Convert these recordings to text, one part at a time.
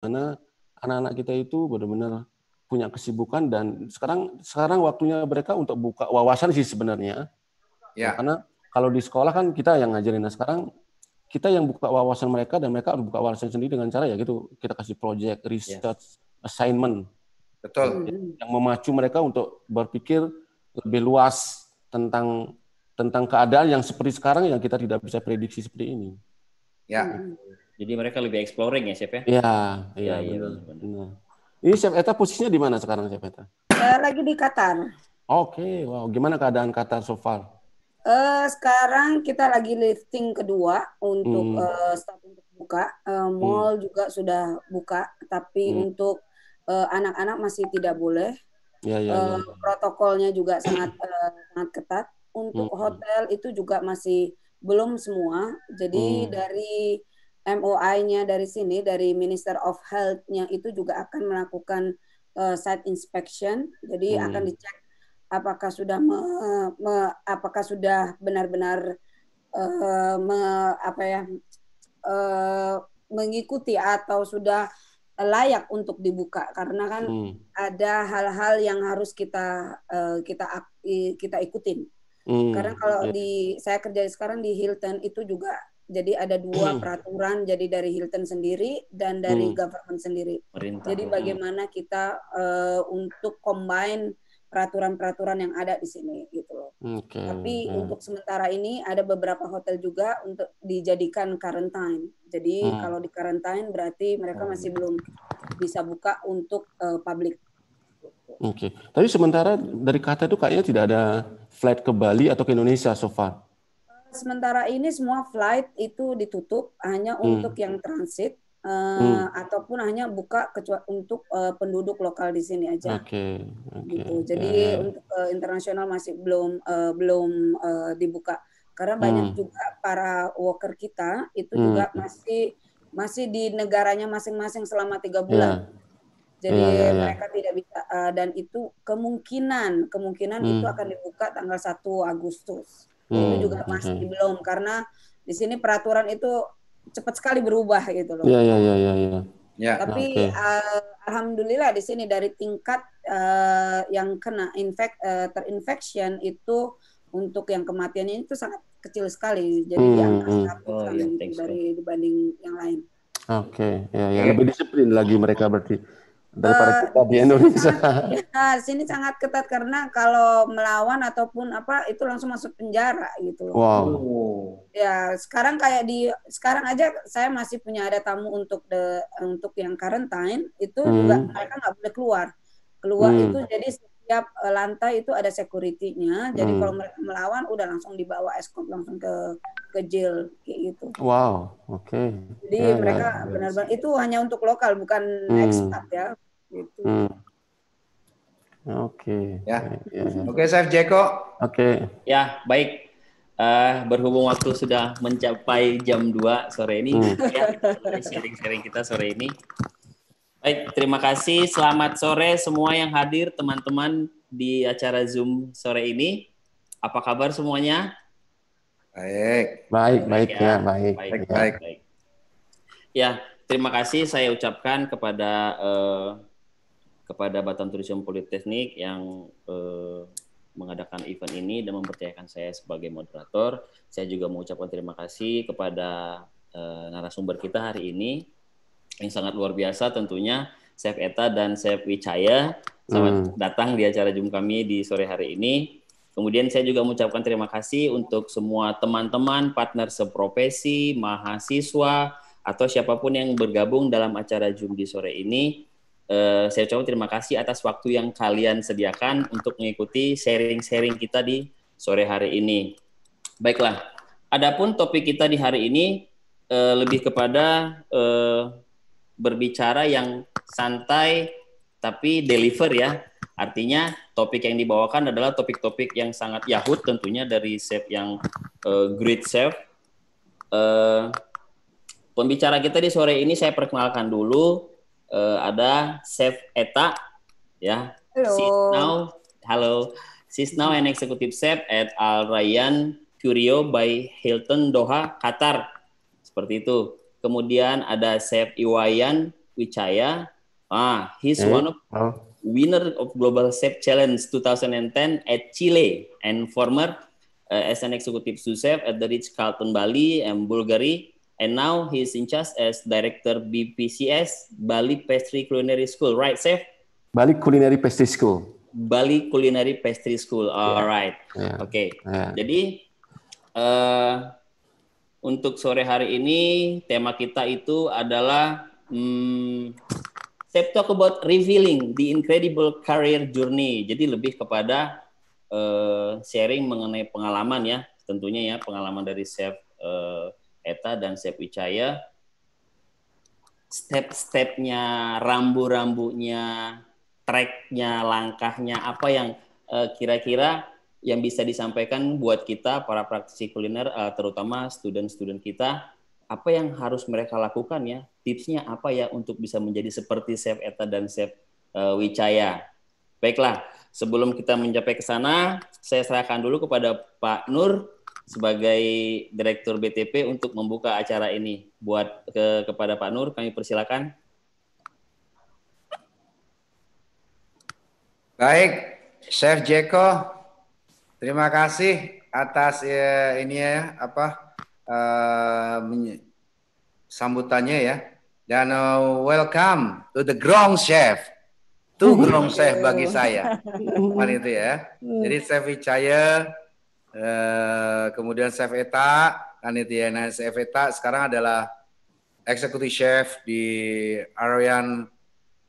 karena anak-anak kita itu benar-benar punya kesibukan dan sekarang sekarang waktunya mereka untuk buka wawasan sih sebenarnya. Ya. Karena kalau di sekolah kan kita yang ngajarin nah sekarang kita yang buka wawasan mereka dan mereka harus buka wawasan sendiri dengan cara ya gitu kita kasih project, research, yes. assignment. Betul. Yang memacu mereka untuk berpikir lebih luas tentang tentang keadaan yang seperti sekarang yang kita tidak bisa prediksi seperti ini. Ya. Gitu. Jadi mereka lebih exploring ya, Chef ya? Iya, iya, ya, benar. Ini Chef Eta posisinya di mana sekarang, Chef Eta? Eh, lagi di Qatar. Oke, okay, wow. Gimana keadaan Qatar so far? Uh, sekarang kita lagi lifting kedua untuk hmm. uh, eh, start untuk buka. Uh, mall hmm. juga sudah buka, tapi hmm. untuk anak-anak uh, masih tidak boleh. Ya, ya, uh, ya. Protokolnya juga sangat uh, sangat ketat. Untuk hmm. hotel itu juga masih belum semua. Jadi hmm. dari MOI-nya dari sini dari Minister of Health-nya itu juga akan melakukan uh, site inspection. Jadi hmm. akan dicek apakah sudah me, me, apakah sudah benar-benar uh, apa ya uh, mengikuti atau sudah layak untuk dibuka karena kan hmm. ada hal-hal yang harus kita uh, kita kita ikutin. Hmm. Karena kalau ya. di saya kerja sekarang di Hilton itu juga jadi ada dua hmm. peraturan, jadi dari Hilton sendiri dan dari hmm. government sendiri. Perintah. Jadi hmm. bagaimana kita uh, untuk combine peraturan-peraturan yang ada di sini gitu loh. Okay. Tapi hmm. untuk sementara ini ada beberapa hotel juga untuk dijadikan quarantine. Jadi hmm. kalau di quarantine berarti mereka masih hmm. belum bisa buka untuk uh, eh, publik. Oke. Okay. Tapi sementara dari kata itu kayaknya tidak ada flight ke Bali atau ke Indonesia so far sementara ini semua flight itu ditutup hanya hmm. untuk yang transit uh, hmm. ataupun hanya buka kecuali untuk uh, penduduk lokal di sini aja. Oke. Okay. Okay. Gitu. Ya, Jadi yeah. untuk uh, internasional masih belum uh, belum uh, dibuka karena hmm. banyak juga para worker kita itu hmm. juga masih masih di negaranya masing-masing selama tiga bulan. Yeah. Jadi yeah, yeah, yeah. mereka tidak bisa uh, dan itu kemungkinan kemungkinan hmm. itu akan dibuka tanggal 1 Agustus hmm. itu juga hmm, masih hmm. belum karena di sini peraturan itu cepat sekali berubah gitu loh. Iya iya iya iya. Ya. ya. Tapi okay. uh, eh, alhamdulillah di sini dari tingkat uh, yang kena infek uh, terinfection itu untuk yang kematiannya itu sangat kecil sekali. Jadi hmm, yang hmm. oh, yeah, dari dibanding yang lain. Oke, okay. ya, ya iya. lebih disiplin lagi mereka berarti daripada uh, kita di Indonesia. Nah, sini sangat ketat karena kalau melawan ataupun apa itu langsung masuk penjara gitu loh. Wow. Oh. Ya, sekarang kayak di sekarang aja saya masih punya ada tamu untuk the untuk yang quarantine itu hmm. juga mereka nggak boleh keluar. Keluar hmm. itu jadi setiap e, lantai itu ada security-nya. Jadi hmm. kalau mereka melawan udah langsung dibawa escort langsung ke ke jail kayak gitu. Wow, oke. Okay. Jadi yeah, ya, mereka ya. benar-benar itu hanya untuk lokal bukan hmm. ekspat ya gitu. Hmm. Oke. Okay. Ya. Yeah. Ya, ya. Oke, okay, Chef Jeko. Oke. Okay. Ya, baik. Uh, berhubung waktu sudah mencapai jam 2 sore ini, mm. ya, sharing-sharing kita sore ini. Baik, terima kasih. Selamat sore semua yang hadir teman-teman di acara Zoom sore ini. Apa kabar semuanya? Baik. Baik, baik ya, ya baik. Baik, ya. baik. baik. Ya, terima kasih saya ucapkan kepada eh, kepada Batam Tourism Politeknik yang eh, mengadakan event ini dan mempercayakan saya sebagai moderator. Saya juga mengucapkan terima kasih kepada eh, narasumber kita hari ini yang sangat luar biasa tentunya Chef Eta dan Chef Wicaya selamat hmm. datang di acara Zoom kami di sore hari ini. Kemudian saya juga mengucapkan terima kasih untuk semua teman-teman, partner seprofesi, mahasiswa, atau siapapun yang bergabung dalam acara Zoom di sore ini. Uh, saya ucapkan terima kasih atas waktu yang kalian sediakan untuk mengikuti sharing-sharing kita di sore hari ini. Baiklah, adapun topik kita di hari ini uh, lebih kepada uh, berbicara yang santai tapi deliver ya. Artinya topik yang dibawakan adalah topik-topik yang sangat yahut tentunya dari chef yang uh, great chef. Uh, pembicara kita di sore ini saya perkenalkan dulu uh, ada chef Eta ya. Halo. now, halo. She's now an executive chef at Al Rayyan Curio by Hilton Doha, Qatar. Seperti itu. Kemudian ada Chef Iwayan Wicaya. Ah, he's eh, one of oh. winner of Global Chef Challenge 2010 at Chile and former uh, eh, as an executive sous chef at the Rich carlton Bali and Bulgari. And now he's in charge as director BPCS Bali Pastry Culinary School, right, Chef? Bali Culinary Pastry School. Bali Culinary Pastry School. All yeah. right. Yeah. Oke. Okay. Yeah. Jadi uh, untuk sore hari ini tema kita itu adalah hmm, Step Talk About Revealing the Incredible Career Journey. Jadi lebih kepada uh, sharing mengenai pengalaman ya, tentunya ya pengalaman dari Chef uh, Eta dan Chef Wicaya. Step-stepnya, rambu-rambunya, tracknya, langkahnya, apa yang eh, kira-kira uh, yang bisa disampaikan buat kita para praktisi kuliner eh, terutama student-student kita apa yang harus mereka lakukan ya tipsnya apa ya untuk bisa menjadi seperti Chef Eta dan Chef uh, eh, Wicaya baiklah sebelum kita mencapai ke sana saya serahkan dulu kepada Pak Nur sebagai Direktur BTP untuk membuka acara ini buat ke kepada Pak Nur kami persilakan baik Chef Jeko Terima kasih atas ya, ini ya apa uh, sambutannya ya. Dan uh, welcome to the ground Chef. To ground Chef bagi saya. kan itu ya. Jadi Chef Wicaya, uh, eh, kemudian Chef Eta, kan itu ya. Nah, Chef Eta sekarang adalah Executive Chef di Aryan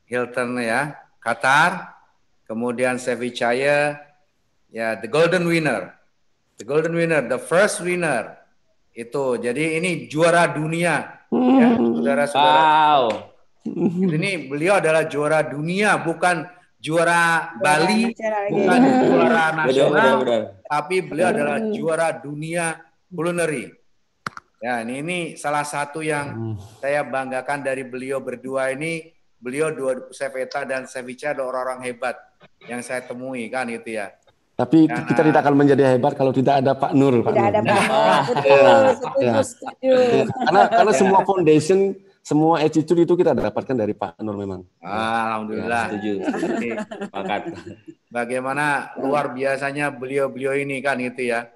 Hilton ya, Qatar. Kemudian Chef Wicaya, Ya, the golden winner. The golden winner, the first winner. Itu. Jadi ini juara dunia ya, saudara-saudara. Wow. ini beliau adalah juara dunia bukan juara Bali, bukan juara nasional, tapi beliau adalah juara dunia kulineri. Ya, ini, ini salah satu yang saya banggakan dari beliau berdua ini. Beliau dua Chef dan Sevica dua adalah orang-orang hebat yang saya temui kan itu ya. Tapi ya, kita tidak nah. akan menjadi hebat kalau tidak ada Pak Nur. Pak tidak Nur. ada Pak Nur. Ah, iya. ya. Ya. Karena, karena ya. semua foundation, semua attitude itu kita dapatkan dari Pak Nur memang. Ah, Alhamdulillah. Ya, setuju. Okay. Bagaimana luar biasanya beliau-beliau ini kan gitu ya.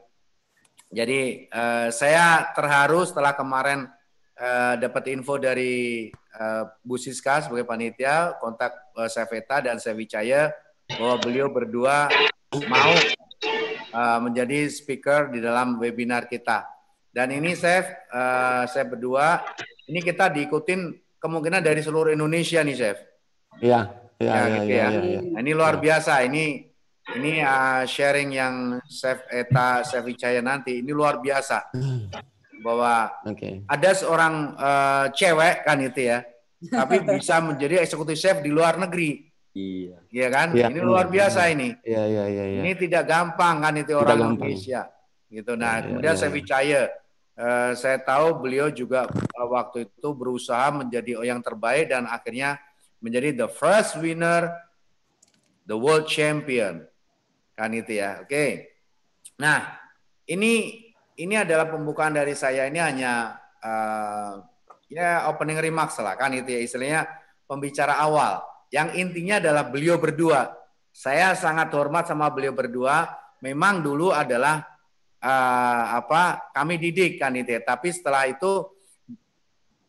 Jadi uh, saya terharu setelah kemarin uh, dapat info dari uh, Bu Siska sebagai panitia, kontak uh, Seveta dan Sevicaya bahwa beliau berdua mau uh, menjadi speaker di dalam webinar kita. Dan ini Chef, uh, eh, saya berdua, ini kita diikutin kemungkinan dari seluruh Indonesia nih Chef. Iya, iya, ya, iya, gitu iya. Ya, iya, iya. Nah, ini luar biasa, ini ini uh, sharing yang Chef Eta, Chef Wicaya nanti, ini luar biasa. Bahwa okay. ada seorang uh, cewek kan itu ya, tapi bisa menjadi eksekutif chef di luar negeri. Iya. Iya kan? Iya, ini luar iya, biasa iya, ini. Iya, iya, iya, iya. Ini tidak gampang kan itu orang gampang. Indonesia. Gitu. Nah, iya, iya kemudian iya, saya iya. percaya uh, saya tahu beliau juga eh, waktu itu berusaha menjadi yang terbaik dan akhirnya menjadi the first winner the world champion. Kan itu ya. Oke. Okay. Nah, ini ini adalah pembukaan dari saya ini hanya uh, ya opening remarks lah kan itu ya istilahnya pembicara awal yang intinya adalah beliau berdua. Saya sangat hormat sama beliau berdua. Memang dulu adalah uh, apa kami didik kan itu, tapi setelah itu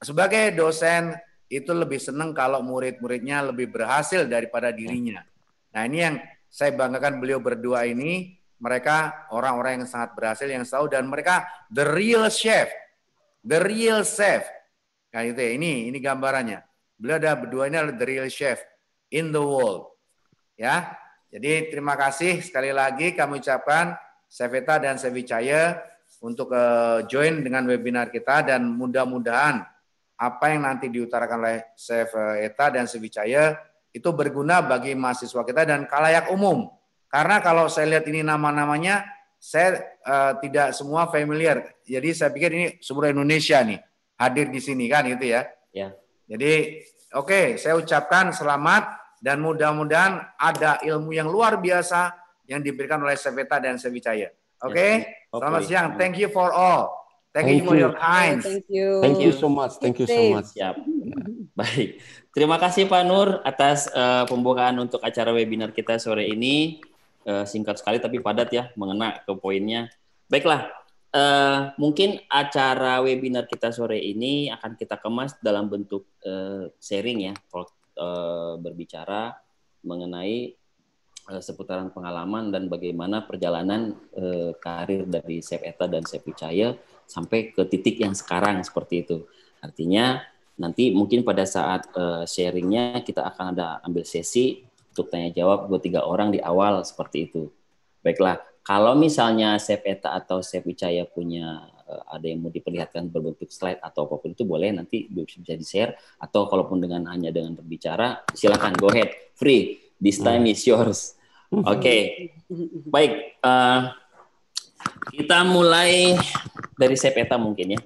sebagai dosen itu lebih senang kalau murid-muridnya lebih berhasil daripada dirinya. Nah ini yang saya banggakan beliau berdua ini. Mereka orang-orang yang sangat berhasil, yang tahu dan mereka the real chef, the real chef. Kan nah, itu ya, ini ini gambarannya. Beliau ada berdua ini adalah the real chef in the world. Ya. Jadi terima kasih sekali lagi kami ucapkan Sevita dan Sevicaya untuk uh, join dengan webinar kita dan mudah-mudahan apa yang nanti diutarakan oleh Chef eh, Eta dan Sevicaya itu berguna bagi mahasiswa kita dan kalayak umum. Karena kalau saya lihat ini nama-namanya, saya uh, tidak semua familiar. Jadi saya pikir ini seluruh Indonesia nih hadir di sini kan itu ya. Ya. Jadi Oke, saya ucapkan selamat dan mudah-mudahan ada ilmu yang luar biasa yang diberikan oleh Sevita dan Sevicaya. Oke, okay? okay. selamat siang. Thank you for all. Thank, thank you for your time. Thank you. Thank you so much. Thank you so much. Ya. Baik. Terima kasih Pak Nur atas uh, pembukaan untuk acara webinar kita sore ini. Uh, singkat sekali tapi padat ya, mengena ke poinnya. Baiklah, uh, mungkin acara webinar kita sore ini akan kita kemas dalam bentuk uh, sharing ya, Kalau uh, berbicara mengenai uh, seputaran pengalaman dan bagaimana perjalanan uh, karir dari Chef Eta dan Chef Wicaya sampai ke titik yang sekarang seperti itu. Artinya nanti mungkin pada saat uh, sharingnya kita akan ada ambil sesi untuk tanya jawab dua tiga orang di awal seperti itu. Baiklah, kalau misalnya Chef Eta atau Chef Wicaya punya uh, ada yang mau diperlihatkan berbentuk slide atau apapun itu boleh nanti bisa di-share atau kalaupun dengan hanya dengan berbicara silakan go ahead free this time is yours. Oke. Okay. Baik, uh, kita mulai dari Chef Eta mungkin ya.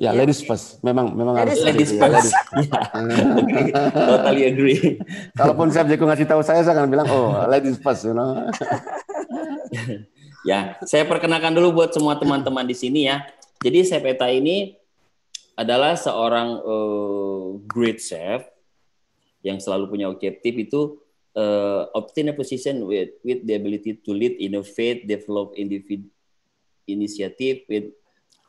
Ya, yeah, ladies first. Memang memang ladies harus ladies first. first. Ya. okay. Totally agree. Kalaupun saya ngasih tahu saya saya akan bilang oh, ladies first, you know. Ya, saya perkenalkan dulu buat semua teman-teman di sini ya. Jadi Chef Eta ini adalah seorang uh, great chef yang selalu punya objektif itu uh, obtain a position with with the ability to lead, innovate, develop individ initiative with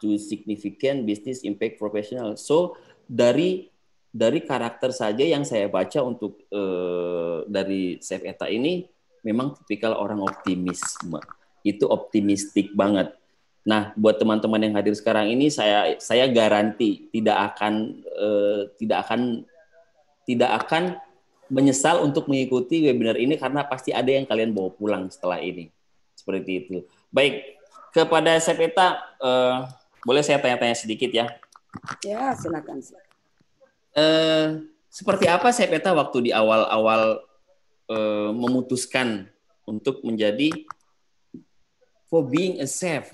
to significant business impact professional. So dari dari karakter saja yang saya baca untuk uh, dari Chef Eta ini memang tipikal orang optimisme itu optimistik banget. Nah, buat teman-teman yang hadir sekarang ini saya saya garanti tidak akan eh, tidak akan tidak akan menyesal untuk mengikuti webinar ini karena pasti ada yang kalian bawa pulang setelah ini. Seperti itu. Baik, kepada Sepeta eh, boleh saya tanya-tanya sedikit ya? Ya, silakan. Eh, seperti apa Sepeta waktu di awal-awal eh, memutuskan untuk menjadi for being a chef.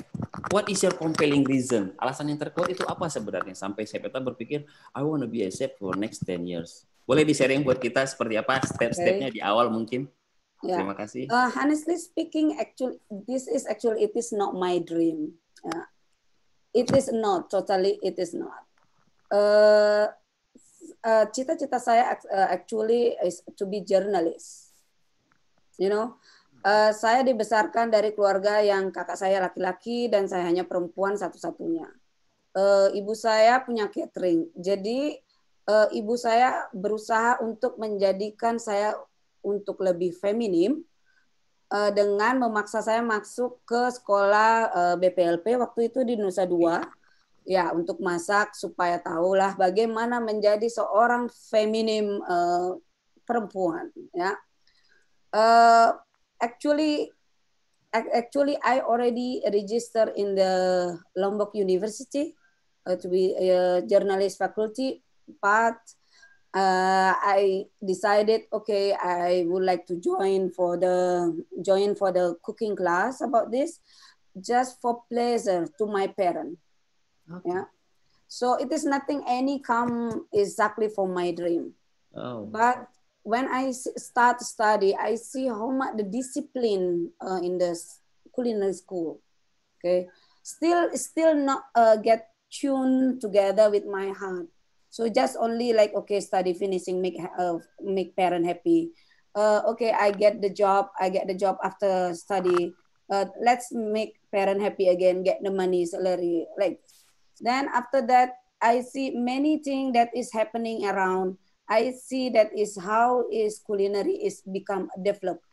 What is your compelling reason? Alasan yang terkuat itu apa sebenarnya sampai saya itu berpikir I want to be a chef for next 10 years. Boleh di-sharing buat kita seperti apa step-stepnya okay. di awal mungkin? Yeah. Terima kasih. Uh, honestly speaking, actually this is actually it is not my dream. Uh, it is not totally it is not. Uh, uh, cita-cita saya uh, actually is to be journalist. You know, Uh, saya dibesarkan dari keluarga yang kakak saya laki-laki dan saya hanya perempuan satu-satunya. Uh, ibu saya punya catering, jadi uh, ibu saya berusaha untuk menjadikan saya untuk lebih feminim uh, dengan memaksa saya masuk ke sekolah uh, BPLP waktu itu di Nusa Dua, ya untuk masak supaya tahulah bagaimana menjadi seorang feminim uh, perempuan, ya. Uh, actually actually I already registered in the Lombok University uh, to be a journalist faculty, but uh, I decided okay I would like to join for the join for the cooking class about this, just for pleasure to my parent. Okay. Yeah, so it is nothing any come exactly for my dream. Oh. But when I start study, I see how much the discipline uh, in the culinary school. Okay, still still not uh, get tuned together with my heart. So just only like okay, study finishing, make uh, make parent happy. Uh, okay, I get the job. I get the job after study. Uh, let's make parent happy again. Get the money, salary. Like then after that, I see many things that is happening around I see that is how is culinary is become developed.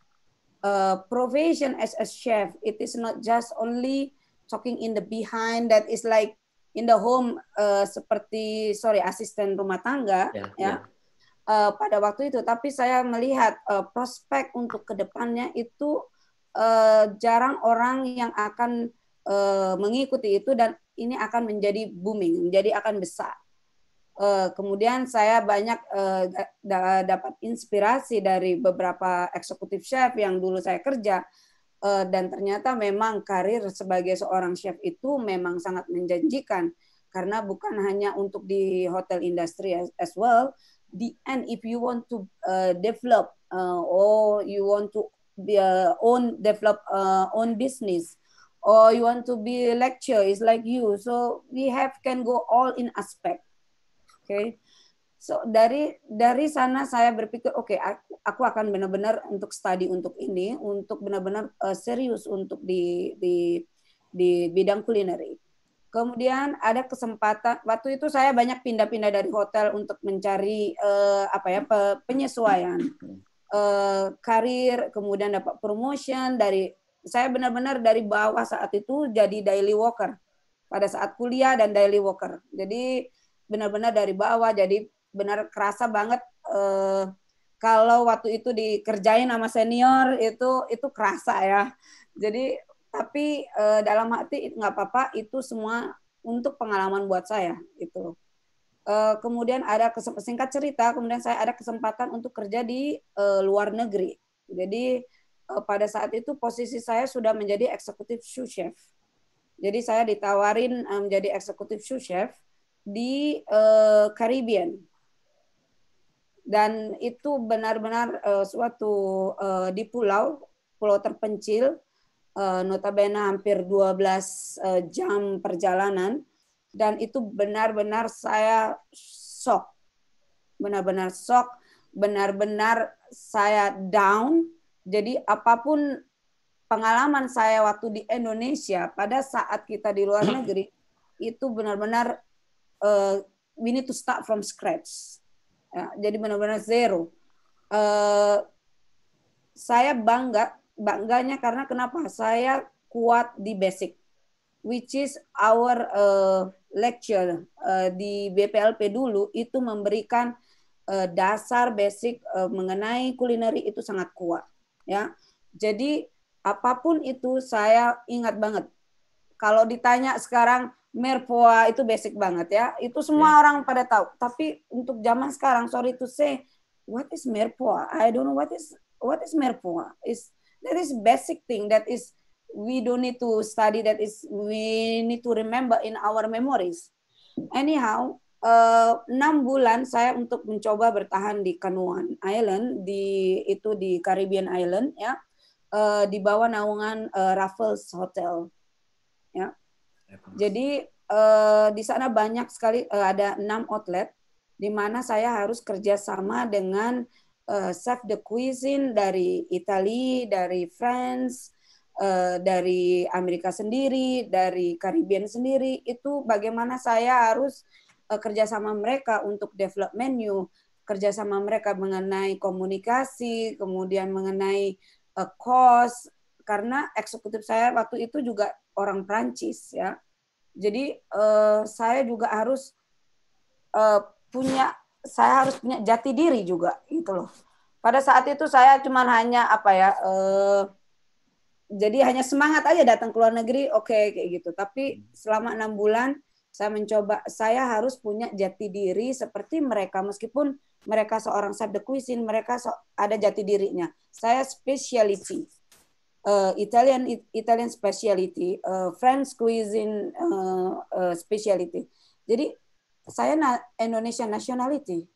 Uh, profession as a chef, it is not just only talking in the behind that is like in the home uh, seperti sorry asisten rumah tangga yeah, ya. Yeah. Ya. Uh, pada waktu itu, tapi saya melihat uh, prospek untuk kedepannya itu uh, jarang orang yang akan uh, mengikuti itu dan ini akan menjadi booming, menjadi akan besar Uh, kemudian saya banyak uh, da dapat inspirasi dari beberapa eksekutif chef yang dulu saya kerja uh, dan ternyata memang karir sebagai seorang chef itu memang sangat menjanjikan karena bukan hanya untuk di hotel industri as, as well the end if you want to uh, develop uh, or you want to be, uh, own develop uh, own business or you want to be a lecturer is like you so we have can go all in aspect okay? so dari dari sana saya berpikir oke okay, aku, aku akan benar-benar untuk studi untuk ini untuk benar-benar uh, serius untuk di di di bidang kulineri kemudian ada kesempatan waktu itu saya banyak pindah-pindah dari hotel untuk mencari uh, apa ya pe, penyesuaian uh, karir kemudian dapat promotion dari saya benar-benar dari bawah saat itu jadi daily worker pada saat kuliah dan daily worker jadi benar-benar dari bawah jadi benar kerasa banget eh, kalau waktu itu dikerjain sama senior itu itu kerasa ya jadi tapi eh, dalam hati nggak apa-apa itu semua untuk pengalaman buat saya itu eh, kemudian ada singkat cerita kemudian saya ada kesempatan untuk kerja di eh, luar negeri jadi eh, pada saat itu posisi saya sudah menjadi eksekutif sous chef jadi saya ditawarin eh, menjadi eksekutif sous chef di uh, Caribbean dan itu benar-benar uh, suatu uh, di pulau pulau terpencil uh, notabene hampir 12 uh, jam perjalanan dan itu benar-benar saya shock benar-benar shock benar-benar saya down jadi apapun pengalaman saya waktu di Indonesia pada saat kita di luar negeri itu benar-benar uh, we need to start from scratch. Ya, jadi benar-benar zero. Uh, saya bangga, bangganya karena kenapa? Saya kuat di basic, which is our uh, lecture uh, di BPLP dulu itu memberikan uh, dasar basic uh, mengenai kulineri itu sangat kuat, ya. Jadi apapun itu saya ingat banget. Kalau ditanya sekarang merpoa itu basic banget ya. Itu semua yeah. orang pada tahu. Tapi untuk zaman sekarang, sorry to say, what is merpoa? I don't know what is what is merpoa. Is that is basic thing that is we don't need to study. That is we need to remember in our memories. Anyhow, eh, enam bulan saya untuk mencoba bertahan di Kanuan Island di itu di Caribbean Island ya uh, di bawah naungan uh, Raffles Hotel ya. Jadi eh, di sana banyak sekali eh, ada enam outlet di mana saya harus kerjasama dengan eh, chef de cuisine dari Italia, dari France, eh, dari Amerika sendiri, dari Caribbean sendiri. Itu bagaimana saya harus eh, kerjasama mereka untuk develop menu, kerjasama mereka mengenai komunikasi, kemudian mengenai eh, cost, karena eksekutif saya waktu itu juga orang Prancis ya jadi uh, saya juga harus uh, punya saya harus punya jati diri juga gitu loh. Pada saat itu saya cuma hanya apa ya uh, jadi hanya semangat aja datang ke luar negeri oke okay, kayak gitu. Tapi selama enam bulan saya mencoba saya harus punya jati diri seperti mereka meskipun mereka seorang chef de cuisine mereka so, ada jati dirinya. Saya speciality uh, Italian Italian specialty, uh, French cuisine uh, eh, uh, speciality. Jadi saya na Indonesia nationality.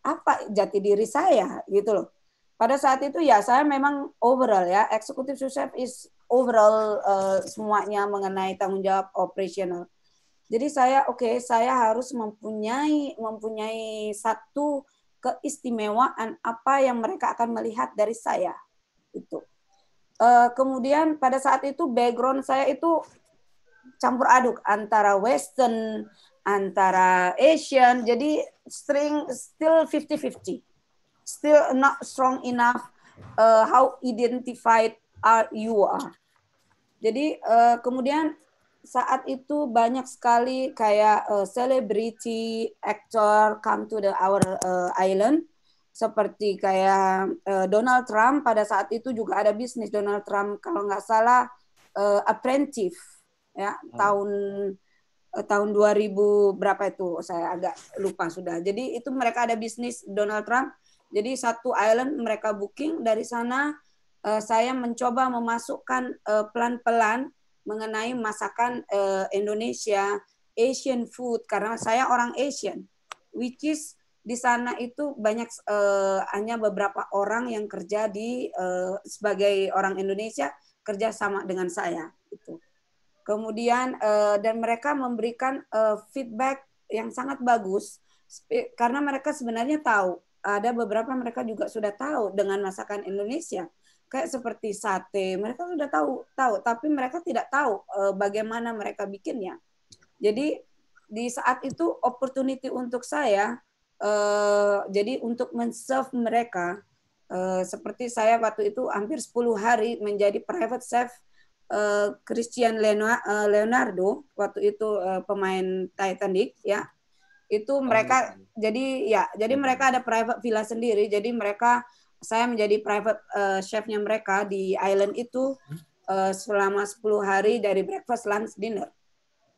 Apa jati diri saya gitu loh. Pada saat itu ya saya memang overall ya eksekutif chef is overall uh, semuanya mengenai tanggung jawab operational. Jadi saya oke okay, saya harus mempunyai mempunyai satu keistimewaan apa yang mereka akan melihat dari saya itu Uh, kemudian pada saat itu background saya itu campur aduk antara Western, antara Asian, jadi string still 50-50. Still not strong enough uh, how identified are you are. Jadi uh, kemudian saat itu banyak sekali kayak uh, celebrity actor come to the our uh, island seperti kayak uh, Donald Trump pada saat itu juga ada bisnis Donald Trump kalau nggak salah uh, apprentice ya hmm. tahun uh, tahun 2000 berapa itu saya agak lupa sudah jadi itu mereka ada bisnis Donald Trump jadi satu island mereka booking dari sana uh, saya mencoba memasukkan pelan pelan-pelan mengenai masakan uh, Indonesia Asian food karena saya orang Asian which is di sana itu banyak uh, hanya beberapa orang yang kerja di uh, sebagai orang Indonesia kerja sama dengan saya itu. Kemudian uh, dan mereka memberikan uh, feedback yang sangat bagus karena mereka sebenarnya tahu ada beberapa mereka juga sudah tahu dengan masakan Indonesia kayak seperti sate mereka sudah tahu tahu tapi mereka tidak tahu uh, bagaimana mereka bikinnya jadi di saat itu opportunity untuk saya uh, jadi untuk men mereka uh, seperti saya waktu itu hampir 10 hari menjadi private chef uh, Christian Leonardo waktu itu uh, pemain Titanic ya itu mereka oh. jadi ya jadi hmm. mereka ada private villa sendiri jadi mereka saya menjadi private uh, chefnya mereka di island itu uh, selama 10 hari dari breakfast lunch dinner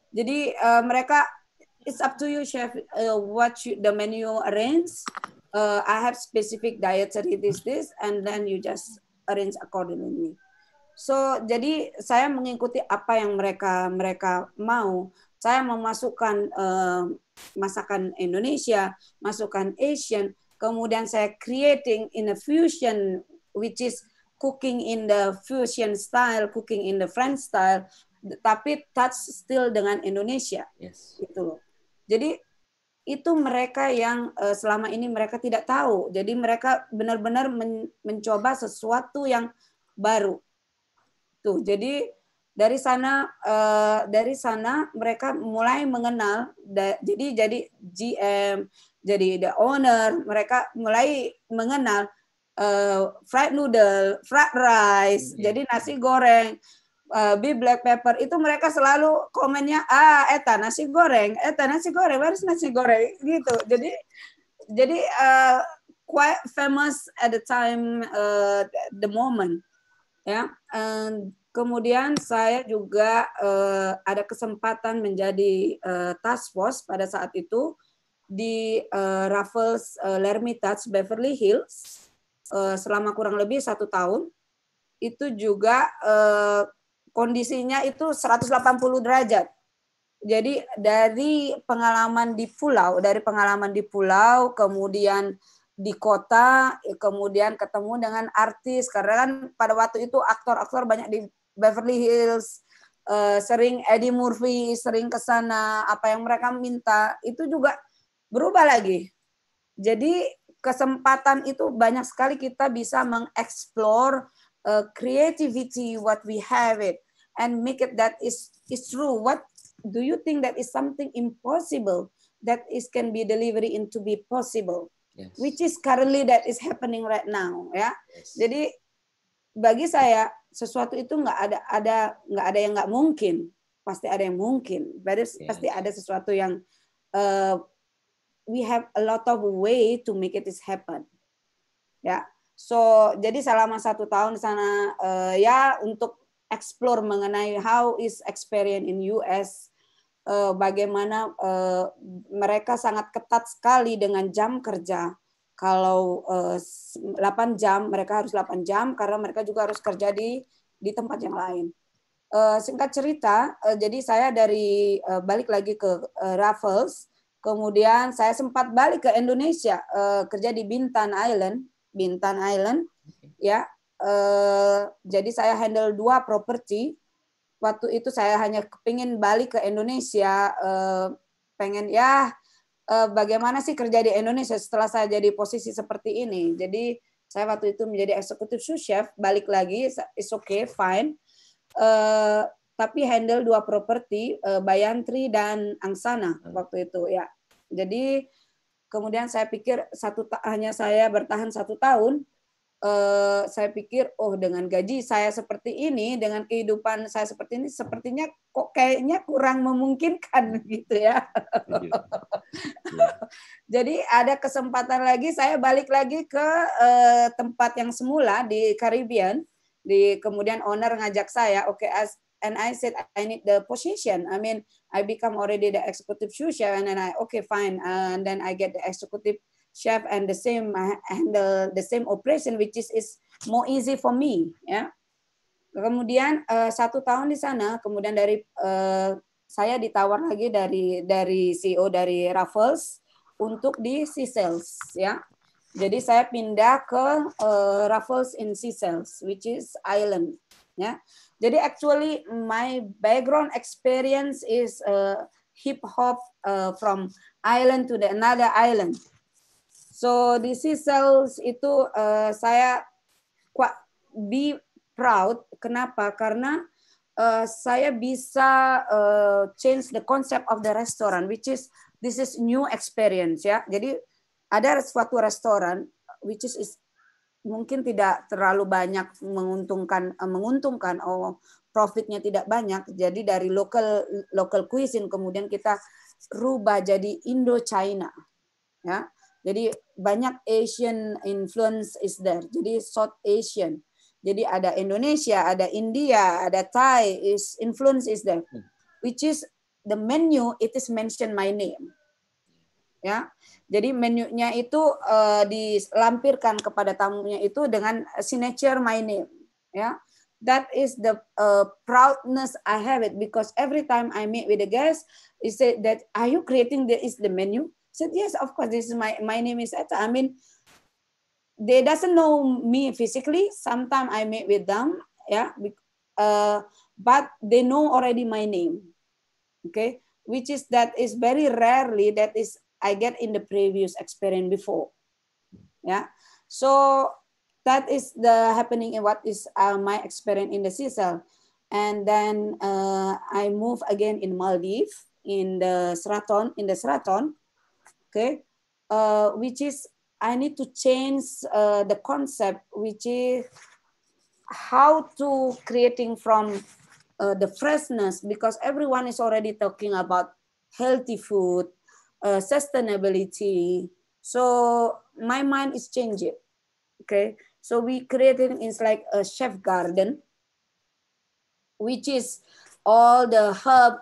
jadi uh, mereka it's up to you, chef. Uh, what you, the menu arrange. Uh, I have specific dietary this this, and then you just arrange accordingly. So jadi saya mengikuti apa yang mereka mereka mau. Saya memasukkan uh, masakan Indonesia, masukkan Asian, kemudian saya creating in a fusion which is cooking in the fusion style, cooking in the French style, tapi touch still dengan Indonesia. Yes. Gitu loh. Jadi itu mereka yang eh, selama ini mereka tidak tahu. Jadi mereka benar-benar mencoba sesuatu yang baru. Tuh, jadi dari sana eh, dari sana mereka mulai mengenal jadi jadi GM, jadi the owner, mereka mulai mengenal eh, fried noodle, fried rice, hmm. jadi nasi goreng Eh, B black pepper itu mereka selalu komennya ah eta nasi goreng, eta nasi goreng, harus nasi goreng gitu. Jadi jadi uh, quite famous at the time uh, the moment ya. Yeah. kemudian saya juga uh, ada kesempatan menjadi uh, task force pada saat itu di uh, Raffles uh, Lermitage Beverly Hills uh, selama kurang lebih satu tahun itu juga uh, kondisinya itu 180 derajat. Jadi dari pengalaman di pulau, dari pengalaman di pulau, kemudian di kota, kemudian ketemu dengan artis, karena kan pada waktu itu aktor-aktor banyak di Beverly Hills, eh, sering Eddie Murphy, sering ke sana, apa yang mereka minta, itu juga berubah lagi. Jadi kesempatan itu banyak sekali kita bisa mengeksplor uh, creativity what we have it and make it that is is true what do you think that is something impossible that is can be delivery into be possible yes. which is currently that is happening right now ya yes. jadi bagi saya sesuatu itu nggak ada ada nggak ada yang nggak mungkin pasti ada yang mungkin berarti pasti ada sesuatu yang uh, we have a lot of way to make it is happen ya yeah. so jadi selama satu tahun di sana uh, ya untuk explore mengenai how is experience in US uh, eh, bagaimana uh, mereka sangat ketat sekali dengan jam kerja kalau uh, eh, 8 jam mereka harus 8 jam karena mereka juga harus kerja di di tempat yang lain uh, singkat cerita uh, jadi saya dari uh, balik lagi ke uh, Raffles kemudian saya sempat balik ke Indonesia uh, kerja di Bintan Island Bintan Island ya eh, jadi saya handle dua properti. Waktu itu saya hanya kepingin balik ke Indonesia, eh, pengen ya eh, bagaimana sih kerja di Indonesia setelah saya jadi posisi seperti ini. Jadi saya waktu itu menjadi eksekutif sous chef, balik lagi, it's okay, fine. Eh, tapi handle dua properti, eh, Bayantri dan Angsana waktu itu ya. Jadi kemudian saya pikir satu hanya saya bertahan satu tahun eh, saya pikir oh dengan gaji saya seperti ini dengan kehidupan saya seperti ini sepertinya kok kayaknya kurang memungkinkan gitu ya. Iya. Iya. Jadi ada kesempatan lagi saya balik lagi ke eh, tempat yang semula di Caribbean di kemudian owner ngajak saya oke okay, as and I said I need the position. I mean I become already the executive chef and then I okay fine and then I get the executive chef and the same uh, handle the same operation which is is more easy for me ya kemudian uh, satu tahun di sana kemudian dari uh, saya ditawar lagi dari dari CEO dari Raffles untuk di Sales ya jadi saya pindah ke uh, Raffles in Sales which is island ya jadi actually my background experience is uh, hip hop uh, from island to the another island So di sales itu uh, saya be proud. Kenapa? Karena uh, saya bisa uh, change the concept of the restaurant, which is this is new experience ya. Jadi ada suatu restoran which is, is mungkin tidak terlalu banyak menguntungkan uh, menguntungkan oh profitnya tidak banyak. Jadi dari local local cuisine kemudian kita rubah jadi Indo China ya jadi banyak Asian influence is there. Jadi South Asian. Jadi ada Indonesia, ada India, ada Thai is influence is there. Hmm. Which is the menu it is mention my name. Ya. Jadi menunya itu uh, dilampirkan kepada tamunya itu dengan signature my name. Ya. That is the uh, proudness I have it because every time I meet with the guest, he said that are you creating the is the menu? said, yes, of course, this is my, my name is Etta. I mean, they doesn't know me physically. Sometimes I meet with them, yeah, uh, but they know already my name, okay? Which is that is very rarely that is I get in the previous experience before, yeah. So that is the happening in what is uh, my experience in the CSL. And then uh, I move again in Maldives in the Seraton, in the Seraton, okay, uh, which is I need to change uh, the concept, which is how to creating from uh, the freshness because everyone is already talking about healthy food, uh, sustainability. So my mind is changing. Okay, so we creating is like a chef garden, which is all the herb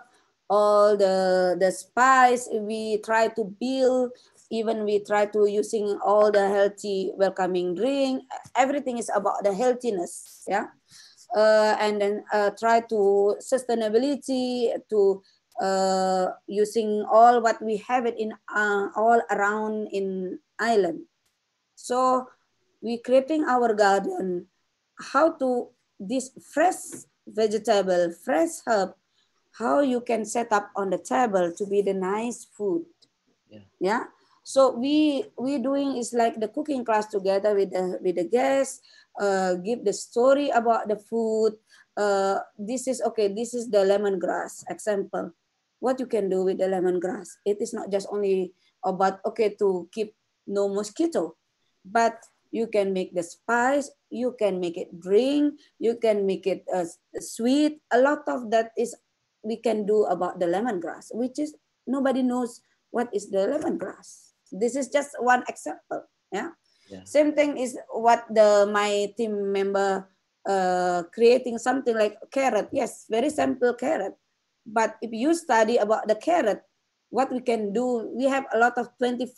all the the spice we try to build even we try to using all the healthy welcoming drink everything is about the healthiness yeah uh, and then uh, try to sustainability to uh, using all what we have it in uh, all around in island so we creating our garden how to this fresh vegetable fresh herb how you can set up on the table to be the nice food yeah, yeah? so we we doing is like the cooking class together with the with the guests uh, give the story about the food uh, this is okay this is the lemongrass example what you can do with the lemongrass it is not just only about okay to keep no mosquito but you can make the spice you can make it drink you can make it uh, sweet a lot of that is we can do about the lemongrass, which is nobody knows what is the lemongrass. This is just one example. Yeah. yeah. Same thing is what the my team member uh, creating something like carrot. Yes, very simple carrot. But if you study about the carrot, what we can do, we have a lot of 25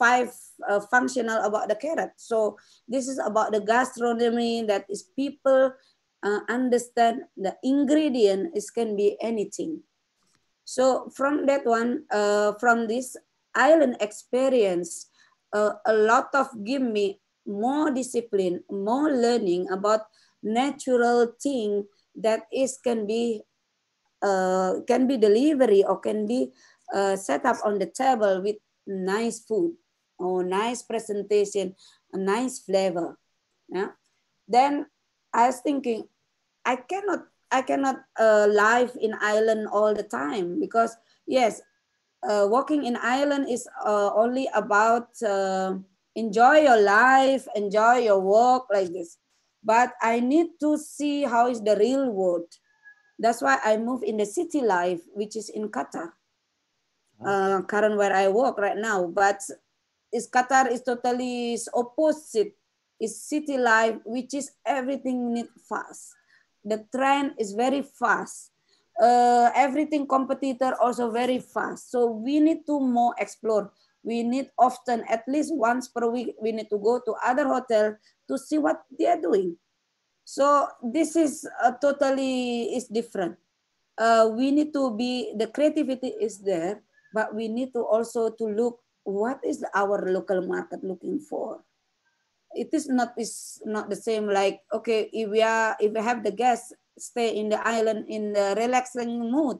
uh, functional about the carrot. So this is about the gastronomy that is people uh, understand the ingredient. It can be anything. So from that one, uh, from this island experience, uh, a lot of give me more discipline, more learning about natural thing that is can be uh, can be delivery or can be uh, set up on the table with nice food or nice presentation, a nice flavor. Yeah. Then I was thinking, I cannot I cannot uh, live in Ireland all the time because yes, uh, walking in Ireland is uh, only about uh, enjoy your life, enjoy your work like this. But I need to see how is the real world. That's why I move in the city life, which is in Qatar, oh. uh, current where I work right now. But is Qatar is totally opposite. Is city life, which is everything need fast the trend is very fast. Uh, everything competitor also very fast. So we need to more explore. We need often at least once per week, we need to go to other hotel to see what they are doing. So this is uh, totally is different. Uh, we need to be, the creativity is there, but we need to also to look what is our local market looking for it is not is not the same like okay if we are if we have the guests stay in the island in the relaxing mood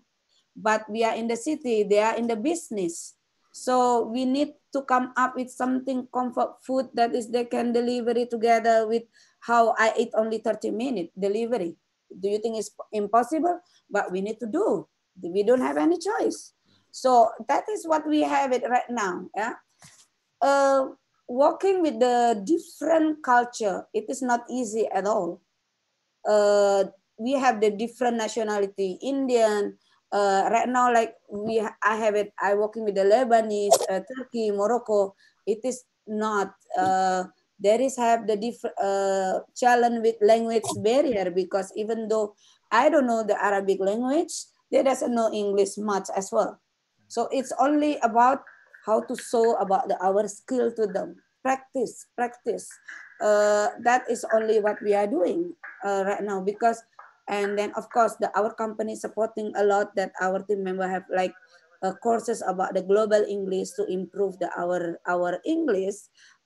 but we are in the city they are in the business so we need to come up with something comfort food that is they can deliver it together with how i eat only 30 minute delivery do you think it's impossible but we need to do we don't have any choice so that is what we have it right now yeah uh, working with the different culture, it is not easy at all. Uh, we have the different nationality, Indian. Uh, right now, like we, I have it. I working with the Lebanese, uh, Turkey, Morocco. It is not. Uh, there is have the different uh, challenge with language barrier because even though I don't know the Arabic language, they doesn't know English much as well. So it's only about how to show about the, our skill to them. Practice, practice. Uh, that is only what we are doing uh, right now because, and then of course the our company supporting a lot that our team member have like uh, courses about the global English to improve the our our English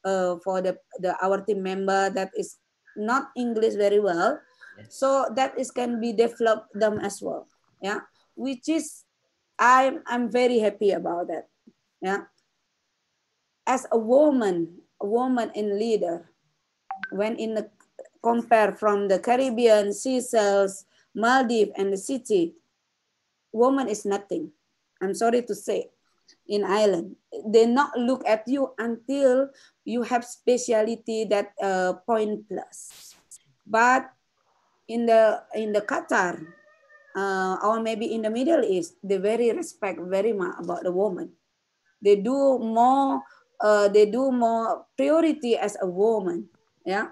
uh, for the, the our team member that is not English very well. So that is can be developed them as well. Yeah, which is I'm I'm very happy about that. Yeah. As a woman, a woman in leader, when in the compare from the Caribbean, Seychelles, Maldives, and the city, woman is nothing. I'm sorry to say, in Ireland, they not look at you until you have speciality that uh, point plus. But in the in the Qatar, uh, or maybe in the Middle East, they very respect very much about the woman they do more uh, they do more priority as a woman yeah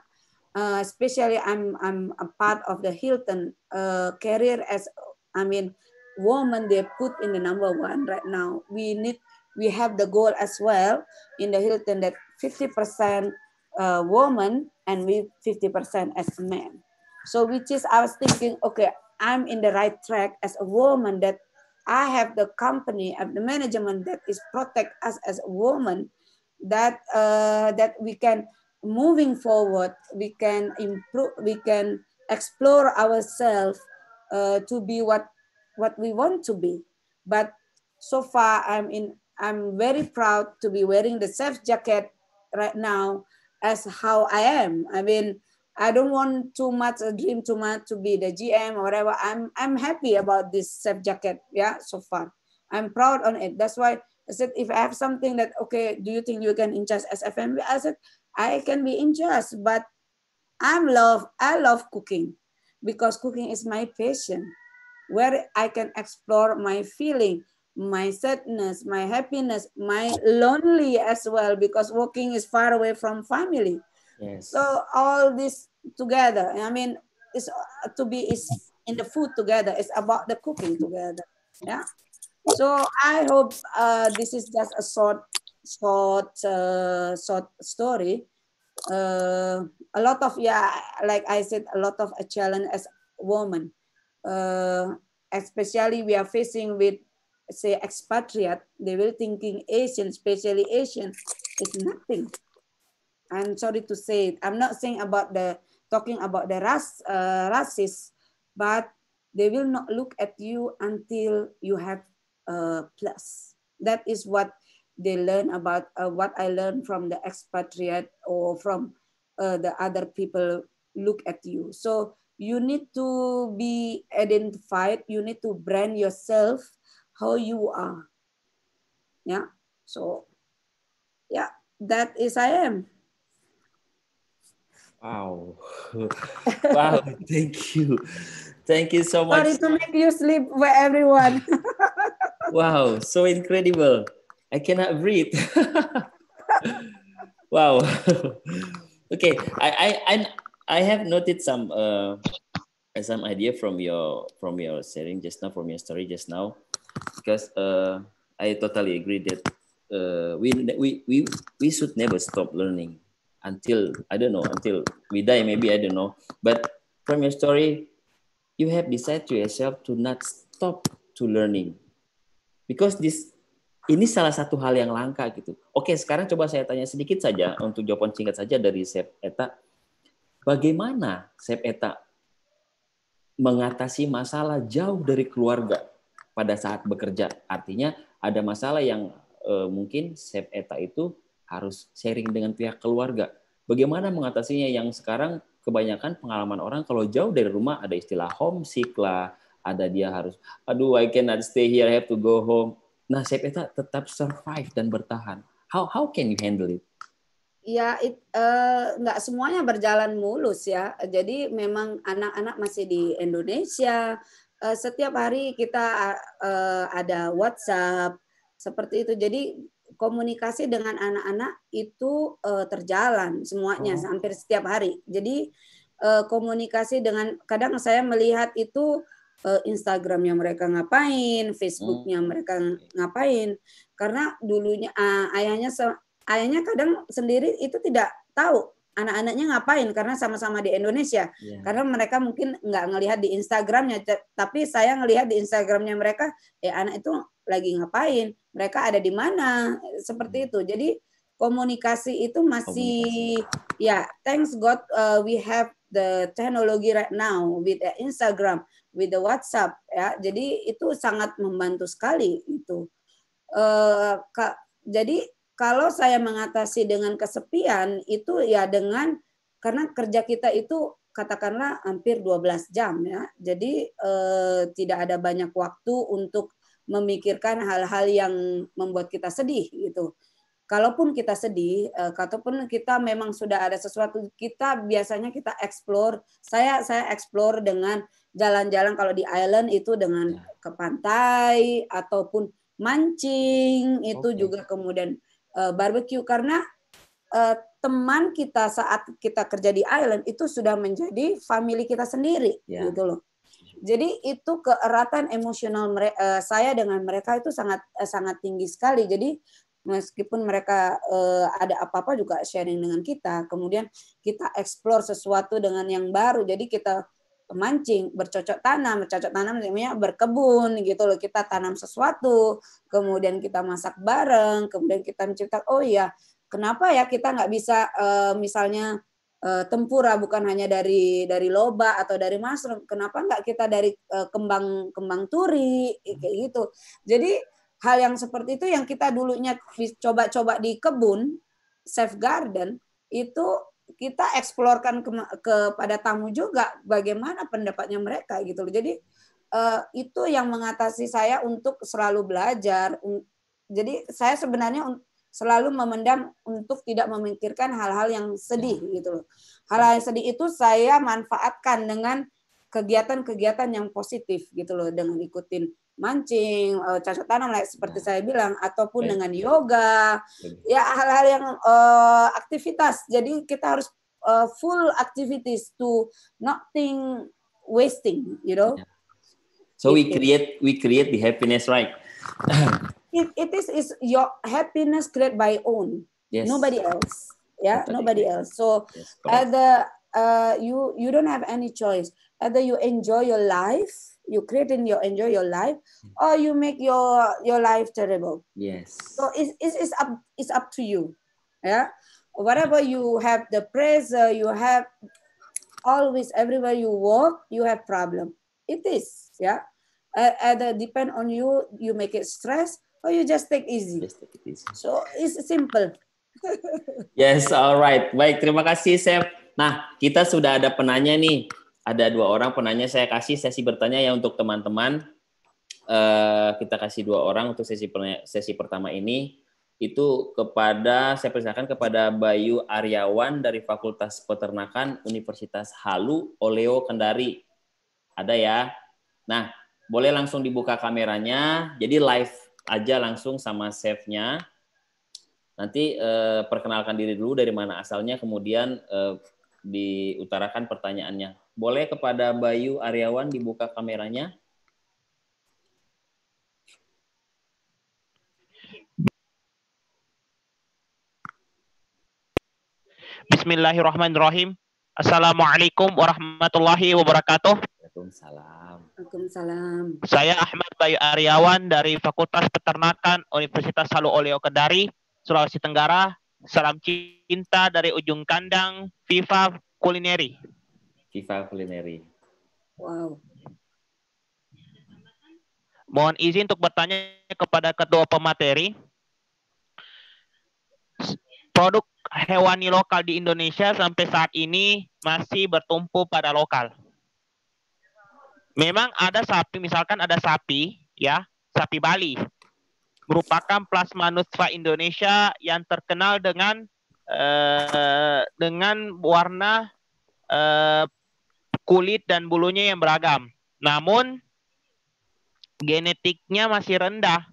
uh, especially i'm i'm a part of the hilton uh, career as i mean woman they put in the number one right now we need we have the goal as well in the hilton that 50% uh, woman and we 50% as men so which is i was thinking okay i'm in the right track as a woman that I have the company, I have the management that is protect us as a woman, that uh, that we can moving forward, we can improve, we can explore ourselves uh, to be what what we want to be. But so far, I'm in. I'm very proud to be wearing the self jacket right now as how I am. I mean, I don't want too much a dream too much to be the GM or whatever. I'm I'm happy about this self jacket. Yeah, so far. I'm proud on it. That's why I said if I have something that okay, do you think you can ingest as FMB? I said I can be in but I'm love I love cooking because cooking is my passion where I can explore my feeling, my sadness, my happiness, my lonely as well, because working is far away from family Yes. So all this together, I mean, it's uh, to be is in the food together. It's about the cooking together. Yeah. So I hope uh, this is just a short, short, uh, short story. Uh, a lot of yeah, like I said, a lot of a challenge as woman, uh, especially we are facing with say expatriate. They will thinking Asian, especially Asian, is nothing. I'm sorry to say it. I'm not saying about the talking about the ras, uh, but they will not look at you until you have a plus. That is what they learn about uh, what I learned from the expatriate or from uh, the other people look at you. So you need to be identified. You need to brand yourself how you are. Yeah. So, yeah, that is I am. Wow. wow. Thank you. Thank you so much. Sorry to make you sleep for everyone. wow. So incredible. I cannot breathe. wow. okay. I, I, I, I have noted some, uh, some idea from your, from your sharing just now, from your story just now, because, uh, I totally agree that, uh, we, we, we, we should never stop learning until I don't know until we die maybe I don't know but from your story you have decided to yourself to not stop to learning because this ini salah satu hal yang langka gitu. Oke, sekarang coba saya tanya sedikit saja untuk jawaban singkat saja dari Sep Eta. Bagaimana Sep Eta mengatasi masalah jauh dari keluarga pada saat bekerja? Artinya ada masalah yang uh, mungkin Sep Eta itu harus sharing dengan pihak keluarga. Bagaimana mengatasinya yang sekarang kebanyakan pengalaman orang kalau jauh dari rumah ada istilah homesick lah, ada dia harus, aduh I cannot stay here, I have to go home. Nah, saya tetap survive dan bertahan. How how can you handle it? Ya, it, uh, nggak semuanya berjalan mulus ya. Jadi memang anak-anak masih di Indonesia. Uh, setiap hari kita uh, ada WhatsApp seperti itu. Jadi komunikasi dengan anak-anak itu uh, terjalan semuanya oh. hampir setiap hari. Jadi uh, komunikasi dengan kadang saya melihat itu uh, Instagramnya mereka ngapain, Facebooknya hmm. mereka ngapain. Karena dulunya uh, ayahnya ayahnya kadang sendiri itu tidak tahu anak-anaknya ngapain karena sama-sama di Indonesia. Yeah. Karena mereka mungkin nggak ngelihat di Instagramnya, tapi saya ngelihat di Instagramnya mereka, eh anak itu lagi ngapain, mereka ada di mana, seperti hmm. itu. Jadi komunikasi itu masih komunikasi. ya thanks God uh, we have the technology right now with the Instagram, with the WhatsApp ya. Jadi itu sangat membantu sekali itu. Uh, ka, jadi kalau saya mengatasi dengan kesepian itu ya dengan karena kerja kita itu katakanlah hampir 12 jam ya. Jadi eh, tidak ada banyak waktu untuk memikirkan hal-hal yang membuat kita sedih gitu. Kalaupun kita sedih, eh, ataupun kita memang sudah ada sesuatu, kita biasanya kita explore. Saya saya explore dengan jalan-jalan kalau di island itu dengan ya. ke pantai ataupun mancing itu okay. juga kemudian uh, barbecue karena uh, teman kita saat kita kerja di island itu sudah menjadi family kita sendiri yeah. gitu loh jadi itu keeratan emosional mereka, eh, saya dengan mereka itu sangat eh, sangat tinggi sekali. Jadi meskipun mereka eh, ada apa-apa juga sharing dengan kita. Kemudian kita eksplor sesuatu dengan yang baru. Jadi kita mancing, bercocok tanam, bercocok tanam namanya berkebun gitu loh. Kita tanam sesuatu, kemudian kita masak bareng, kemudian kita menciptakan oh iya, kenapa ya kita nggak bisa misalnya Eh, tempura bukan hanya dari dari loba atau dari mushroom kenapa nggak kita dari eh, kembang kembang turi kayak gitu jadi hal yang seperti itu yang kita dulunya coba-coba di kebun safe garden itu kita eksplorkan ke, kepada tamu juga bagaimana pendapatnya mereka gitu loh jadi eh, itu yang mengatasi saya untuk selalu belajar jadi saya sebenarnya selalu memendam untuk tidak memikirkan hal-hal yang sedih ya. gitu loh. Hal-hal yang sedih itu saya manfaatkan dengan kegiatan-kegiatan yang positif gitu loh dengan ikutin mancing, eh, cocok tanam like, seperti ya. saya bilang ataupun ya. dengan yoga, ya hal-hal yang uh, aktivitas. Jadi kita harus uh, full activities to not wasting, you know. So we gitu. create we create the happiness right. it, it is is your happiness created by own yes. nobody else yeah totally. nobody else so yes, either uh, you you don't have any choice either you enjoy your life you create and you enjoy your life hmm. or you make your your life terrible yes so it's, it's, it's up it's up to you yeah whatever you have the pressure you have always everywhere you walk you have problem it is yeah uh, either depend on you you make it stress Oh, you just take easy. Just take it easy. So it's simple. yes, alright. Baik, terima kasih Chef. Nah, kita sudah ada penanya nih. Ada dua orang penanya saya kasih sesi bertanya ya untuk teman-teman. Uh, kita kasih dua orang untuk sesi sesi pertama ini itu kepada saya persilakan kepada Bayu Aryawan dari Fakultas Peternakan Universitas Halu Oleo Kendari. Ada ya. Nah, boleh langsung dibuka kameranya. Jadi live aja langsung sama chefnya. Nanti eh, perkenalkan diri dulu dari mana asalnya, kemudian eh, diutarakan pertanyaannya. Boleh kepada Bayu Aryawan dibuka kameranya? Bismillahirrahmanirrahim. Assalamualaikum warahmatullahi wabarakatuh. Waalaikumsalam. Waalaikumsalam. Saya Ahmad Bayu Aryawan dari Fakultas Peternakan Universitas Salu Oleo Kendari, Sulawesi Tenggara. Salam cinta dari ujung kandang Viva Kulineri. Viva Kulineri. Wow. Mohon izin untuk bertanya kepada kedua pemateri. Produk hewani lokal di Indonesia sampai saat ini masih bertumpu pada lokal memang ada sapi, misalkan ada sapi, ya, sapi Bali, merupakan plasma nutfa Indonesia yang terkenal dengan eh, dengan warna eh, kulit dan bulunya yang beragam. Namun genetiknya masih rendah,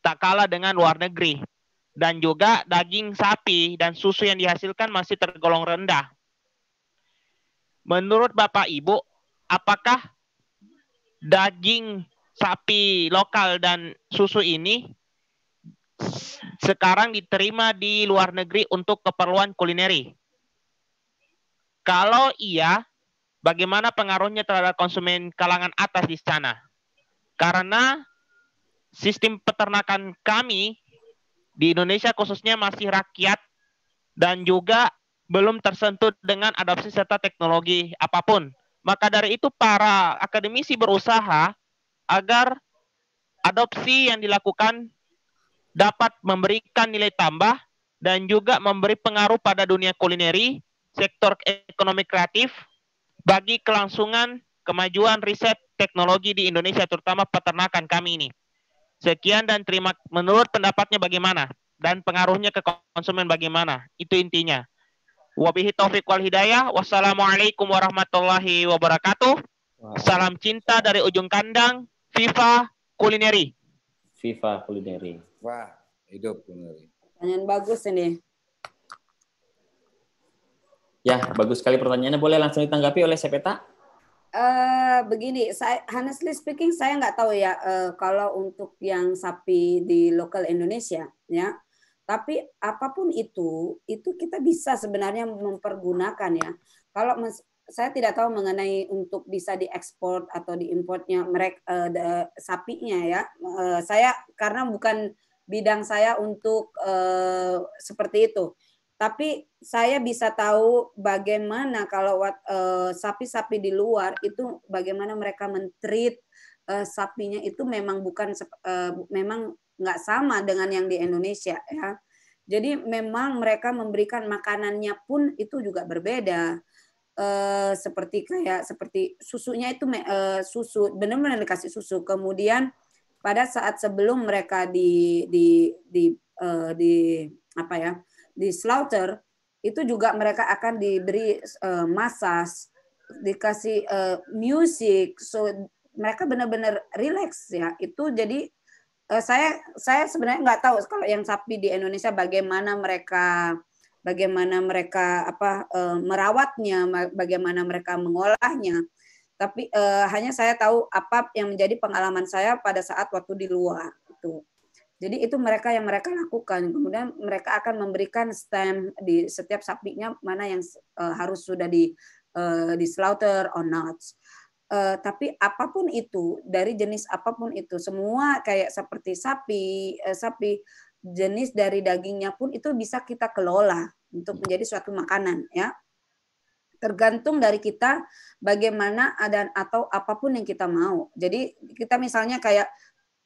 tak kalah dengan luar negeri. Dan juga daging sapi dan susu yang dihasilkan masih tergolong rendah. Menurut Bapak Ibu, apakah daging sapi lokal dan susu ini sekarang diterima di luar negeri untuk keperluan kulineri? Kalau iya, bagaimana pengaruhnya terhadap konsumen kalangan atas di sana? Karena sistem peternakan kami di Indonesia khususnya masih rakyat dan juga belum tersentuh dengan adopsi serta teknologi apapun. Maka dari itu para akademisi berusaha agar adopsi yang dilakukan dapat memberikan nilai tambah dan juga memberi pengaruh pada dunia kulineri, sektor ekonomi kreatif bagi kelangsungan kemajuan riset teknologi di Indonesia terutama peternakan kami ini. Sekian dan terima menurut pendapatnya bagaimana dan pengaruhnya ke konsumen bagaimana? Itu intinya. Wabihi taufiq wal hidayah. Wassalamualaikum warahmatullahi wabarakatuh. Salam cinta dari ujung kandang. FIFA Kulineri. FIFA Kulineri. Wah, hidup kulineri. Pertanyaan bagus ini. Ya, bagus sekali pertanyaannya. Boleh langsung ditanggapi oleh Sepeta? Uh, begini, saya, honestly speaking, saya nggak tahu ya uh, kalau untuk yang sapi di lokal Indonesia, ya tapi apapun itu, itu kita bisa sebenarnya mempergunakan ya. Kalau saya tidak tahu mengenai untuk bisa diekspor atau diimportnya mereka eh, uh, the, sapinya ya. Uh, saya karena bukan bidang saya untuk uh, seperti itu. Tapi saya bisa tahu bagaimana kalau uh, sapi-sapi di luar itu bagaimana mereka mentreat uh, sapinya itu memang bukan uh, memang nggak sama dengan yang di Indonesia ya. Jadi memang mereka memberikan makanannya pun itu juga berbeda. Eh, seperti kayak seperti susunya itu uh, susu benar-benar dikasih susu kemudian pada saat sebelum mereka di di di eh, di apa ya di slaughter itu juga mereka akan diberi eh, masas dikasih uh, music so mereka benar-benar relax ya itu jadi Eh, saya saya sebenarnya nggak tahu kalau yang sapi di Indonesia bagaimana mereka bagaimana mereka apa eh, merawatnya, bagaimana mereka mengolahnya. Tapi eh, hanya saya tahu apa yang menjadi pengalaman saya pada saat waktu di luar itu. Jadi itu mereka yang mereka lakukan. Kemudian mereka akan memberikan stem di setiap sapinya mana yang harus sudah di di slaughter or not. Uh, tapi apapun itu dari jenis apapun itu semua kayak seperti sapi uh, sapi jenis dari dagingnya pun itu bisa kita kelola untuk menjadi suatu makanan ya tergantung dari kita bagaimana dan atau apapun yang kita mau jadi kita misalnya kayak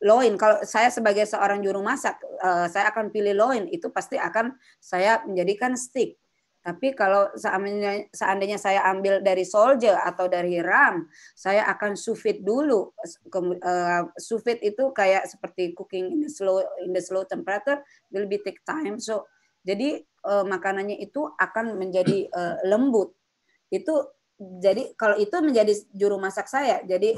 loin kalau saya sebagai seorang juru masak uh, saya akan pilih loin itu pasti akan saya menjadikan stick tapi kalau seandainya, seandainya saya ambil dari solje atau dari ram, saya akan sufit dulu. Eh, sufit itu kayak seperti cooking in the slow in the slow temperature will be take time. So jadi eh, makanannya itu akan menjadi eh, lembut. Itu jadi kalau itu menjadi juru masak saya. Jadi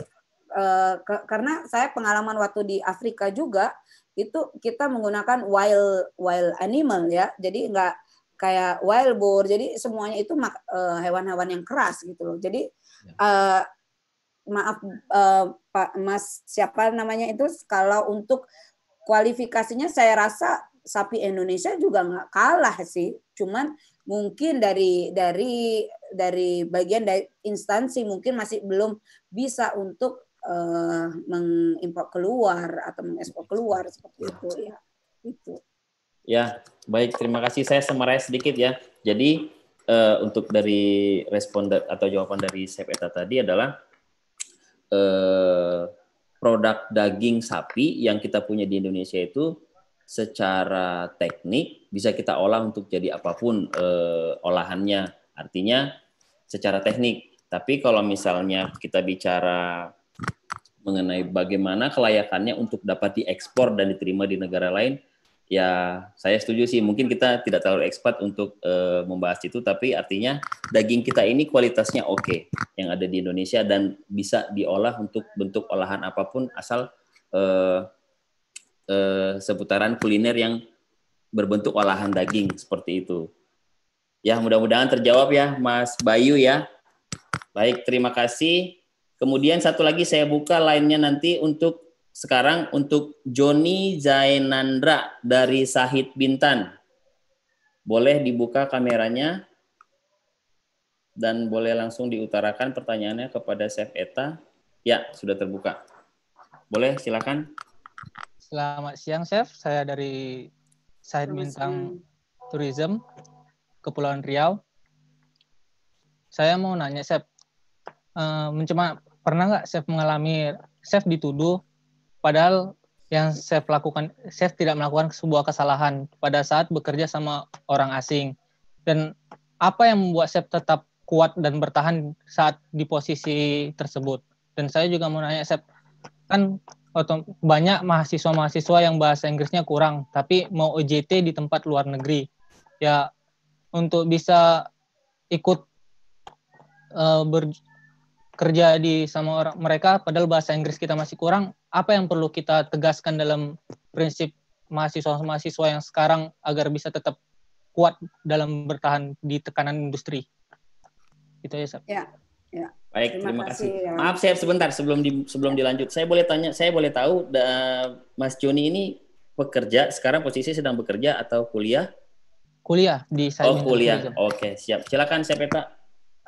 karena saya pengalaman waktu di Afrika juga itu kita menggunakan wild wild animal ya. Jadi nggak kayak wild boar. Jadi semuanya itu eh, hewan-hewan yang keras gitu loh. Jadi ya. uh, maaf uh, Pak Mas siapa namanya itu kalau untuk kualifikasinya saya rasa sapi Indonesia juga nggak kalah sih. Cuman mungkin dari dari dari bagian dari instansi mungkin masih belum bisa untuk uh, mengimpor keluar atau mengekspor keluar seperti ya. itu ya. Itu. Ya, baik. Terima kasih. Saya semarai sedikit ya. Jadi uh, untuk dari respon atau jawaban dari Chef Eta tadi adalah uh, produk daging sapi yang kita punya di Indonesia itu secara teknik bisa kita olah untuk jadi apapun uh, olahannya. Artinya secara teknik. Tapi kalau misalnya kita bicara mengenai bagaimana kelayakannya untuk dapat diekspor dan diterima di negara lain, ya saya setuju sih mungkin kita tidak terlalu expert untuk uh, membahas itu tapi artinya daging kita ini kualitasnya oke okay, yang ada di Indonesia dan bisa diolah untuk bentuk olahan apapun asal uh, uh, seputaran kuliner yang berbentuk olahan daging seperti itu ya mudah-mudahan terjawab ya Mas Bayu ya baik terima kasih kemudian satu lagi saya buka lainnya nanti untuk sekarang untuk Joni Zainandra dari Sahid Bintan. Boleh dibuka kameranya dan boleh langsung diutarakan pertanyaannya kepada Chef Eta. Ya, sudah terbuka. Boleh, silakan. Selamat siang, Chef. Saya dari Sahid Bintang Tourism, Kepulauan Riau. Saya mau nanya, Chef. Uh, mencuma, pernah nggak Chef mengalami, Chef dituduh padahal yang saya lakukan saya tidak melakukan sebuah kesalahan pada saat bekerja sama orang asing dan apa yang membuat chef tetap kuat dan bertahan saat di posisi tersebut dan saya juga mau nanya saya kan banyak mahasiswa-mahasiswa yang bahasa Inggrisnya kurang tapi mau OJT di tempat luar negeri ya untuk bisa ikut uh, ber, kerja di sama orang mereka padahal bahasa Inggris kita masih kurang apa yang perlu kita tegaskan dalam prinsip mahasiswa-mahasiswa yang sekarang agar bisa tetap kuat dalam bertahan di tekanan industri itu ya Sir. ya ya baik terima, terima kasih, Ya. maaf saya sebentar sebelum di, sebelum ya. dilanjut saya boleh tanya saya boleh tahu da, Mas Joni ini bekerja sekarang posisi sedang bekerja atau kuliah kuliah di Oh kuliah oke siap silakan saya peta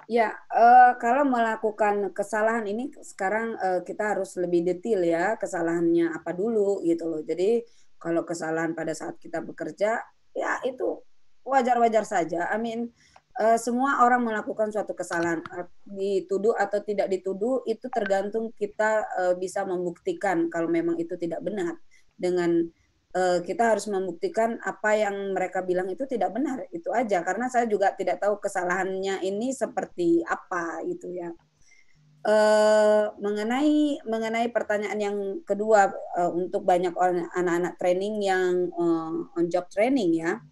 Ya, uh, kalau melakukan kesalahan ini sekarang uh, kita harus lebih detail ya kesalahannya apa dulu gitu loh. Jadi kalau kesalahan pada saat kita bekerja ya itu wajar-wajar saja. I mean uh, semua orang melakukan suatu kesalahan dituduh atau tidak dituduh itu tergantung kita uh, bisa membuktikan kalau memang itu tidak benar dengan Eh, kita harus membuktikan apa yang mereka bilang itu tidak benar itu aja karena saya juga tidak tahu kesalahannya ini seperti apa itu ya e, mengenai mengenai pertanyaan yang kedua e, untuk banyak anak-anak training yang e, on job training ya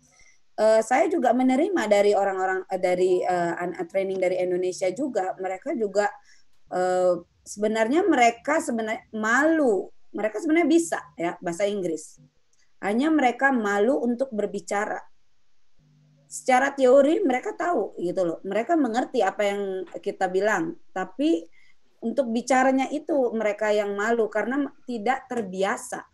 e, saya juga menerima dari orang-orang dari e, anak training dari Indonesia juga mereka juga e, sebenarnya mereka sebenarnya malu mereka sebenarnya bisa ya bahasa Inggris hanya mereka malu untuk berbicara. Secara teori mereka tahu gitu loh. Mereka mengerti apa yang kita bilang, tapi untuk bicaranya itu mereka yang malu karena tidak terbiasa.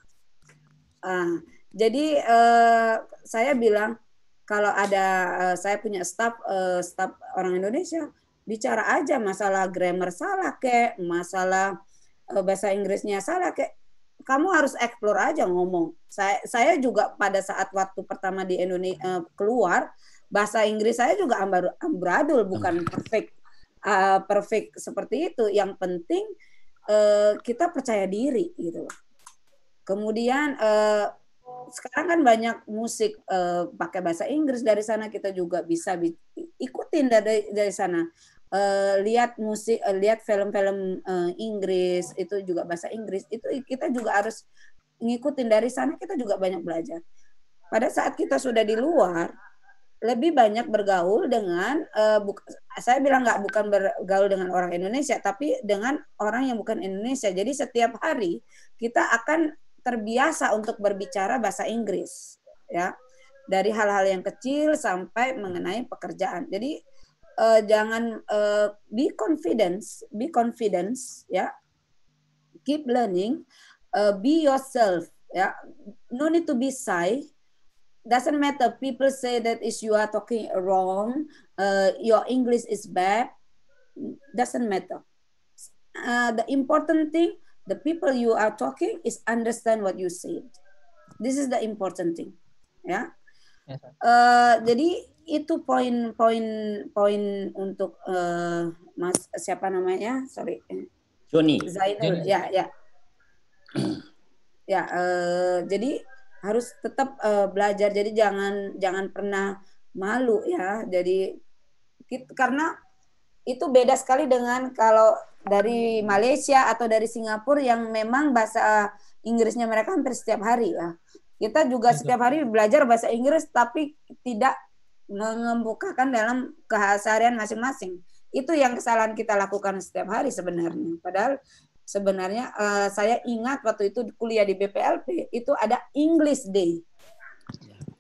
Uh, jadi uh, saya bilang kalau ada uh, saya punya staff uh, staff orang Indonesia bicara aja masalah grammar salah kek, masalah uh, bahasa Inggrisnya salah kek, kamu harus explore aja ngomong. Saya saya juga pada saat waktu pertama di Indonesia eh, keluar bahasa Inggris saya juga ambar ambradul bukan perfect uh, perfect seperti itu. Yang penting uh, kita percaya diri gitu Kemudian uh, sekarang kan banyak musik uh, pakai bahasa Inggris dari sana kita juga bisa ikutin dari dari sana. Eh, lihat musik, uh, lihat film-film uh, Inggris itu juga bahasa Inggris itu kita juga harus ngikutin dari sana kita juga banyak belajar. Pada saat kita sudah di luar lebih banyak bergaul dengan uh, buka, saya bilang nggak bukan bergaul dengan orang Indonesia tapi dengan orang yang bukan Indonesia. Jadi setiap hari kita akan terbiasa untuk berbicara bahasa Inggris ya dari hal-hal yang kecil sampai mengenai pekerjaan. Jadi uh, jangan uh, be confidence, be confidence ya. Keep learning, uh, be yourself ya. No need to be shy. Doesn't matter people say that is you are talking wrong, uh, your English is bad. Doesn't matter. Uh, the important thing the people you are talking is understand what you said. This is the important thing ya. Yeah. Uh, jadi itu poin-poin poin untuk uh, Mas siapa namanya? Sorry. Joni. Zainul. Ya, ya. ya, uh, jadi harus tetap uh, belajar. Jadi jangan jangan pernah malu ya. Jadi kita, karena itu beda sekali dengan kalau dari Malaysia atau dari Singapura yang memang bahasa Inggrisnya mereka hampir setiap hari ya. Kita juga setiap hari belajar bahasa Inggris tapi tidak mengembukakan dalam keseharian masing-masing. Itu yang kesalahan kita lakukan setiap hari sebenarnya. Padahal sebenarnya uh, saya ingat waktu itu kuliah di BPLP itu ada English Day.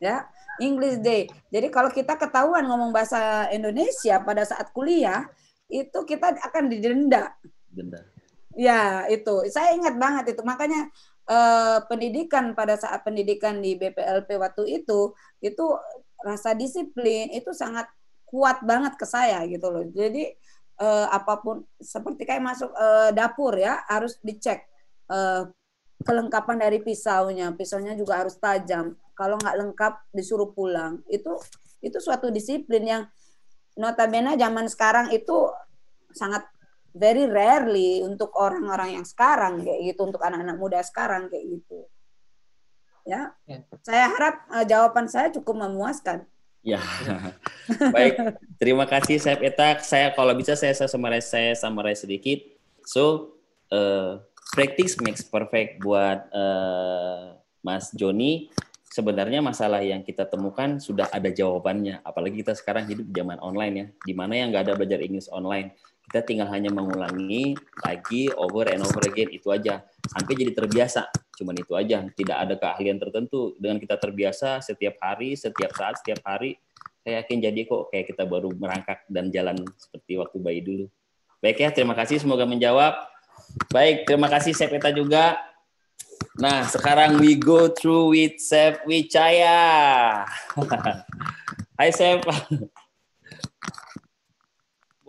Ya, English Day. Jadi kalau kita ketahuan ngomong bahasa Indonesia pada saat kuliah, itu kita akan didenda. Denda. Ya, itu. Saya ingat banget itu. Makanya eh, pendidikan pada saat pendidikan di BPLP waktu itu itu rasa disiplin itu sangat kuat banget ke saya gitu loh. Jadi eh, apapun seperti kayak masuk eh, dapur ya harus dicek eh, kelengkapan dari pisaunya, pisaunya juga harus tajam. Kalau nggak lengkap disuruh pulang. Itu itu suatu disiplin yang notabene zaman sekarang itu sangat very rarely untuk orang-orang yang sekarang kayak gitu untuk anak-anak muda sekarang kayak gitu. Ya. ya, saya harap uh, jawaban saya cukup memuaskan. Ya, baik. Terima kasih Chef etak. Saya kalau bisa saya saya summarize, saya summarize sedikit. So, uh, practice makes perfect buat uh, Mas Joni. Sebenarnya masalah yang kita temukan sudah ada jawabannya. Apalagi kita sekarang hidup zaman online ya, di mana yang nggak ada belajar Inggris online. Kita tinggal hanya mengulangi lagi over and over again itu aja sampai jadi terbiasa. Cuman itu aja, tidak ada keahlian tertentu. Dengan kita terbiasa setiap hari, setiap saat, setiap hari, saya yakin jadi kok kayak kita baru merangkak dan jalan seperti waktu bayi dulu. Baik ya, terima kasih semoga menjawab. Baik, terima kasih Sepeta juga. Nah, sekarang we go through with Sep Wicaya. Hai Sep.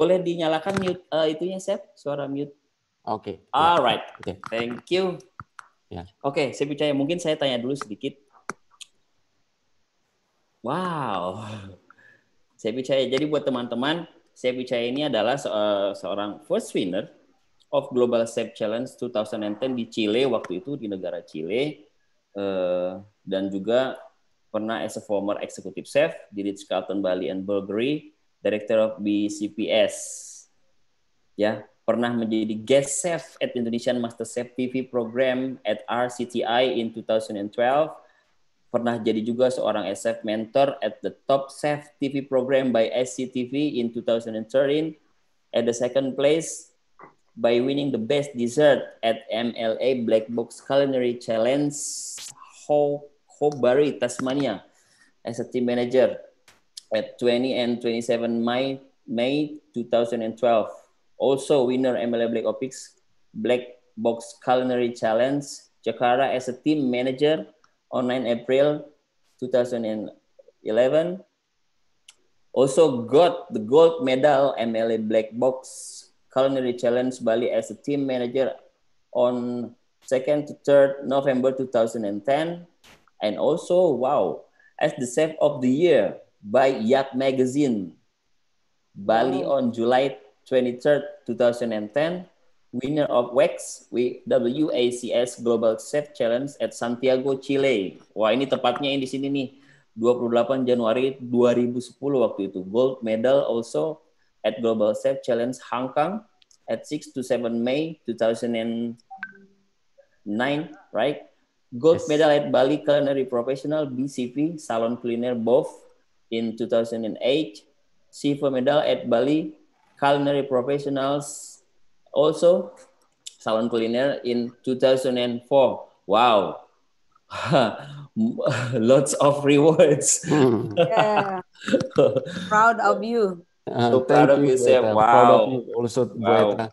Boleh dinyalakan mute uh, itunya, Sep? Suara mute. Oke. Okay. Alright. Okay. Thank you. Yeah. Oke, okay, saya percaya. Mungkin saya tanya dulu sedikit. Wow. Saya percaya. Jadi buat teman-teman, saya percaya ini adalah se eh, seorang first winner of Global Sep Challenge 2010 di Chile waktu itu di negara Chile uh, dan juga pernah as a former executive chef di Ritz Carlton Bali and Bulgari Director of BCPS. Ya, pernah menjadi guest chef at Indonesian Master Chef TV program at RCTI in 2012. Pernah jadi juga seorang SF mentor at the Top Chef TV program by SCTV in 2013 at the second place by winning the best dessert at MLA Black Box Culinary Challenge Hobari, Tasmania as a team manager. at 20 and 27 May, May 2012. Also winner MLA Black Opics Black Box Culinary Challenge Jakarta as a team manager on 9 April 2011. Also got the gold medal MLA Black Box Culinary Challenge Bali as a team manager on 2nd to 3rd November 2010. And also, wow, as the chef of the year by Yacht Magazine, Bali on July 23rd, 2010, winner of WEX, WACS Global Safe Challenge at Santiago, Chile. Wah, ini tepatnya ini di sini nih. 28 Januari 2010 waktu itu. Gold medal also at Global Safe Challenge Hong Kong at 6 to 7 May 2009, right? Gold yes. medal at Bali Culinary Professional BCP Salon Kuliner both in 2008, silver medal at Bali Culinary Professionals also Salon Kuliner in 2004. Wow. Lots of rewards. yeah. proud of you. Uh, proud of you, Wow. Proud of you also, wow. Bueta.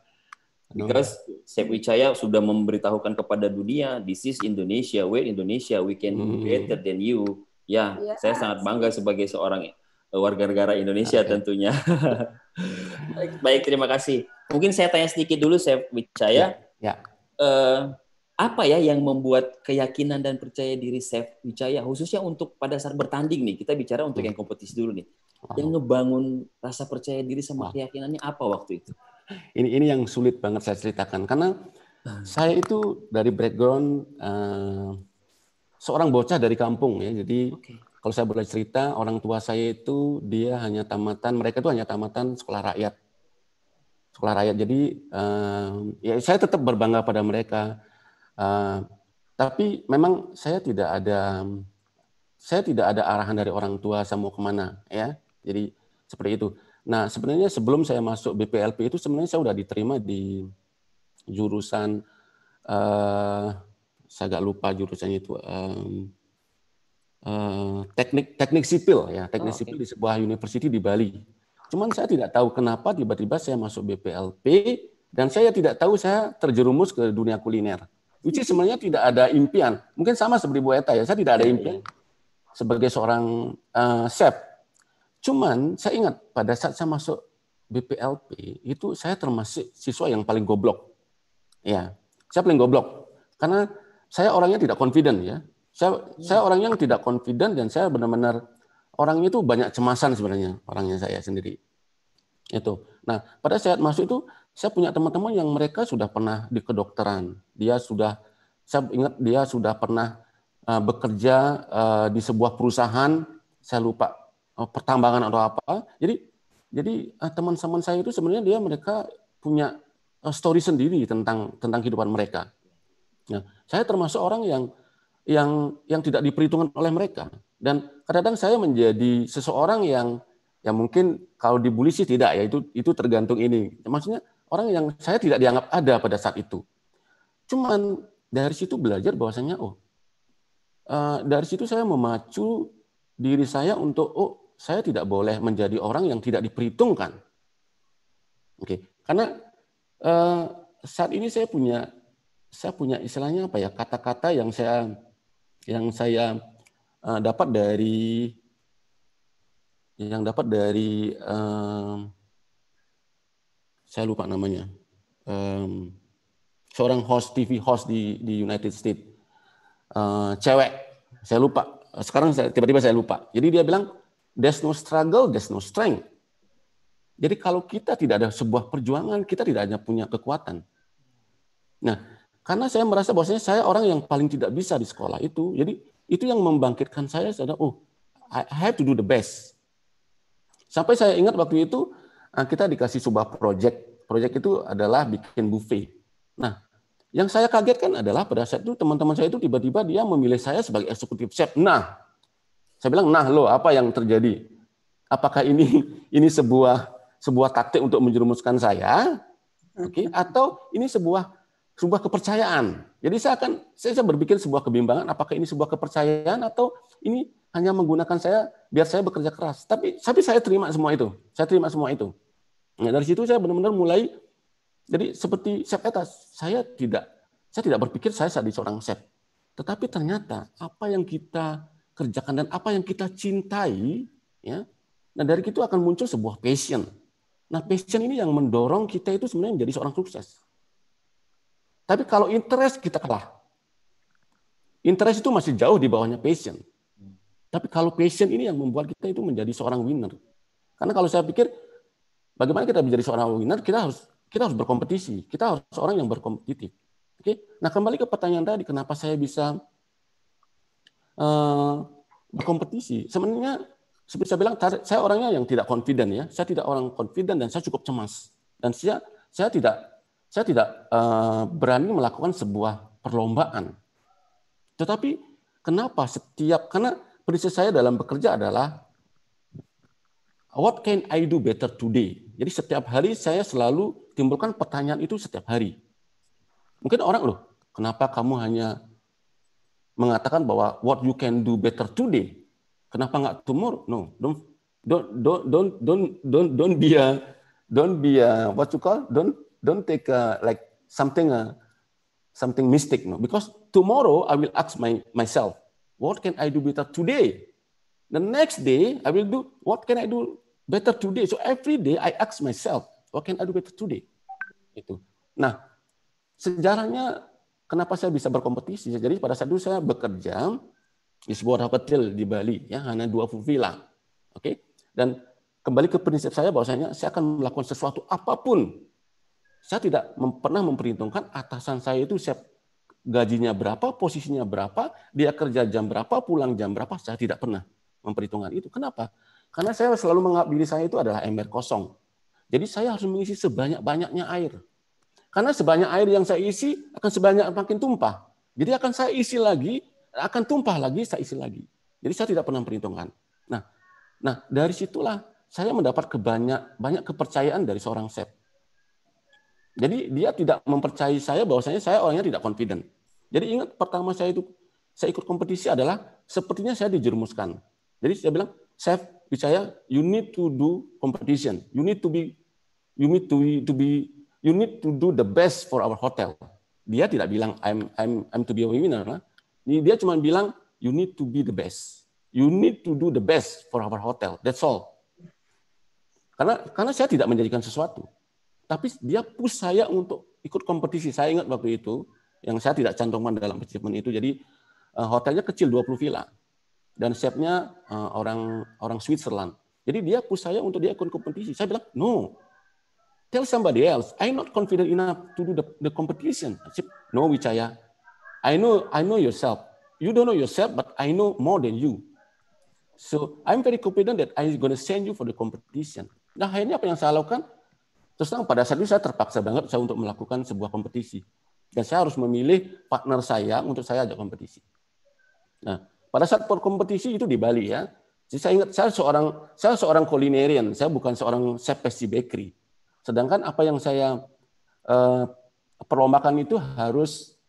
Because Sep Wijaya sudah memberitahukan kepada dunia, this is Indonesia, we're Indonesia, we can do better hmm. than you. Ya, ya. saya sangat bangga sebagai seorang eh, warga negara Indonesia okay. tentunya. Baik, terima kasih. Mungkin saya tanya sedikit dulu, saya percaya. Ya. ya. Uh, apa ya yang membuat keyakinan dan percaya diri Chef Wijaya khususnya untuk pada saat bertanding nih kita bicara untuk hmm. yang kompetisi dulu nih oh. yang ngebangun rasa percaya diri sama keyakinannya apa waktu itu ini ini yang sulit banget saya ceritakan karena ah. saya itu dari background uh, seorang bocah dari kampung ya. Jadi okay. kalau saya boleh cerita, orang tua saya itu dia hanya tamatan, mereka itu hanya tamatan sekolah rakyat. Sekolah rakyat. Jadi uh, ya saya tetap berbangga pada mereka. Uh, tapi memang saya tidak ada saya tidak ada arahan dari orang tua saya mau kemana ya. Jadi seperti itu. Nah sebenarnya sebelum saya masuk BPLP itu sebenarnya saya sudah diterima di jurusan uh, saya agak lupa jurusannya itu um, uh, teknik teknik sipil ya teknik oh, sipil di sebuah universiti di Bali. Cuman saya tidak tahu kenapa tiba-tiba saya masuk BPLP dan saya tidak tahu saya terjerumus ke dunia kuliner. Uci sebenarnya tidak ada impian. Mungkin sama seperti Bu Eta ya, saya tidak ada iya, impian iya. sebagai seorang uh, chef. Cuman saya ingat pada saat saya masuk BPLP itu saya termasuk siswa yang paling goblok. Ya, saya paling goblok karena saya orangnya tidak confident ya. Saya saya orang yang tidak confident dan saya benar-benar orangnya itu banyak cemasan sebenarnya orangnya saya sendiri. Itu. Nah, pada saat masuk itu saya punya teman-teman yang mereka sudah pernah di kedokteran. Dia sudah saya ingat dia sudah pernah uh, bekerja uh, di sebuah perusahaan, saya lupa uh, pertambangan atau apa. Jadi jadi teman-teman saya itu sebenarnya dia mereka punya story sendiri tentang tentang kehidupan mereka. Nah, saya termasuk orang yang yang yang tidak diperhitungkan oleh mereka dan kadang-kadang saya menjadi seseorang yang yang mungkin kalau dibully sih tidak ya itu itu tergantung ini. Maksudnya orang yang saya tidak dianggap ada pada saat itu. Cuman dari situ belajar bahwasanya oh eh, dari situ saya memacu diri saya untuk oh saya tidak boleh menjadi orang yang tidak diperhitungkan. Oke, okay. karena uh, saat ini saya punya saya punya istilahnya apa ya kata-kata yang saya yang saya eh, dapat dari yang dapat dari um, saya lupa namanya um, seorang host TV host di di United States uh, cewek saya lupa sekarang tiba-tiba saya lupa jadi dia bilang there's no struggle there's no strength jadi kalau kita tidak ada sebuah perjuangan kita tidak hanya punya kekuatan nah karena saya merasa bahwasanya saya orang yang paling tidak bisa di sekolah itu. Jadi itu yang membangkitkan saya sadar oh I have to do the best. Sampai saya ingat waktu itu eh, kita dikasih sebuah proyek. Proyek itu adalah bikin buffet. Nah, yang saya kagetkan adalah pada saat itu teman-teman saya itu tiba-tiba dia memilih saya sebagai eksekutif chef. Nah, saya bilang, nah lo apa yang terjadi? Apakah ini ini sebuah sebuah taktik untuk menjerumuskan saya? Hmm. Oke, okay. atau ini sebuah sebuah kepercayaan. Jadi saya akan saya, bisa berpikir sebuah kebimbangan apakah ini sebuah kepercayaan atau ini hanya menggunakan saya biar saya bekerja keras. Tapi tapi saya terima semua itu. Saya terima semua itu. Nah, dari situ saya benar-benar mulai jadi seperti chef etas. saya tidak saya tidak berpikir saya sadis seorang chef. Tetapi ternyata apa yang kita kerjakan dan apa yang kita cintai ya nah dari itu akan muncul sebuah passion. Nah, passion ini yang mendorong kita itu sebenarnya menjadi seorang sukses. Tapi kalau interest kita kalah. Interest itu masih jauh di bawahnya passion. Tapi kalau passion ini yang membuat kita itu menjadi seorang winner. Karena kalau saya pikir bagaimana kita menjadi seorang winner, kita harus kita harus berkompetisi. Kita harus seorang yang berkompetitif. Oke. Nah, kembali ke pertanyaan tadi, kenapa saya bisa uh, berkompetisi? Sebenarnya seperti saya bilang, saya orangnya yang tidak confident ya. Saya tidak orang confident dan saya cukup cemas. Dan saya saya tidak saya tidak eh, berani melakukan sebuah perlombaan. Tetapi kenapa setiap karena prinsip saya dalam bekerja adalah what can I do better today? Jadi setiap hari saya selalu timbulkan pertanyaan itu setiap hari. Mungkin orang loh, kenapa kamu hanya mengatakan bahwa what you can do better today? Kenapa nggak tomorrow? No, don't don't don't don't don't don't be a don't be a what you call don't don't take uh, like something uh, something mystic no because tomorrow i will ask my, myself what can i do better today the next day i will do what can i do better today so every day i ask myself what can i do better today itu nah sejarahnya kenapa saya bisa berkompetisi jadi pada saat itu saya bekerja di sebuah kecil di Bali ya hanya puluh villa oke okay? dan kembali ke prinsip saya bahwasanya saya akan melakukan sesuatu apapun saya tidak pernah memperhitungkan atasan saya itu siap gajinya berapa, posisinya berapa, dia kerja jam berapa, pulang jam berapa. Saya tidak pernah memperhitungkan itu. Kenapa? Karena saya selalu menganggap diri saya itu adalah ember kosong. Jadi saya harus mengisi sebanyak-banyaknya air. Karena sebanyak air yang saya isi akan sebanyak makin tumpah. Jadi akan saya isi lagi, akan tumpah lagi, saya isi lagi. Jadi saya tidak pernah perhitungan. Nah, nah dari situlah saya mendapat kebanyak banyak kepercayaan dari seorang chef. Jadi dia tidak mempercayai saya bahwasanya saya orangnya tidak confident. Jadi ingat pertama saya itu saya ikut kompetisi adalah sepertinya saya dijerumuskan. Jadi saya bilang, saya percaya you need to do competition. You need to be you need to be, to be you need to do the best for our hotel. Dia tidak bilang I'm I'm I'm to be a winner. Nah, dia cuma bilang you need to be the best. You need to do the best for our hotel. That's all. Karena karena saya tidak menjadikan sesuatu tapi dia push saya untuk ikut kompetisi. Saya ingat waktu itu, yang saya tidak cantumkan dalam achievement itu, jadi eh, hotelnya kecil 20 villa dan chefnya eh, orang orang Switzerland. Jadi dia push saya untuk dia ikut kompetisi. Saya bilang no, tell somebody else. I'm not confident enough to do the, the competition. I said, no, Wicaya. I know, I know yourself. You don't know yourself, but I know more than you. So I'm very confident that I'm going to send you for the competition. Nah, akhirnya apa yang saya lakukan? Terus terang pada saat itu saya terpaksa banget saya untuk melakukan sebuah kompetisi. Dan saya harus memilih partner saya untuk saya ajak kompetisi. Nah, pada saat kompetisi itu di Bali ya. saya ingat saya seorang saya seorang kulinerian, saya bukan seorang chef pastry bakery. Sedangkan apa yang saya eh, perlombakan itu harus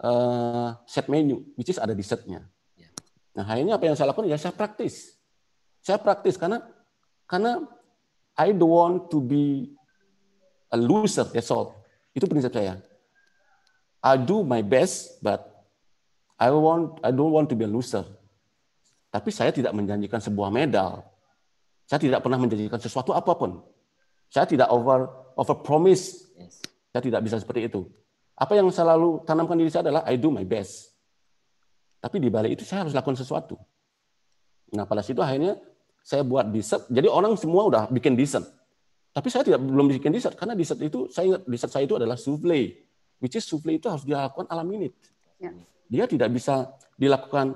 eh, set menu, which is ada dessertnya. Ya. Nah, akhirnya apa yang saya lakukan ya saya praktis. Saya praktis karena karena I don't want to be a loser, that's all. Itu prinsip saya. I do my best, but I want I don't want to be a loser. Tapi saya tidak menjanjikan sebuah medal. Saya tidak pernah menjanjikan sesuatu apapun. Saya tidak over over promise. Saya tidak bisa seperti itu. Apa yang selalu tanamkan diri saya adalah I do my best. Tapi di balik itu saya harus lakukan sesuatu. Nah, pada situ akhirnya saya buat dessert. Jadi orang semua udah bikin dessert tapi saya tidak belum bikin dessert karena dessert itu saya ingat dessert saya itu adalah souffle, which is souffle itu harus dilakukan alam ini ya. Dia tidak bisa dilakukan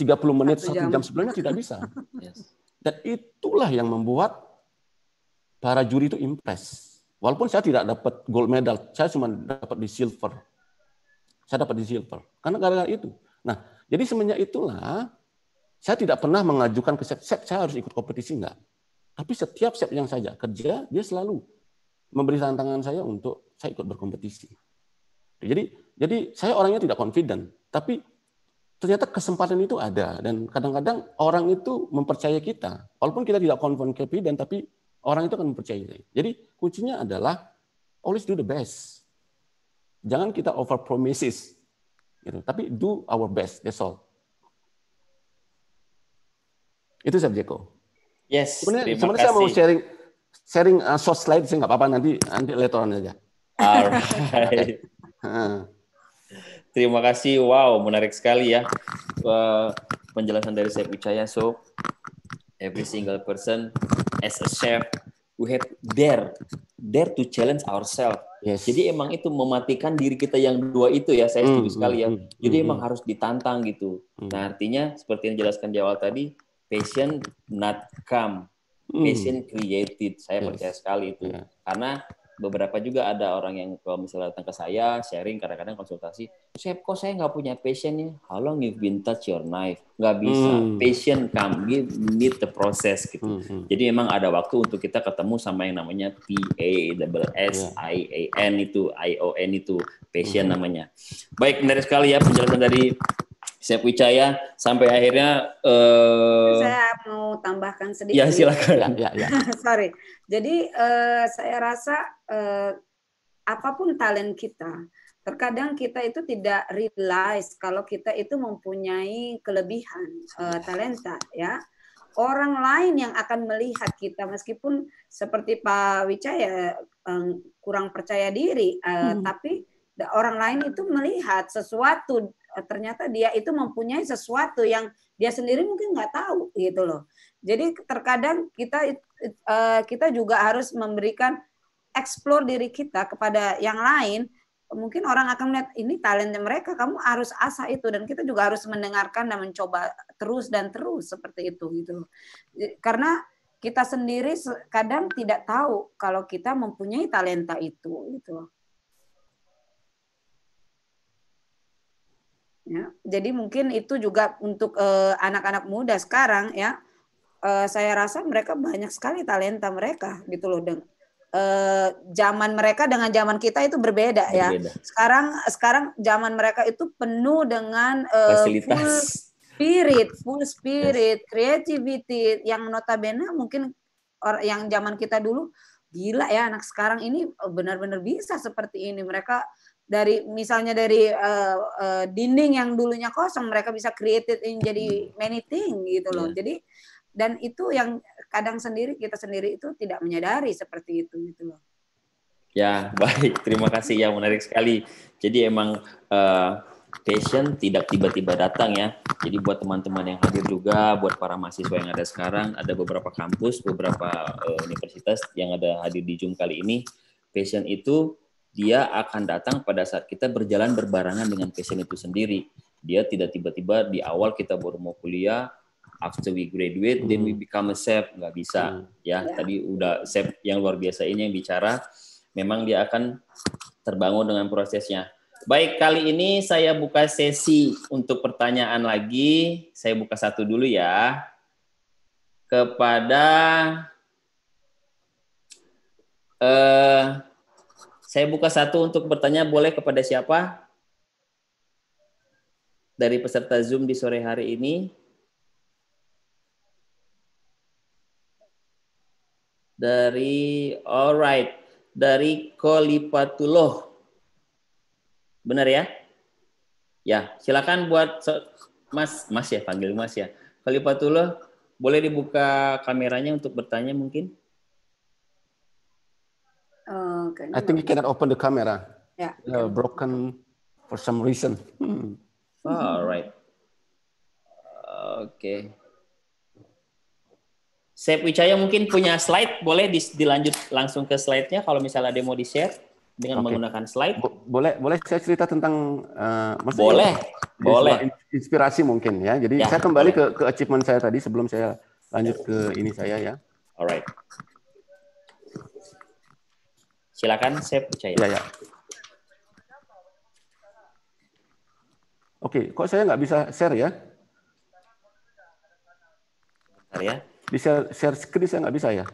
30 menit satu jam, jam sebelumnya tidak bisa. Dan itulah yang membuat para juri itu impress. Walaupun saya tidak dapat gold medal, saya cuma dapat di silver. Saya dapat di silver karena gara-gara itu. Nah, jadi semenjak itulah saya tidak pernah mengajukan ke set, set saya harus ikut kompetisi enggak. Tapi setiap siap yang saya kerja, dia selalu memberi tantangan saya untuk saya ikut berkompetisi. Jadi, jadi saya orangnya tidak confident, tapi ternyata kesempatan itu ada dan kadang-kadang orang itu mempercayai kita, walaupun kita tidak confident, tapi orang itu akan mempercayai saya. Jadi kuncinya adalah always do the best. Jangan kita over promises, gitu. Tapi do our best. That's all. Itu subjeko. Yes. Sebenarnya, saya mau sharing sharing uh, short slide sih nggak apa-apa nanti nanti later on aja. Alright. Terima kasih. Wow, menarik sekali ya uh, penjelasan dari Chef percaya. So every single person as a chef we have dare dare to challenge ourselves. Yes. Jadi emang itu mematikan diri kita yang dua itu ya saya setuju mm, sekali ya. Hmm, hmm, Jadi mm, emang hmm. harus ditantang gitu. Mm. Nah artinya seperti yang dijelaskan di awal tadi Passion not come, hmm. passion created. Saya yes. percaya sekali itu. Yeah. Karena beberapa juga ada orang yang kalau misalnya datang ke saya sharing kadang-kadang konsultasi saya kok saya nggak punya passionnya ya? how long you've been touch your knife nggak bisa hmm. passion come give need the process gitu hmm. hmm. jadi memang ada waktu untuk kita ketemu sama yang namanya P A double S I A N itu I O N itu passion hmm. namanya baik menarik sekali ya penjelasan dari Siap Wijaya sampai akhirnya uh... saya mau tambahkan sedikit. Ya silakan. Ya, ya, ya. Sorry. Jadi uh, saya rasa uh, apapun talent kita, terkadang kita itu tidak realize kalau kita itu mempunyai kelebihan uh, talenta ya orang lain yang akan melihat kita meskipun seperti Pak Wicaya kurang percaya diri hmm. tapi orang lain itu melihat sesuatu Eh, ternyata dia itu mempunyai sesuatu yang dia sendiri mungkin nggak tahu gitu loh. Jadi terkadang kita eh, kita juga harus memberikan explore diri kita kepada yang lain. Mungkin orang akan melihat ini talentnya mereka, kamu harus asah itu dan kita juga harus mendengarkan dan mencoba terus dan terus seperti itu gitu. Karena kita sendiri kadang tidak tahu kalau kita mempunyai talenta itu gitu loh. Ya, jadi mungkin itu juga untuk eh, anak-anak uh, muda sekarang ya, Uh, saya rasa mereka banyak sekali talenta mereka gitu loh. Deng Uh, zaman mereka dengan zaman kita itu berbeda, ya. berbeda. ya. Sekarang sekarang zaman mereka itu penuh dengan uh, Full spirit, full spirit, creativity yang notabene mungkin orang yang zaman kita dulu gila ya anak sekarang ini benar-benar bisa seperti ini mereka dari misalnya dari uh, uh, dinding yang dulunya kosong mereka bisa created jadi many thing gitu loh. Yeah. Jadi dan itu yang kadang sendiri kita sendiri itu tidak menyadari seperti itu gitu loh. Ya, baik. Terima kasih yang menarik sekali. Jadi emang uh, passion tidak tiba-tiba datang ya. Jadi buat teman-teman yang hadir juga, buat para mahasiswa yang ada sekarang, ada beberapa kampus, beberapa uh, universitas yang ada hadir di Zoom kali ini, passion itu dia akan datang pada saat kita berjalan berbarangan dengan passion itu sendiri. Dia tidak tiba-tiba di awal kita baru mau kuliah, after we graduate then we hmm. become a chef nggak bisa hmm. ya yeah. tadi udah chef yang luar biasa ini yang bicara memang dia akan terbangun dengan prosesnya. Baik, kali ini saya buka sesi untuk pertanyaan lagi. Saya buka satu dulu ya. Kepada eh uh, saya buka satu untuk bertanya boleh kepada siapa? Dari peserta Zoom di sore hari ini. Dari alright, dari Kolipatuloh Benar ya? Ya, silakan buat Mas, Mas ya panggil Mas ya. Kolipatuloh boleh dibuka kameranya untuk bertanya mungkin? Oh, okay. I think you cannot open the camera. Yeah. Ya, uh, broken for some reason. Hmm. All right. Oke. Okay. Sep Wicaya mungkin punya slide, boleh dilanjut langsung ke slide-nya kalau misalnya demo di share dengan okay. menggunakan slide. Bo boleh, boleh saya cerita tentang uh, boleh, ya, boleh inspirasi mungkin ya. Jadi ya, saya kembali ke, ke achievement saya tadi sebelum saya lanjut ke ini saya ya. Alright. Silakan, saya percaya. Ya, ya. Oke, kok saya nggak bisa share ya? Bentar ya. Di share, share screen saya nggak bisa ya?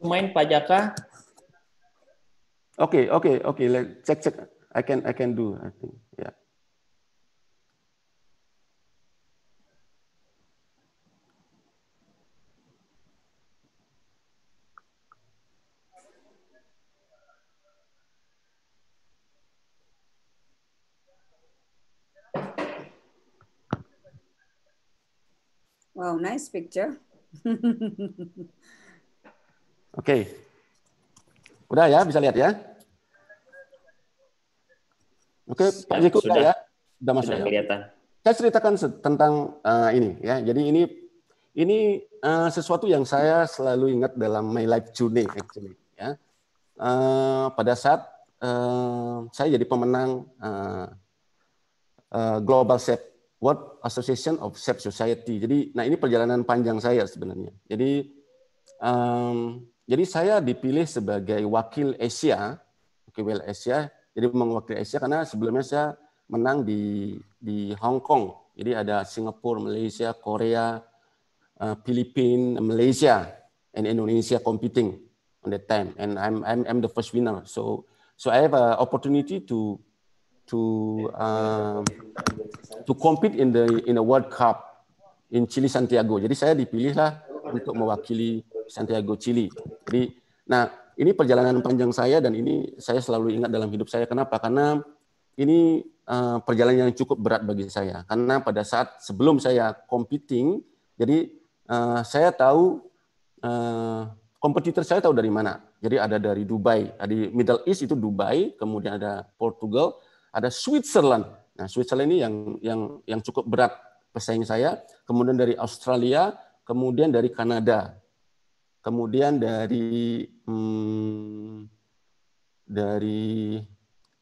Main Pak Oke, oke, oke. cek cek I can, I can do. I think. Wow, nice picture. Oke. Okay. Udah ya, bisa lihat ya. Oke, okay, Pak Jeko sudah, ya. Sudah masuk sudah ya. Saya ceritakan tentang uh, ini ya. Jadi ini ini uh, sesuatu yang saya selalu ingat dalam my life journey actually ya. Uh, pada saat uh, saya jadi pemenang uh, uh, Global Set World Association of Chef Society. Jadi, nah ini perjalanan panjang saya sebenarnya. Jadi, um, jadi saya dipilih sebagai wakil Asia, wakil Asia. Jadi mewakili Asia karena sebelumnya saya menang di di Hong Kong. Jadi ada Singapura, Malaysia, Korea, uh, eh, Filipina, Malaysia, and Indonesia competing on that time. And I'm I'm I'm the first winner. So so I have an opportunity to to uh, to compete in the in a World Cup in Chile Santiago. Jadi saya dipilihlah untuk mewakili Santiago Chile. Jadi nah ini perjalanan panjang saya dan ini saya selalu ingat dalam hidup saya kenapa? Karena ini uh, perjalanan yang cukup berat bagi saya karena pada saat sebelum saya competing jadi uh, saya tahu uh, kompetitor saya tahu dari mana. Jadi ada dari Dubai, dari Middle East itu Dubai, kemudian ada Portugal, ada Switzerland. Nah, Switzerland ini yang yang yang cukup berat pesaing saya. Kemudian dari Australia, kemudian dari Kanada, kemudian dari hmm, dari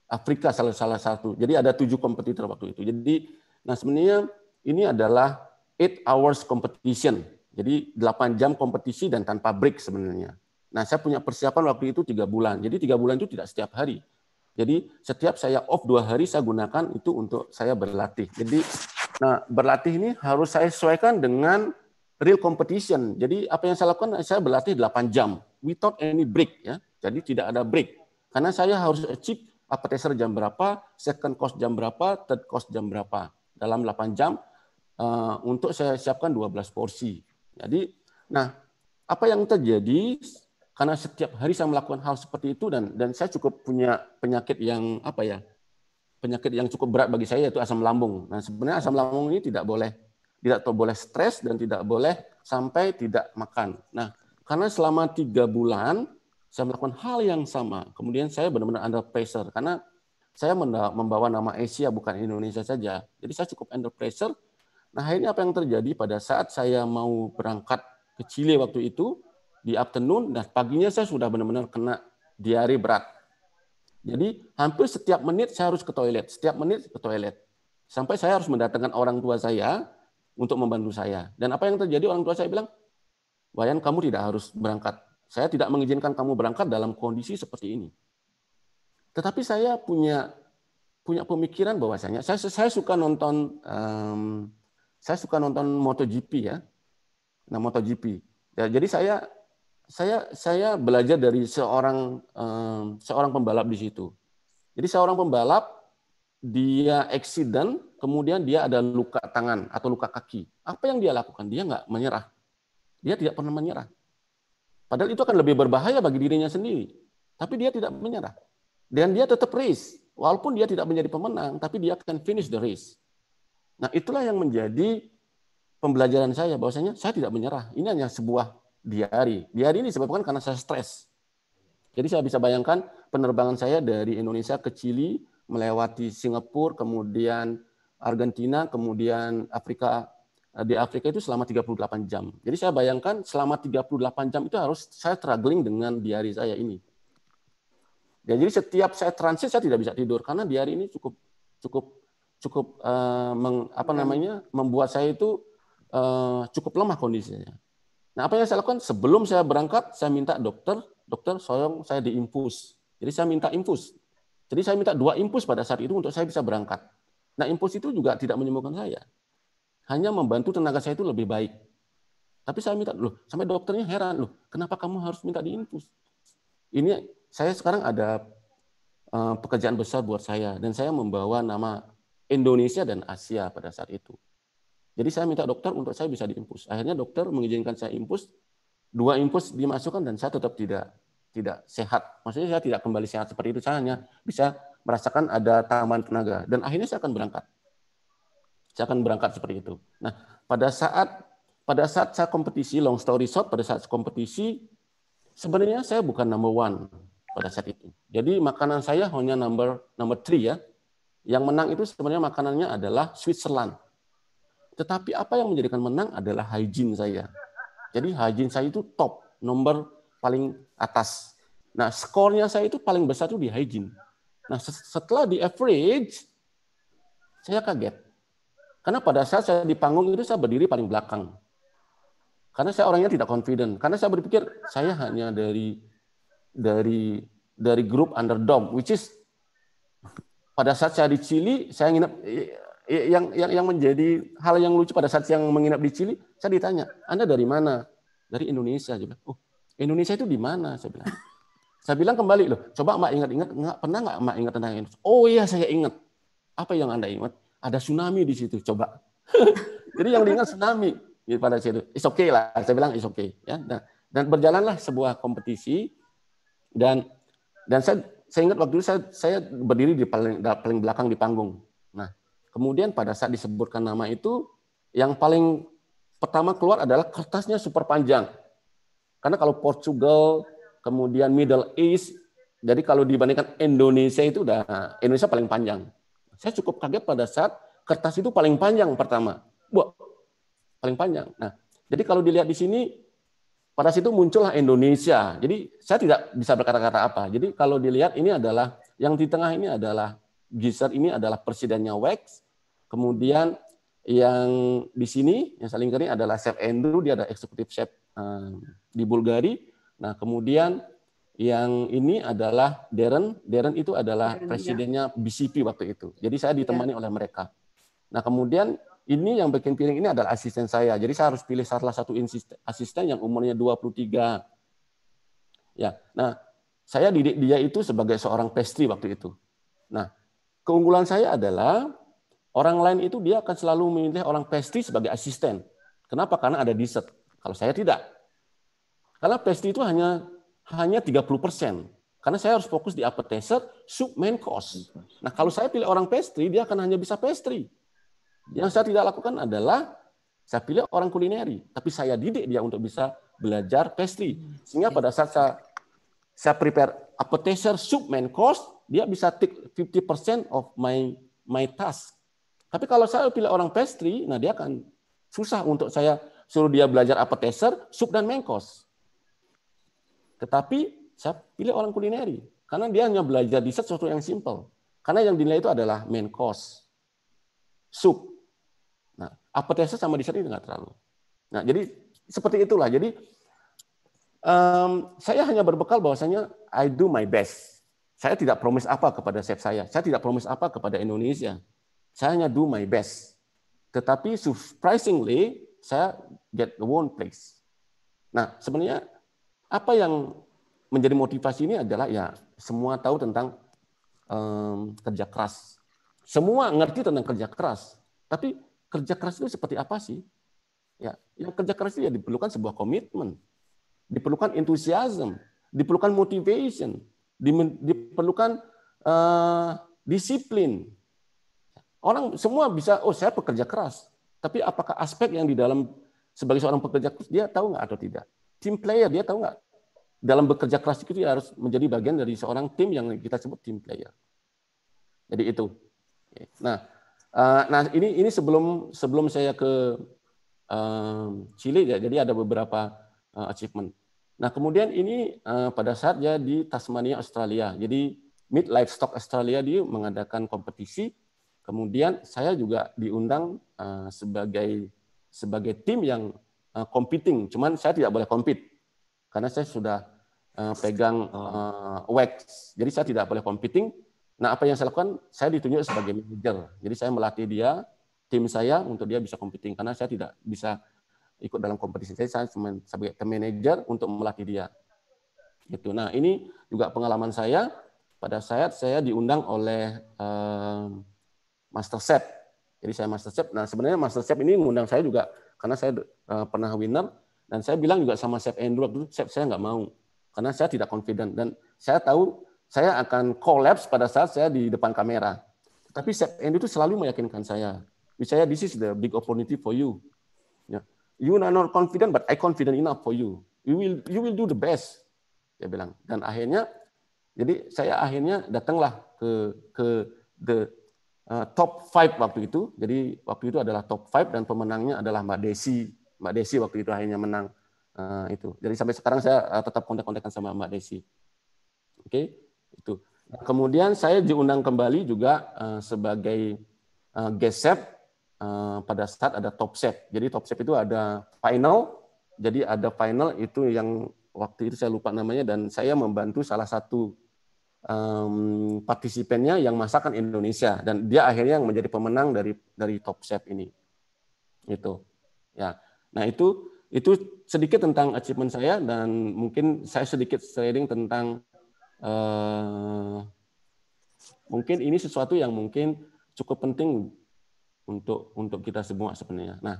Afrika salah salah satu. Jadi ada tujuh kompetitor waktu itu. Jadi, nah sebenarnya ini adalah eight hours competition. Jadi delapan jam kompetisi dan tanpa break sebenarnya. Nah, saya punya persiapan waktu itu tiga bulan. Jadi tiga bulan itu tidak setiap hari. Jadi setiap saya off dua hari saya gunakan itu untuk saya berlatih. Jadi nah berlatih ini harus saya sesuaikan dengan real competition. Jadi apa yang saya lakukan saya berlatih 8 jam without any break ya. Jadi tidak ada break. Karena saya harus achieve appetizer jam berapa, second cost jam berapa, third cost jam berapa. Dalam 8 jam uh, untuk saya siapkan 12 porsi. Jadi nah apa yang terjadi karena setiap hari saya melakukan hal seperti itu dan dan saya cukup punya penyakit yang apa ya? Penyakit yang cukup berat bagi saya yaitu asam lambung. Nah, sebenarnya asam lambung ini tidak boleh tidak boleh stres dan tidak boleh sampai tidak makan. Nah, karena selama tiga bulan saya melakukan hal yang sama. Kemudian saya benar-benar under pressure karena saya membawa nama Asia bukan Indonesia saja. Jadi saya cukup under pressure. Nah, akhirnya apa yang terjadi pada saat saya mau berangkat ke Chile waktu itu, di afternoon dan nah, paginya saya sudah benar-benar kena diare berat. Jadi hampir setiap menit saya harus ke toilet, setiap menit ke toilet. Sampai saya harus mendatangkan orang tua saya untuk membantu saya. Dan apa yang terjadi orang tua saya bilang, Wayan kamu tidak harus berangkat. Saya tidak mengizinkan kamu berangkat dalam kondisi seperti ini. Tetapi saya punya punya pemikiran bahwasanya saya saya suka nonton um, saya suka nonton MotoGP ya. Nah MotoGP. Ya, jadi saya saya saya belajar dari seorang um, seorang pembalap di situ. Jadi seorang pembalap dia eksiden kemudian dia ada luka tangan atau luka kaki. Apa yang dia lakukan? Dia nggak menyerah. Dia tidak pernah menyerah. Padahal itu akan lebih berbahaya bagi dirinya sendiri. Tapi dia tidak menyerah. Dan dia tetap race. Walaupun dia tidak menjadi pemenang, tapi dia akan finish the race. Nah itulah yang menjadi pembelajaran saya. bahwasanya saya tidak menyerah. Ini hanya sebuah diari. Diari ini disebabkan karena saya stres. Jadi saya bisa bayangkan penerbangan saya dari Indonesia ke Chili, melewati Singapura, kemudian Argentina, kemudian Afrika eh, di Afrika itu selama 38 jam. Jadi saya bayangkan selama 38 jam itu harus saya struggling dengan diari saya ini. Ya, jadi setiap saya transit saya tidak bisa tidur karena diari ini cukup cukup cukup uh, meng, apa namanya membuat saya itu uh, cukup lemah kondisinya. Nah, apa yang saya lakukan sebelum saya berangkat, saya minta dokter, dokter, soyong saya diinfus Jadi saya minta infus Jadi saya minta dua infus pada saat itu untuk saya bisa berangkat. Nah, infus itu juga tidak menyembuhkan saya. Hanya membantu tenaga saya itu lebih baik. Tapi saya minta, loh, sampai dokternya heran, loh, kenapa kamu harus minta diinfus Ini saya sekarang ada eh, pekerjaan besar buat saya dan saya membawa nama Indonesia dan Asia pada saat itu. Jadi saya minta dokter untuk saya bisa diimpus. Akhirnya dokter mengizinkan saya impus, dua impus dimasukkan dan saya tetap tidak tidak sehat. Maksudnya saya tidak kembali sehat seperti itu. Saya hanya bisa merasakan ada taman tenaga dan akhirnya saya akan berangkat. Saya akan berangkat seperti itu. Nah, pada saat pada saat saya kompetisi long story short pada saat kompetisi sebenarnya saya bukan number one pada saat itu. Jadi makanan saya hanya number number three ya. Yang menang itu sebenarnya makanannya adalah Switzerland tetapi apa yang menjadikan menang adalah hygiene saya. Jadi hygiene saya itu top, nomor paling atas. Nah, skornya saya itu paling besar itu di hygiene. Nah, setelah di average, saya kaget. Karena pada saat saya di panggung itu saya berdiri paling belakang. Karena saya orangnya tidak confident. Karena saya berpikir saya hanya dari dari dari grup underdog, which is pada saat saya di Chili, saya nginep Eh, yang yang yang menjadi hal yang lucu pada saat yang menginap di Chili, saya ditanya, "Anda dari mana?" Dari Indonesia. Saya bilang, "Oh, Indonesia itu di mana?" Saya bilang. Saya bilang kembali loh, coba Mak ingat-ingat, nggak pernah nggak Mak ingat tentang ini? Oh iya saya ingat. Apa yang Anda ingat? Ada tsunami di situ, coba. Jadi yang diingat tsunami pada situ. It's okay lah, saya bilang it's okay. Ya, dan, dan berjalanlah sebuah kompetisi dan dan saya saya ingat waktu itu saya saya berdiri di paling paling belakang di panggung Kemudian pada saat disebutkan nama itu, yang paling pertama keluar adalah kertasnya super panjang. Karena kalau Portugal, kemudian Middle East, jadi kalau dibandingkan Indonesia itu udah Indonesia paling panjang. Saya cukup kaget pada saat kertas itu paling panjang pertama. bu, paling panjang. Nah, jadi kalau dilihat di sini pada situ muncullah Indonesia. Jadi saya tidak bisa berkata-kata apa. Jadi kalau dilihat ini adalah yang di tengah ini adalah Gizer ini adalah presidennya Wex, Kemudian yang di sini yang saling kering adalah Chef Andrew, dia ada eksekutif chef eh, di Bulgari. Nah, kemudian yang ini adalah Darren. Darren itu adalah Darren, ya. presidennya ya. BCP waktu itu. Jadi saya iya. ditemani ya. oleh mereka. Nah, kemudian ini yang bikin piring ini adalah asisten saya. Jadi saya harus pilih salah satu asisten yang umurnya 23. Ya. Nah, saya didik dia itu sebagai seorang pastry waktu itu. Nah, keunggulan saya adalah Orang lain itu dia akan selalu memilih orang pastry sebagai asisten. Kenapa? Karena ada dessert. Kalau saya tidak. Karena pastry itu hanya hanya 30 persen. Karena saya harus fokus di appetizer, soup, main course. Nah kalau saya pilih orang pastry, dia akan hanya bisa pastry. Yang saya tidak lakukan adalah saya pilih orang kulineri, tapi saya didik dia untuk bisa belajar pastry. Sehingga pada saat saya, saya prepare appetizer, soup, main course, dia bisa take 50% of my my task tapi kalau saya pilih orang pastry, nah dia akan susah untuk saya suruh dia belajar appetizer, sup dan main course. Tetapi saya pilih orang kulineri karena dia hanya belajar di sesuatu yang simple. Karena yang dinilai itu adalah main course, sup. Nah, appetizer sama dessert itu nggak terlalu. Nah, jadi seperti itulah. Jadi um, saya hanya berbekal bahwasanya I do my best. Saya tidak promise apa kepada chef saya. Saya tidak promise apa kepada Indonesia. Saya hanya do my best. Tetapi surprisingly, saya get the one place. Nah, sebenarnya apa yang menjadi motivasi ini adalah ya semua tahu tentang um, kerja keras. Semua ngerti tentang kerja keras. Tapi kerja keras itu seperti apa sih? Ya, yang kerja keras itu ya diperlukan sebuah komitmen, diperlukan entusiasme, diperlukan motivation, diperlukan uh, disiplin, Orang semua bisa, oh saya pekerja keras. Tapi apakah aspek yang di dalam sebagai seorang pekerja keras dia tahu nggak atau tidak? Team player dia tahu nggak? Dalam bekerja keras itu harus menjadi bagian dari seorang tim yang kita sebut team player. Jadi itu. Nah, eh, nah ini ini sebelum sebelum saya ke eh, Chile ya, jadi ada beberapa eh, achievement. Nah kemudian ini pada saat ya di Tasmania Australia, jadi Mid Livestock Australia dia mengadakan kompetisi Kemudian saya juga diundang eh, sebagai sebagai tim yang uh, competing, cuman saya tidak boleh compete karena saya sudah eh, pegang oh. wax. Jadi saya tidak boleh competing. Nah, apa yang saya lakukan? Saya ditunjuk sebagai manager. Jadi saya melatih dia, tim saya untuk dia bisa competing karena saya tidak bisa ikut dalam kompetisi. Jadi saya cuma sebagai manager untuk melatih dia. Gitu. Nah, ini juga pengalaman saya pada saat saya diundang oleh uh, master chef. Jadi saya master chef. Nah, sebenarnya master chef ini mengundang saya juga karena saya uh, pernah winner dan saya bilang juga sama chef Andrew waktu itu chef saya nggak mau karena saya tidak confident dan saya tahu saya akan collapse pada saat saya di depan kamera. Tapi chef Andrew itu selalu meyakinkan saya, saya this is the big opportunity for you. Ya. You are not confident, but I confident enough for you. You will you will do the best. Dia bilang. Dan akhirnya, jadi saya akhirnya datanglah ke ke the Eh, top five waktu itu. Jadi waktu itu adalah top five dan pemenangnya adalah Mbak Desi. Mbak Desi waktu itu akhirnya menang uh, itu. Jadi sampai sekarang saya eh, tetap kontak-kontakan sama Mbak Desi. Oke, okay? itu. Kemudian saya diundang kembali juga uh, sebagai uh, guest chef uh, pada saat ada top chef. Jadi top chef itu ada final. Jadi ada final itu yang waktu itu saya lupa namanya dan saya membantu salah satu um, partisipennya yang masakan Indonesia dan dia akhirnya yang menjadi pemenang dari dari Top Chef ini. Itu. Ya. Nah, itu itu sedikit tentang achievement saya dan mungkin saya sedikit sharing tentang uh, mungkin ini sesuatu yang mungkin cukup penting untuk untuk kita semua sebenarnya. Nah,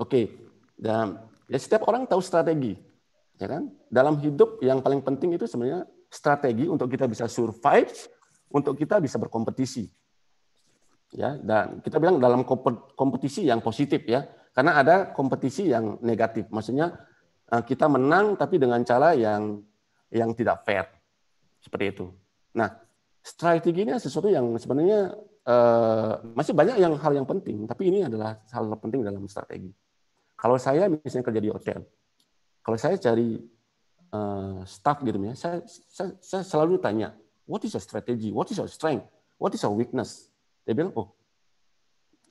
oke, okay. dan Ya setiap orang tahu strategi, ya kan? Dalam hidup yang paling penting itu sebenarnya strategi untuk kita bisa survive, untuk kita bisa berkompetisi. Ya, dan kita bilang dalam kompetisi yang positif ya. Karena ada kompetisi yang negatif, maksudnya eh, kita menang tapi dengan cara yang yang tidak fair. Seperti itu. Nah, strategi ini sesuatu yang sebenarnya eh, masih banyak yang hal yang penting, tapi ini adalah hal penting dalam strategi. Kalau saya misalnya kerja di hotel, kalau saya cari uh, staff gitu ya, saya, saya, saya selalu tanya, what is your strategy, what is your strength, what is your weakness? Dia bilang, oh,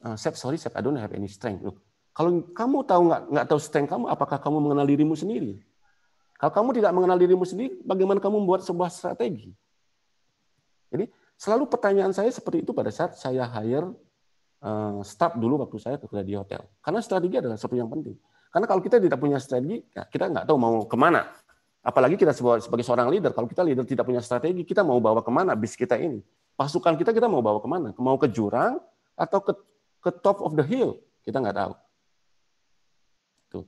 uh, sorry Sep, I don't have any strength. Loh, kalau kamu tahu nggak nggak tahu strength kamu, apakah kamu mengenal dirimu sendiri? Kalau kamu tidak mengenal dirimu sendiri, bagaimana kamu membuat sebuah strategi? Jadi selalu pertanyaan saya seperti itu pada saat saya hire Eh, Stop dulu waktu saya kerja di hotel. Karena strategi adalah sesuatu yang penting. Karena kalau kita tidak punya strategi, ya kita nggak tahu mau kemana. Apalagi kita sebagai seorang leader, kalau kita leader tidak punya strategi, kita mau bawa kemana bis kita ini? Pasukan kita kita mau bawa kemana? Mau ke jurang atau ke, ke top of the hill? Kita nggak tahu. Tuh.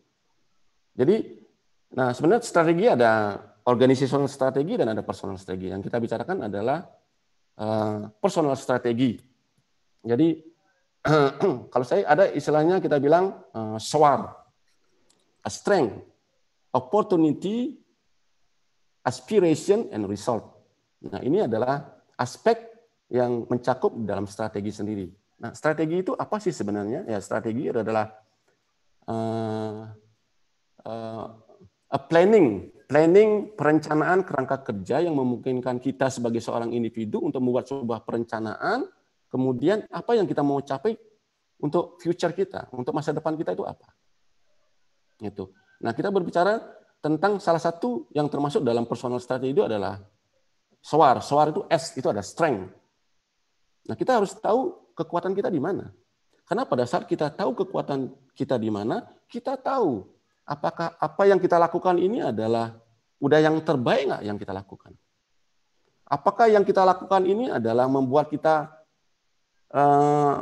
Jadi, nah sebenarnya strategi ada organizational strategi dan ada personal strategi. Yang kita bicarakan adalah uh, personal strategi. Jadi kalau saya ada istilahnya kita bilang uh, a strength, opportunity, aspiration, and result. Nah ini adalah aspek yang mencakup dalam strategi sendiri. Nah strategi itu apa sih sebenarnya? Ya strategi adalah uh, uh, a planning, planning perencanaan kerangka kerja yang memungkinkan kita sebagai seorang individu untuk membuat sebuah perencanaan Kemudian apa yang kita mau capai untuk future kita, untuk masa depan kita itu apa? Itu. Nah, kita berbicara tentang salah satu yang termasuk dalam personal strategy itu adalah SWAR. SWAR itu S itu ada strength. Nah, kita harus tahu kekuatan kita di mana. Karena pada saat kita tahu kekuatan kita di mana, kita tahu apakah apa yang kita lakukan ini adalah udah yang terbaik nggak yang kita lakukan. Apakah yang kita lakukan ini adalah membuat kita Eh,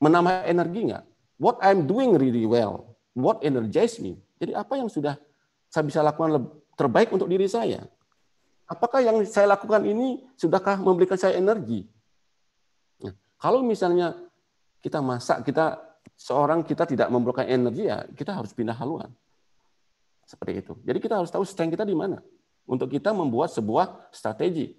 menambah energi nggak? What I'm doing really well, what energize me. Jadi apa yang sudah saya bisa lakukan terbaik untuk diri saya? Apakah yang saya lakukan ini sudahkah memberikan saya energi? Nah, kalau misalnya kita masak, kita seorang kita tidak memerlukan energi ya kita harus pindah haluan. Seperti itu. Jadi kita harus tahu strength kita di mana untuk kita membuat sebuah strategi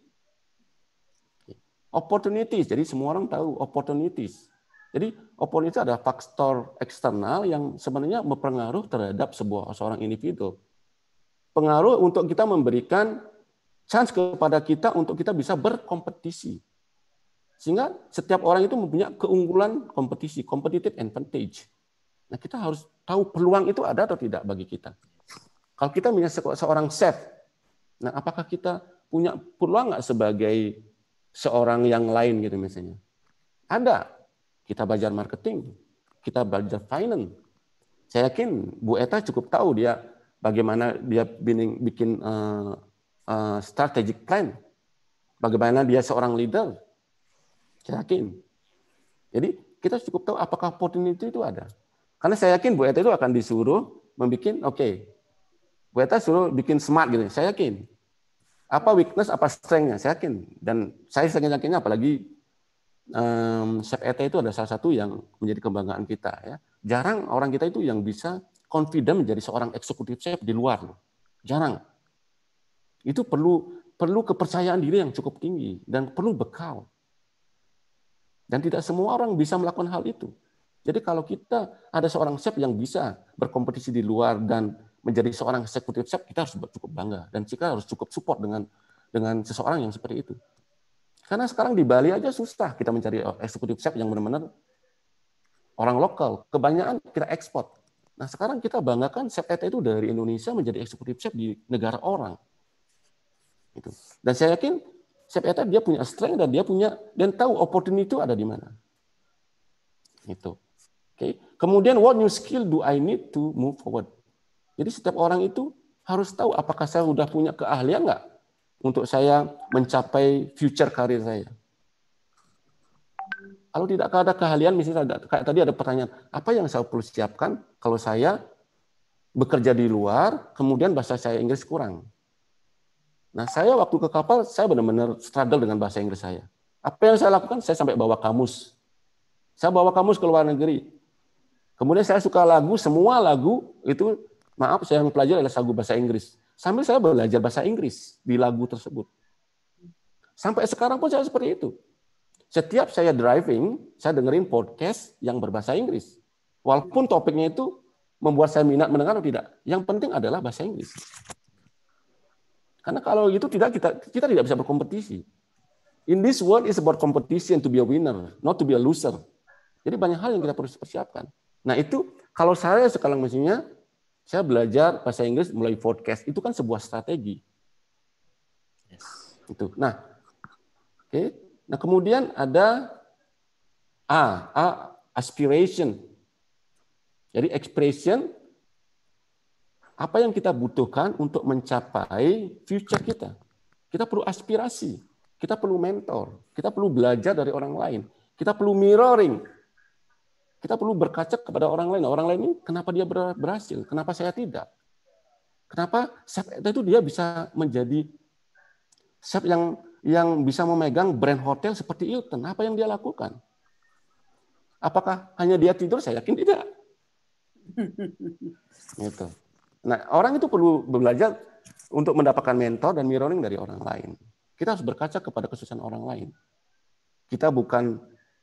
Opportunities, jadi semua orang tahu opportunities. Jadi opportunity ada faktor eksternal yang sebenarnya berpengaruh terhadap sebuah seorang individu. Pengaruh untuk kita memberikan chance kepada kita untuk kita bisa berkompetisi. Sehingga setiap orang itu mempunyai keunggulan kompetisi, competitive advantage. Nah, kita harus tahu peluang itu ada atau tidak bagi kita. Kalau kita punya seorang chef, nah apakah kita punya peluang nggak sebagai seorang yang lain gitu misalnya. Ada. Kita belajar marketing, kita belajar finance. Saya yakin Bu Eta cukup tahu dia bagaimana dia bikin, bikin uh, eh, uh, eh, strategic plan, bagaimana dia seorang leader. Saya yakin. Jadi kita cukup tahu apakah opportunity itu ada. Karena saya yakin Bu Eta itu akan disuruh membuat, oke, okay, Bu Eta suruh bikin smart gitu. Saya yakin apa weakness apa strengthnya saya yakin dan saya sangat yakinnya apalagi um, chef ET itu ada salah satu yang menjadi kebanggaan kita ya jarang orang kita itu yang bisa confident menjadi seorang eksekutif chef di luar jarang itu perlu perlu kepercayaan diri yang cukup tinggi dan perlu bekal dan tidak semua orang bisa melakukan hal itu jadi kalau kita ada seorang chef yang bisa berkompetisi di luar dan menjadi seorang eksekutif chef kita harus cukup bangga dan kita harus cukup support dengan dengan seseorang yang seperti itu. Karena sekarang di Bali aja susah kita mencari eksekutif chef yang benar-benar orang lokal. Kebanyakan kita ekspor. Nah sekarang kita banggakan chef et itu dari Indonesia menjadi eksekutif chef di negara orang. Itu. Dan saya yakin chef et dia punya strength dan dia punya dan tahu opportunity itu ada di mana. Itu. Oke. Okay. Kemudian what new skill do I need to move forward? Jadi setiap orang itu harus tahu apakah saya sudah punya keahlian nggak untuk saya mencapai future karir saya. Kalau tidak ada keahlian, misalnya ada, kayak tadi ada pertanyaan, apa yang saya perlu siapkan kalau saya bekerja di luar, kemudian bahasa saya Inggris kurang. Nah, saya waktu ke kapal, saya benar-benar struggle dengan bahasa Inggris saya. Apa yang saya lakukan? Saya sampai bawa kamus. Saya bawa kamus ke luar negeri. Kemudian saya suka lagu, semua lagu itu Maaf, saya mempelajari adalah lagu bahasa Inggris. Sambil saya belajar bahasa Inggris di lagu tersebut. Sampai sekarang pun saya seperti itu. Setiap saya driving, saya dengerin podcast yang berbahasa Inggris. Walaupun topiknya itu membuat saya minat mendengar atau tidak. Yang penting adalah bahasa Inggris. Karena kalau itu tidak kita kita tidak bisa berkompetisi. In this world is about competition to be a winner, not to be a loser. Jadi banyak hal yang kita perlu persiapkan. Nah itu kalau saya sekarang mestinya saya belajar bahasa Inggris melalui podcast. Itu kan sebuah strategi. Yes. Itu. Nah, oke. Okay. Nah, kemudian ada A, A aspiration. Jadi expression apa yang kita butuhkan untuk mencapai future kita. Kita perlu aspirasi, kita perlu mentor, kita perlu belajar dari orang lain, kita perlu mirroring kita perlu berkaca kepada orang lain. Orang lain ini kenapa dia berhasil? Kenapa saya tidak? Kenapa chef itu dia bisa menjadi chef yang yang bisa memegang brand hotel seperti Hilton? Apa yang dia lakukan? Apakah hanya dia tidur? Saya yakin tidak. Gitu. Nah, orang itu perlu belajar untuk mendapatkan mentor dan mirroring dari orang lain. Kita harus berkaca kepada kesusahan orang lain. Kita bukan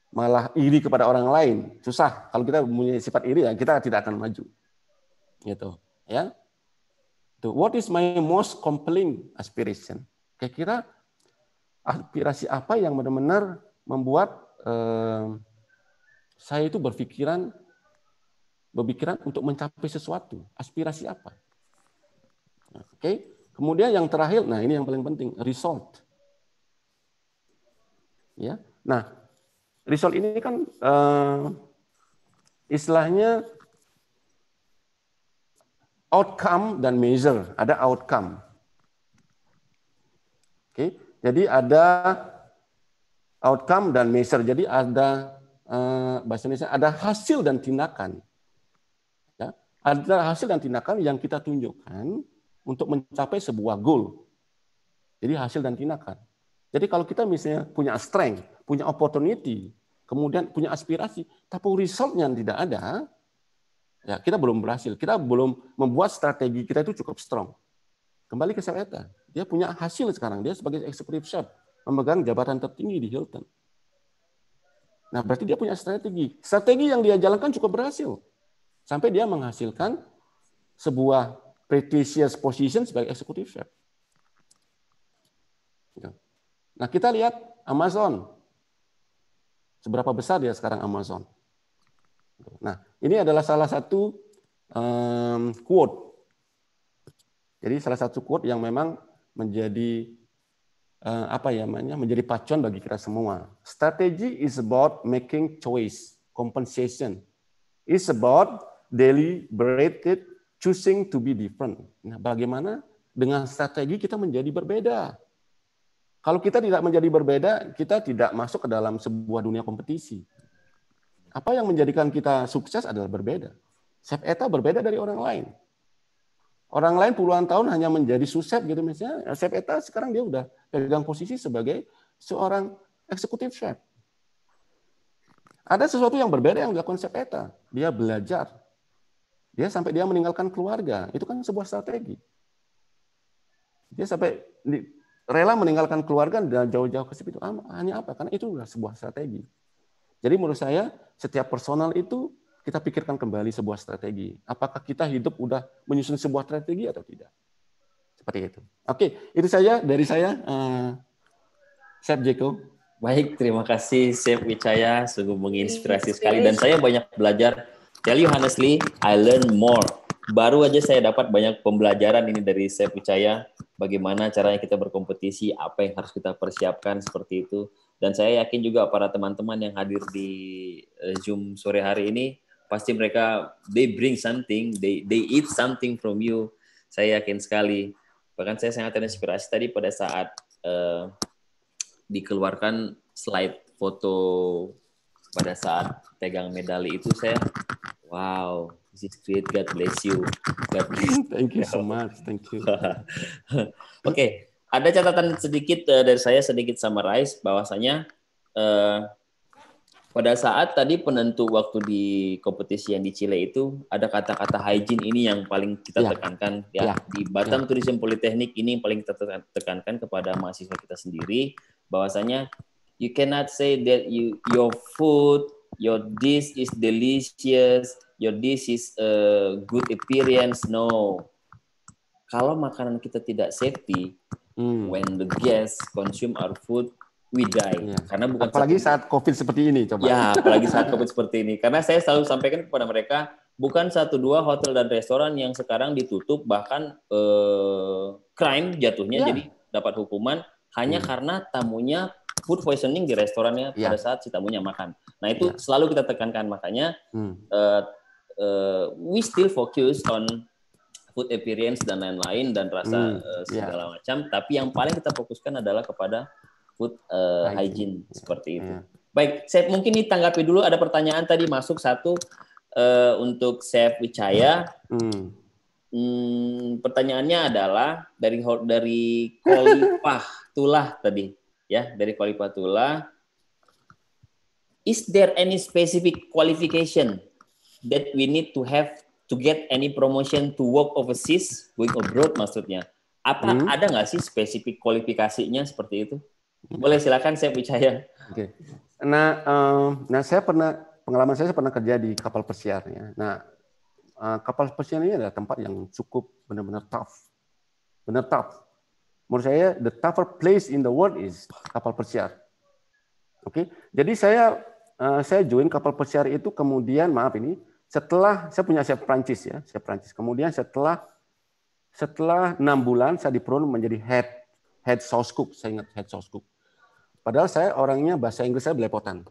malah iri kepada orang lain susah kalau kita punya sifat iri ya kita tidak akan maju gitu ya itu what is my most compelling aspiration kira-kira aspirasi apa yang benar-benar membuat eh, saya itu berpikiran berpikiran untuk mencapai sesuatu aspirasi apa nah, oke okay. kemudian yang terakhir nah ini yang paling penting result ya nah Result ini kan uh, istilahnya outcome dan measure. Ada outcome. Oke, okay. jadi ada outcome dan measure. Jadi ada uh, bahasa Indonesia ada hasil dan tindakan. Ya, ada hasil dan tindakan yang kita tunjukkan untuk mencapai sebuah goal. Jadi hasil dan tindakan. Jadi kalau kita misalnya punya strength, punya opportunity, kemudian punya aspirasi, tapi resultnya tidak ada, ya kita belum berhasil. Kita belum membuat strategi kita itu cukup strong. Kembali ke Sareta, dia punya hasil sekarang. Dia sebagai executive chef, memegang jabatan tertinggi di Hilton. Nah, berarti dia punya strategi. Strategi yang dia jalankan cukup berhasil. Sampai dia menghasilkan sebuah prestigious position sebagai executive chef. Ya. Nah, kita lihat Amazon. Seberapa besar dia sekarang Amazon? Nah, ini adalah salah satu um, quote. Jadi salah satu quote yang memang menjadi uh, apa ya namanya? menjadi pacuan bagi kita semua. Strategy is about making choice, compensation. Is about deliberate choosing to be different. Nah, bagaimana dengan strategi kita menjadi berbeda? Kalau kita tidak menjadi berbeda, kita tidak masuk ke dalam sebuah dunia kompetisi. Apa yang menjadikan kita sukses adalah berbeda. Chef Eta berbeda dari orang lain. Orang lain puluhan tahun hanya menjadi susep gitu misalnya. Nah, chef Eta sekarang dia udah pegang posisi sebagai seorang eksekutif chef. Ada sesuatu yang berbeda yang dilakukan Chef Eta. Dia belajar. Dia sampai dia meninggalkan keluarga. Itu kan sebuah strategi. Dia sampai rela meninggalkan keluarga dan jauh-jauh ke situ hanya apa? Karena itu adalah sebuah strategi. Jadi menurut saya setiap personal itu kita pikirkan kembali sebuah strategi. Apakah kita hidup sudah menyusun sebuah strategi atau tidak? Seperti itu. Oke, itu saja dari saya. Uh, Chef Jeko. Baik, terima kasih Chef Wicaya. Sungguh menginspirasi sekali. Dan saya banyak belajar. Tell you honestly, I learn more baru aja saya dapat banyak pembelajaran ini dari saya percaya bagaimana caranya kita berkompetisi, apa yang harus kita persiapkan seperti itu. Dan saya yakin juga para teman-teman yang hadir di eh, Zoom sore hari ini pasti mereka they bring something, they they eat something from you. Saya yakin sekali. Bahkan saya sangat terinspirasi tadi pada saat uh, dikeluarkan slide foto pada saat pegang medali itu saya wow This is great. God bless you. God bless Thank you so much. Thank you. Oke, okay. ada catatan sedikit uh, dari saya sedikit summarize bahwasanya uh, pada saat tadi penentu waktu di kompetisi yang di Chile itu ada kata-kata hygiene ini yang paling kita ya. tekankan ya, ya. di Batam ya. Tourism Politeknik ini yang paling kita tekankan kepada mahasiswa kita sendiri bahwasanya you cannot say that you your food your dish is delicious your dish is a good experience. No. Kalau makanan kita tidak safety, hmm. when the guests consume our food, we die. Yeah. Karena bukan apalagi satu... saat COVID seperti ini, coba. Ya, apalagi saat COVID seperti ini. Karena saya selalu sampaikan kepada mereka, bukan satu dua hotel dan restoran yang sekarang ditutup, bahkan eh, crime jatuhnya, yeah. jadi dapat hukuman hanya hmm. karena tamunya food poisoning di restorannya yeah. pada saat si tamunya makan. Nah itu yeah. selalu kita tekankan, makanya hmm. eh, uh, we still focus on food appearance dan lain-lain dan rasa hmm, uh, segala yeah. macam. Tapi yang paling kita fokuskan adalah kepada food uh, hygiene. hygiene iya. seperti itu. Yeah. Baik, saya mungkin ini tanggapi dulu. Ada pertanyaan tadi masuk satu uh, untuk Chef Wicaya. Hmm. Hmm, pertanyaannya adalah dari dari Kolipah Tulah tadi ya dari Kolipah Tulah. Is there any specific qualification that we need to have to get any promotion to work overseas, going abroad maksudnya. Apa hmm. ada nggak sih spesifik kualifikasinya seperti itu? Boleh silakan saya percaya. Oke. Okay. Nah, um, nah saya pernah pengalaman saya, saya pernah kerja di kapal pesiar ya. Nah, uh, kapal pesiar ini adalah tempat yang cukup benar-benar tough. Benar tough. Menurut saya the tougher place in the world is kapal pesiar. Oke. Okay? Jadi saya uh, saya join kapal pesiar itu kemudian maaf ini setelah saya punya chef Prancis ya, chef Prancis. Kemudian setelah setelah enam bulan saya diperlukan menjadi head head sauce cook. Saya ingat head sauce cook. Padahal saya orangnya bahasa Inggris saya belepotan.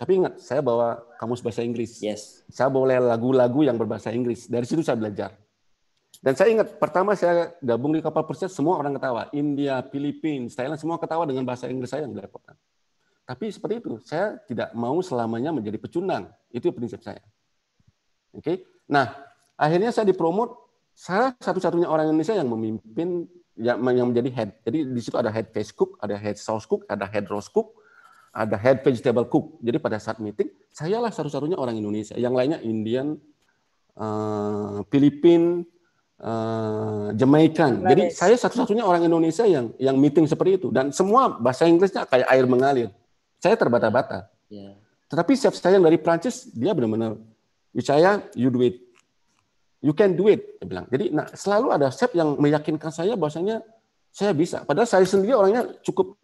Tapi ingat, saya bawa kamus bahasa Inggris. Yes. Saya boleh lagu-lagu yang berbahasa Inggris. Dari situ saya belajar. Dan saya ingat, pertama saya gabung di kapal perset, semua orang ketawa. India, Filipina, Thailand, semua ketawa dengan bahasa Inggris saya yang belepotan. Tapi seperti itu, saya tidak mau selamanya menjadi pecundang. Itu prinsip saya. Oke. Okay? Nah, akhirnya saya dipromot saya satu-satunya orang Indonesia yang memimpin yang, yang menjadi head. Jadi di situ ada head face cook, ada head sauce cook, ada head roast cook, ada head vegetable cook. Jadi pada saat meeting, sayalah satu-satunya orang Indonesia. Yang lainnya Indian, uh, Filipin, uh, Jamaican. Jadi saya satu-satunya orang Indonesia yang yang meeting seperti itu dan semua bahasa Inggrisnya kayak air mengalir. Saya terbata-bata. Yeah. Tetapi chef saya yang dari Prancis, dia benar-benar saya you do it. You can do it, dia bilang. Jadi nah, selalu ada step yang meyakinkan saya bahwasanya saya bisa. Padahal saya sendiri orangnya cukup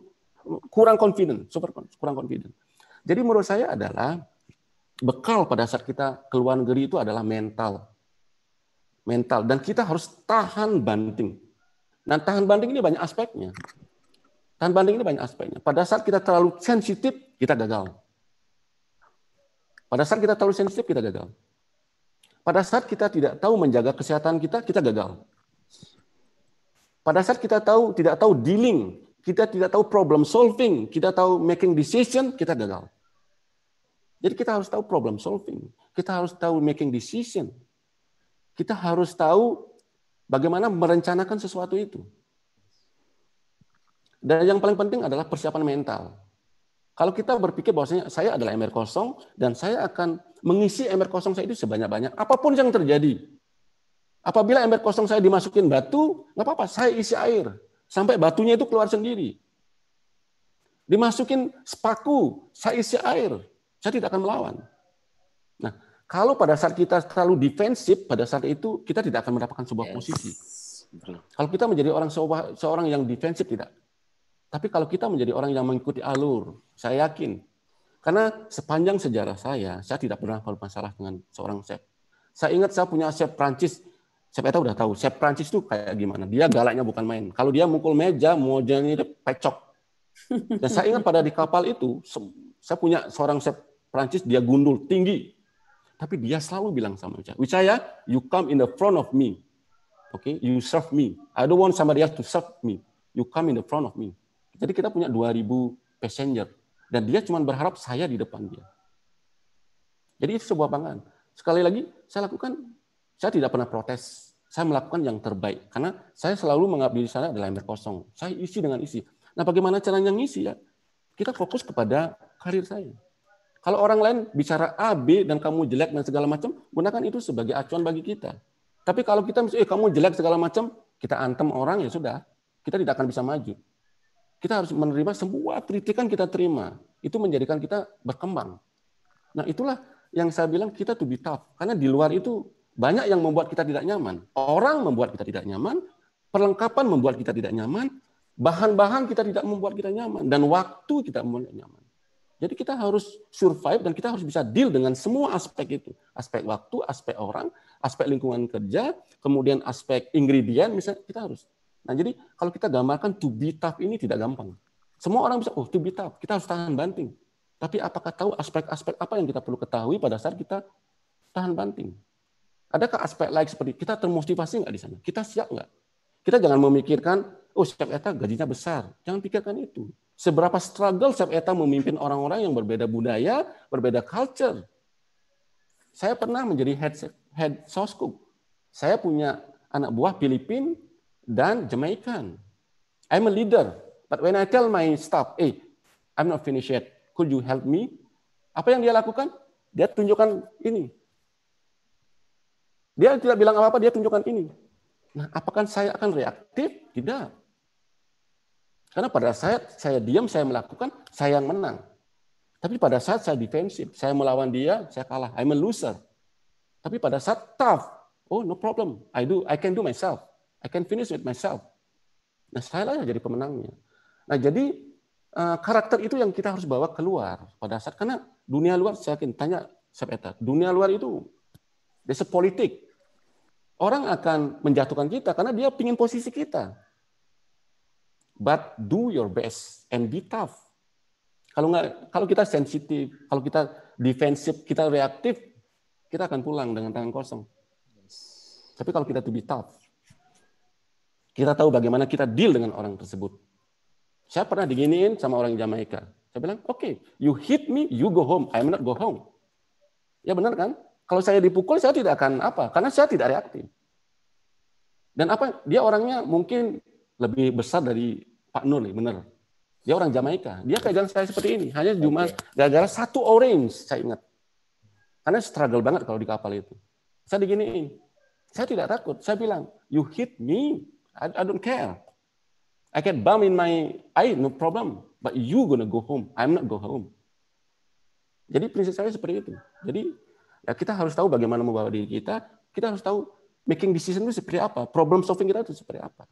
kurang confident, super kurang confident. Jadi menurut saya adalah bekal pada saat kita keluar negeri itu adalah mental. Mental dan kita harus tahan banting. Nah, tahan banting ini banyak aspeknya. Tahan banting ini banyak aspeknya. Pada saat kita terlalu sensitif, kita gagal. Pada saat kita terlalu sensitif, kita gagal. Pada saat kita tidak tahu menjaga kesehatan kita, kita gagal. Pada saat kita tahu tidak tahu dealing, kita tidak tahu problem solving, kita tahu making decision, kita gagal. Jadi kita harus tahu problem solving, kita harus tahu making decision. Kita harus tahu bagaimana merencanakan sesuatu itu. Dan yang paling penting adalah persiapan mental. Kalau kita berpikir bahwasanya saya adalah ember kosong dan saya akan mengisi ember kosong saya itu sebanyak-banyak apapun yang terjadi. Apabila ember kosong saya dimasukin batu, nggak apa-apa, saya isi air sampai batunya itu keluar sendiri. Dimasukin sepaku, saya isi air, saya tidak akan melawan. Nah, kalau pada saat kita terlalu defensif pada saat itu kita tidak akan mendapatkan sebuah posisi. Kalau kita menjadi orang seorang yang defensif tidak, tapi kalau kita menjadi orang yang mengikuti alur, saya yakin. Karena sepanjang sejarah saya, saya tidak pernah bermasalah dengan seorang chef. Saya ingat saya punya chef Prancis. Chef Eta udah tahu, chef Prancis itu kayak gimana. Dia galaknya bukan main. Kalau dia mukul meja, mau jadi pecok. Dan saya ingat pada di kapal itu, saya punya seorang chef Prancis, dia gundul, tinggi. Tapi dia selalu bilang sama saya, Wicaya, you come in the front of me. Okay, you serve me. I don't want somebody else to serve me. You come in the front of me. Jadi kita punya 2000 passenger dan dia cuma berharap saya di depan dia. Jadi itu sebuah banggaan. Sekali lagi saya lakukan saya tidak pernah protes. Saya melakukan yang terbaik karena saya selalu mengambil di sana adalah ember kosong. Saya isi dengan isi. Nah, bagaimana caranya ngisi ya? Kita fokus kepada karir saya. Kalau orang lain bicara A, B, dan kamu jelek dan segala macam, gunakan itu sebagai acuan bagi kita. Tapi kalau kita misalnya, eh kamu jelek segala macam, kita antem orang ya sudah, kita tidak akan bisa maju. Kita harus menerima semua kritikan kita terima. Itu menjadikan kita berkembang. Nah itulah yang saya bilang kita tuh be tough. Karena di luar itu banyak yang membuat kita tidak nyaman. Orang membuat kita tidak nyaman, perlengkapan membuat kita tidak nyaman, bahan-bahan kita tidak membuat kita nyaman, dan waktu kita membuat nyaman. Jadi kita harus survive dan kita harus bisa deal dengan semua aspek itu. Aspek waktu, aspek orang, aspek lingkungan kerja, kemudian aspek ingredient, misalnya kita harus. Nah, jadi kalau kita gambarkan to be tough ini tidak gampang. Semua orang bisa, oh to be tough, kita harus tahan banting. Tapi apakah tahu aspek-aspek apa yang kita perlu ketahui pada saat kita tahan banting? Adakah aspek lain seperti kita termotivasi nggak di sana? Kita siap nggak? Kita jangan memikirkan, oh siap eta gajinya besar. Jangan pikirkan itu. Seberapa struggle siap eta memimpin orang-orang yang berbeda budaya, berbeda culture. Saya pernah menjadi head, head cook. Saya punya anak buah Filipina dan Jamaican. I'm a leader, but when I tell my staff, hey, I'm not finished yet, could you help me? Apa yang dia lakukan? Dia tunjukkan ini. Dia tidak bilang apa-apa, dia tunjukkan ini. Nah, apakah saya akan reaktif? Tidak. Karena pada saat saya diam, saya melakukan, saya yang menang. Tapi pada saat saya defensif, saya melawan dia, saya kalah. I'm a loser. Tapi pada saat tough, oh no problem, I do, I can do myself. I can finish with myself. Nah, saya lah yang jadi pemenangnya. Nah, jadi eh, karakter itu yang kita harus bawa keluar pada saat karena dunia luar saya yakin tanya sepeta. dunia luar itu desa politik. Orang akan menjatuhkan kita karena dia pingin posisi kita. But do your best and be tough. Kalau nggak, kalau kita sensitif, kalau kita defensif, kita reaktif, kita akan pulang dengan tangan kosong. Tapi kalau kita to be tough, kita tahu bagaimana kita deal dengan orang tersebut. Saya pernah diginiin sama orang Jamaika. Saya bilang, oke, okay, you hit me, you go home. I am not go home. Ya benar kan? Kalau saya dipukul, saya tidak akan apa, karena saya tidak reaktif. Dan apa? Dia orangnya mungkin lebih besar dari Pak Nur nih, benar. Dia orang Jamaika. Dia pegang saya seperti ini. Hanya cuma gara-gara satu orange, saya ingat. Karena struggle banget kalau di kapal itu. Saya diginiin. Saya tidak takut. Saya bilang, you hit me, I, I don't care. I can bump in my eye, no problem. But you gonna go home. I'm not go home. Jadi prinsip saya seperti itu. Jadi ya kita harus tahu bagaimana membawa diri kita. Kita harus tahu making decision itu seperti apa. Problem solving kita itu seperti apa.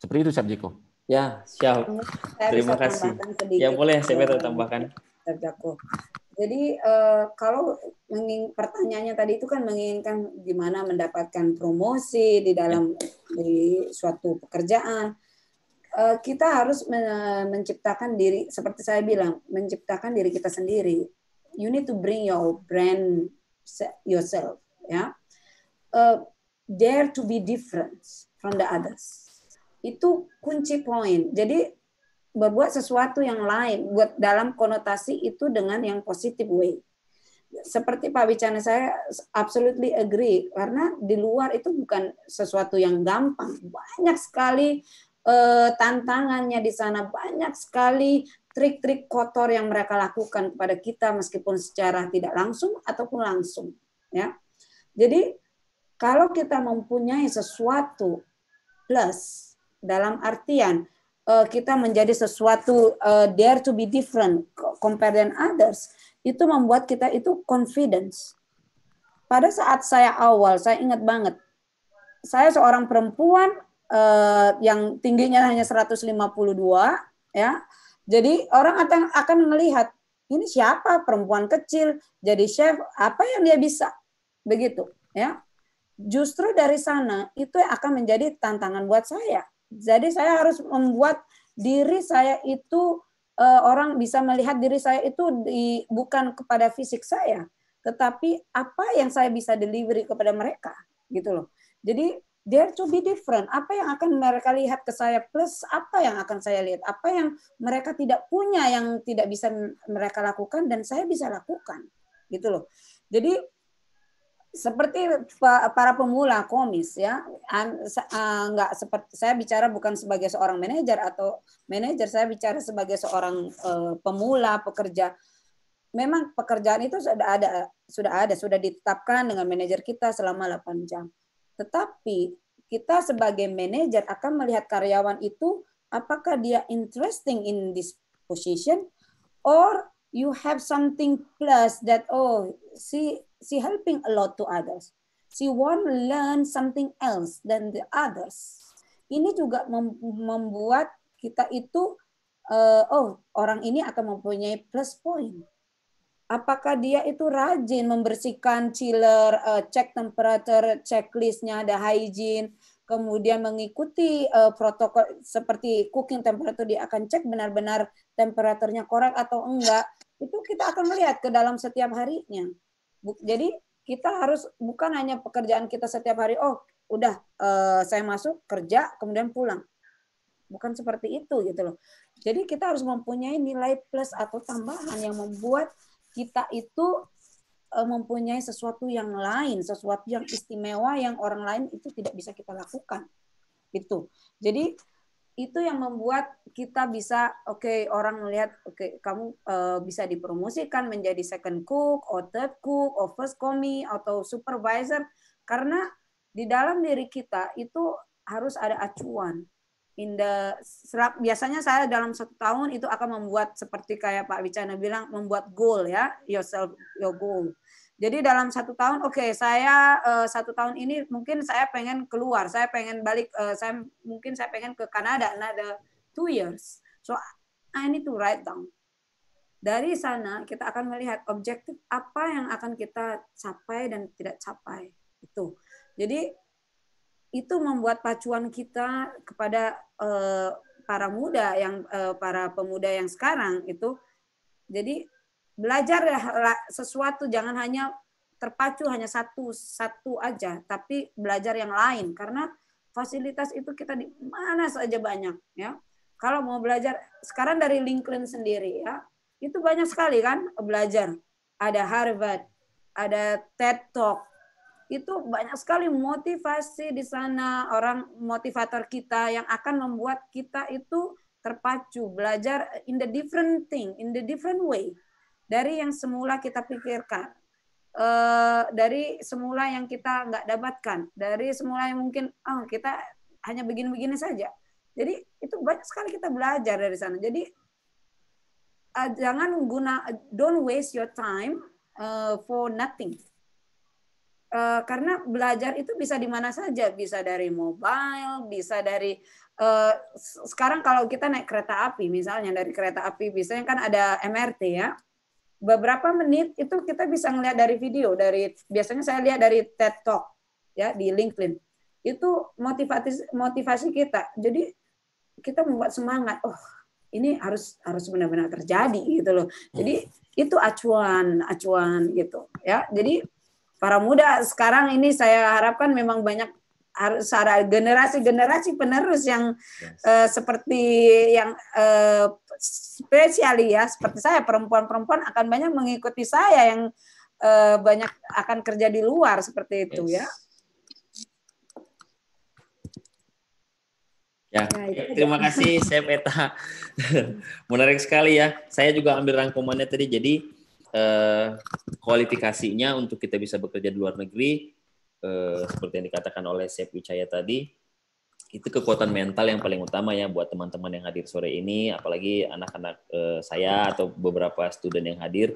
Seperti itu, Sabjiko. Ya, siap. Terima kasih. Yang boleh saya tambahkan. Jadi uh, kalau pertanyaannya tadi itu kan menginginkan gimana mendapatkan promosi di dalam di suatu pekerjaan, uh, kita harus men menciptakan diri seperti saya bilang, menciptakan diri kita sendiri. You need to bring your brand yourself, ya. Uh, eh, dare to be different from the others. Itu kunci poin. Jadi berbuat sesuatu yang lain buat dalam konotasi itu dengan yang positif way. Seperti Pak Wicana saya absolutely agree karena di luar itu bukan sesuatu yang gampang. Banyak sekali eh, tantangannya di sana, banyak sekali trik-trik kotor yang mereka lakukan kepada kita meskipun secara tidak langsung ataupun langsung, ya. Jadi kalau kita mempunyai sesuatu plus dalam artian uh, kita menjadi sesuatu uh, dare to be different compared than others itu membuat kita itu confidence. Pada saat saya awal, saya ingat banget. Saya seorang perempuan uh, yang tingginya hanya 152 ya. Jadi orang akan akan melihat ini siapa perempuan kecil jadi chef apa yang dia bisa begitu ya justru dari sana itu akan menjadi tantangan buat saya jadi saya harus membuat diri saya itu eh, orang bisa melihat diri saya itu di, bukan kepada fisik saya, tetapi apa yang saya bisa delivery kepada mereka gitu loh. Jadi there to be different. Apa yang akan mereka lihat ke saya plus apa yang akan saya lihat, apa yang mereka tidak punya yang tidak bisa mereka lakukan dan saya bisa lakukan gitu loh. Jadi seperti para pemula komis ya nggak seperti saya bicara bukan sebagai seorang manajer atau manajer saya bicara sebagai seorang eh, pemula pekerja memang pekerjaan itu sudah ada sudah ada sudah ditetapkan dengan manajer kita selama 8 jam tetapi kita sebagai manajer akan melihat karyawan itu apakah dia interesting in this position or you have something plus that oh see she helping a lot to others. She want learn something else than the others. Ini juga membuat kita itu uh, oh orang ini akan mempunyai plus point. Apakah dia itu rajin membersihkan chiller, uh, cek temperatur, checklistnya ada hygiene, kemudian mengikuti uh, protokol seperti cooking temperature dia akan cek benar-benar temperaturnya korek atau enggak itu kita akan melihat ke dalam setiap harinya jadi kita harus bukan hanya pekerjaan kita setiap hari, oh udah eh, saya masuk kerja kemudian pulang. Bukan seperti itu gitu loh. Jadi kita harus mempunyai nilai plus atau tambahan yang membuat kita itu eh, mempunyai sesuatu yang lain, sesuatu yang istimewa yang orang lain itu tidak bisa kita lakukan. Itu. Jadi itu yang membuat kita bisa oke okay, orang melihat oke okay, kamu uh, bisa dipromosikan menjadi second cook, or third cook, or first commie atau supervisor karena di dalam diri kita itu harus ada acuan. In the serap, biasanya saya dalam satu tahun itu akan membuat seperti kayak Pak Wicana bilang membuat goal ya yourself your goal. Jadi dalam satu tahun, oke, okay, saya uh, satu tahun ini mungkin saya pengen keluar, saya pengen balik, uh, saya mungkin saya pengen ke Kanada, another two years. So I need to write down. Dari sana kita akan melihat objektif apa yang akan kita capai dan tidak capai itu. Jadi itu membuat pacuan kita kepada uh, para muda yang uh, para pemuda yang sekarang itu. Jadi belajar ya, sesuatu jangan hanya terpacu hanya satu satu aja tapi belajar yang lain karena fasilitas itu kita di mana saja banyak ya kalau mau belajar sekarang dari LinkedIn sendiri ya itu banyak sekali kan belajar ada Harvard ada TED Talk itu banyak sekali motivasi di sana orang motivator kita yang akan membuat kita itu terpacu belajar in the different thing in the different way dari yang semula kita pikirkan, eh, dari semula yang kita nggak dapatkan, dari semula yang mungkin oh, kita hanya begini-begini saja. Jadi itu banyak sekali kita belajar dari sana. Jadi uh, jangan guna don't waste your time uh, for nothing. Uh, karena belajar itu bisa di mana saja, bisa dari mobile, bisa dari uh, sekarang kalau kita naik kereta api misalnya dari kereta api biasanya kan ada MRT ya beberapa menit itu kita bisa ngelihat dari video dari biasanya saya lihat dari TED Talk ya di LinkedIn itu motivasi motivasi kita jadi kita membuat semangat oh ini harus harus benar-benar terjadi gitu loh jadi itu acuan acuan gitu ya jadi para muda sekarang ini saya harapkan memang banyak harus generasi-generasi penerus yang yes. uh, seperti yang uh, spesial ya seperti saya perempuan-perempuan akan banyak mengikuti saya yang uh, banyak akan kerja di luar seperti itu ya. yes. ya. Ya, terima kasih Chef Eta. Menarik sekali ya. Saya juga ambil rangkumannya tadi. Jadi eh, kualifikasinya untuk kita bisa bekerja di luar negeri eh, seperti yang dikatakan oleh Chef Wicaya tadi itu kekuatan mental yang paling utama ya buat teman-teman yang hadir sore ini, apalagi anak-anak eh, saya atau beberapa student yang hadir.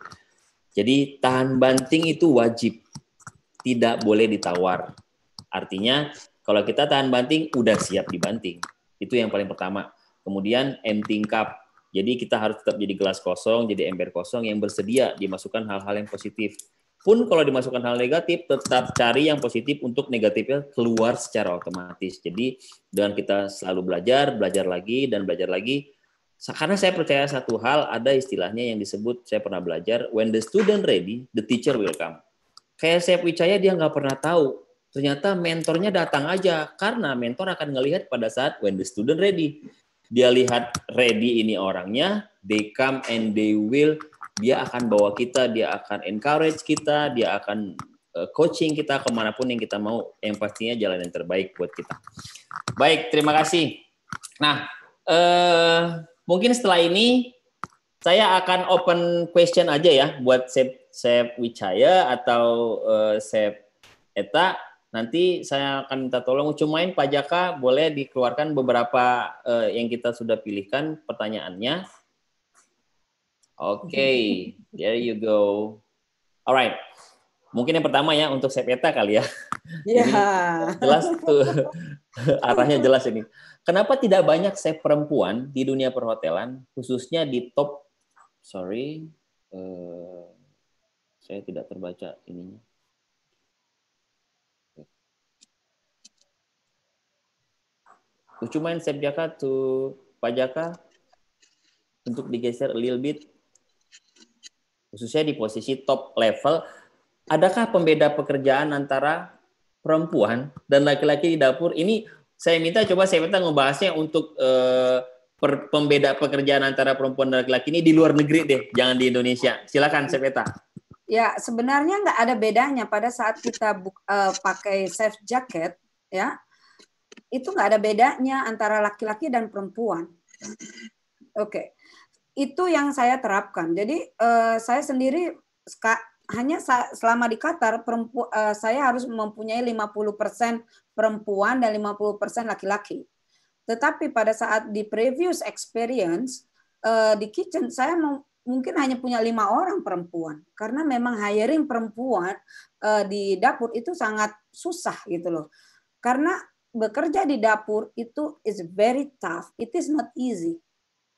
Jadi tahan banting itu wajib, tidak boleh ditawar. Artinya kalau kita tahan banting udah siap dibanting. Itu yang paling pertama. Kemudian emptying cup. Jadi kita harus tetap jadi gelas kosong, jadi ember kosong yang bersedia dimasukkan hal-hal yang positif pun kalau dimasukkan hal negatif tetap cari yang positif untuk negatifnya keluar secara otomatis. Jadi dengan kita selalu belajar, belajar lagi dan belajar lagi karena saya percaya satu hal ada istilahnya yang disebut saya pernah belajar when the student ready the teacher will come. Kayak saya percaya dia nggak pernah tahu ternyata mentornya datang aja karena mentor akan ngelihat pada saat when the student ready. Dia lihat ready ini orangnya, they come and they will dia akan bawa kita, dia akan encourage kita, dia akan eh, coaching kita kemanapun yang kita mau, yang pastinya jalan yang terbaik buat kita. Baik, terima kasih. Nah, eh, mungkin setelah ini saya akan open question aja ya buat Chef Sep Wicaya atau eh, Eta. Nanti saya akan minta tolong cumain Pak Jaka boleh dikeluarkan beberapa eh, yang kita sudah pilihkan pertanyaannya okay, there you go. Alright, mungkin yang pertama ya untuk sepeta kali ya. Yeah. jelas tuh arahnya jelas ini. Kenapa tidak banyak chef perempuan di dunia perhotelan, khususnya di top? Sorry, uh, saya tidak terbaca ininya. Cuma you Sep Jaka tuh, Pak Jaka untuk digeser a little bit? khususnya di posisi top level, adakah pembeda pekerjaan antara perempuan dan laki-laki di dapur? Ini saya minta coba saya minta ngebahasnya untuk eh, per, pembeda pekerjaan antara perempuan dan laki-laki ini di luar negeri deh, jangan di Indonesia. Silakan Sepeta. Ya, sebenarnya nggak ada bedanya pada saat kita uh, pakai safe jacket, ya itu nggak ada bedanya antara laki-laki dan perempuan. Oke, okay itu yang saya terapkan. Jadi uh, saya sendiri hanya selama di Qatar perempu, uh, saya harus mempunyai 50% perempuan dan 50% laki-laki. Tetapi pada saat di previous experience uh, di kitchen saya mau, mungkin hanya punya lima orang perempuan karena memang hiring perempuan uh, di dapur itu sangat susah gitu loh. Karena bekerja di dapur itu is very tough. It is not easy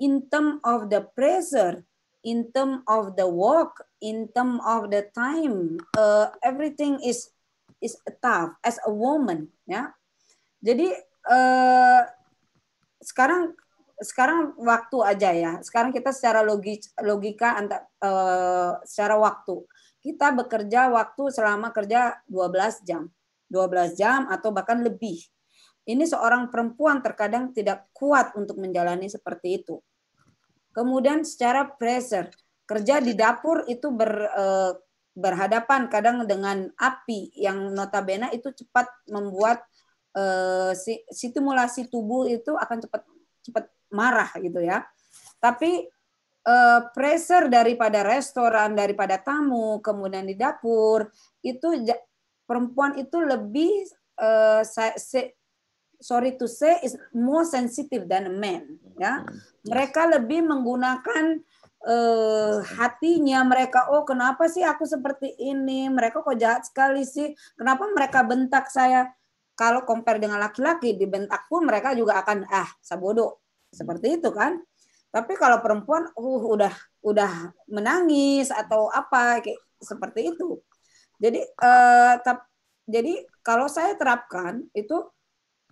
in term of the pressure, in term of the work, in term of the time, uh, everything is is tough as a woman, ya. Jadi uh, sekarang sekarang waktu aja ya. Sekarang kita secara logis logika antar, uh, secara waktu. Kita bekerja waktu selama kerja 12 jam. 12 jam atau bahkan lebih ini seorang perempuan terkadang tidak kuat untuk menjalani seperti itu. Kemudian secara pressure, kerja di dapur itu ber, eh, berhadapan kadang dengan api yang notabene itu cepat membuat eh, si, stimulasi tubuh itu akan cepat cepat marah gitu ya. Tapi eh, pressure daripada restoran, daripada tamu, kemudian di dapur itu perempuan itu lebih sorry to say is more sensitive than a man ya hmm, mereka lebih menggunakan uh, hatinya mereka oh kenapa sih aku seperti ini mereka kok jahat sekali sih kenapa mereka bentak saya kalau compare dengan laki-laki dibentak pun mereka juga akan ah sabodo seperti itu kan tapi kalau perempuan uh udah udah menangis atau apa kayak seperti itu jadi uh, tap, jadi kalau saya terapkan itu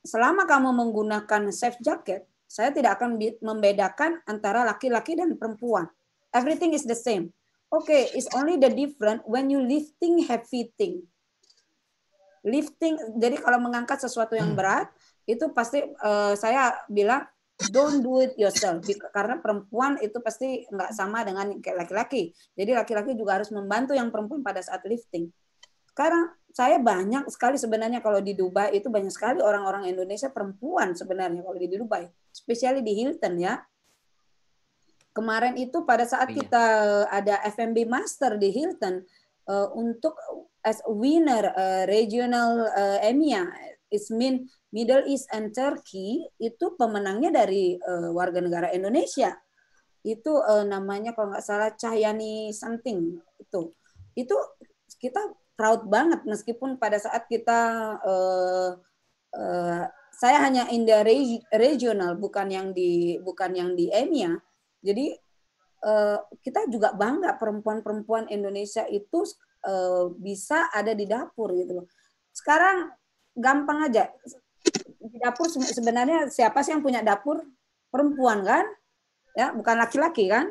selama kamu menggunakan safe jacket, saya tidak akan membedakan antara laki-laki dan perempuan. Everything is the same. Okay, it's only the different when you lifting heavy thing. Lifting, jadi kalau mengangkat sesuatu yang berat, itu pasti uh, saya bilang don't do it yourself karena perempuan itu pasti nggak sama dengan laki-laki. Jadi laki-laki juga harus membantu yang perempuan pada saat lifting. Sekarang saya banyak sekali sebenarnya kalau di Dubai itu banyak sekali orang-orang Indonesia perempuan sebenarnya kalau di Dubai, spesialnya di Hilton ya. Kemarin itu pada saat iya. kita eh, ada FMB Master di Hilton uh, untuk eh, as winner uh, regional uh, EMEA, it's mean Middle East and Turkey itu pemenangnya dari uh, warga negara Indonesia. Itu uh, namanya kalau nggak salah Cahyani something itu. Itu kita proud banget meskipun pada saat kita uh, uh, saya hanya in the regional bukan yang di bukan yang di EMEA. Ya. Jadi uh, kita juga bangga perempuan-perempuan Indonesia itu uh, bisa ada di dapur gitu loh. Sekarang gampang aja di dapur sebenarnya siapa sih yang punya dapur? Perempuan kan? Ya, bukan laki-laki kan?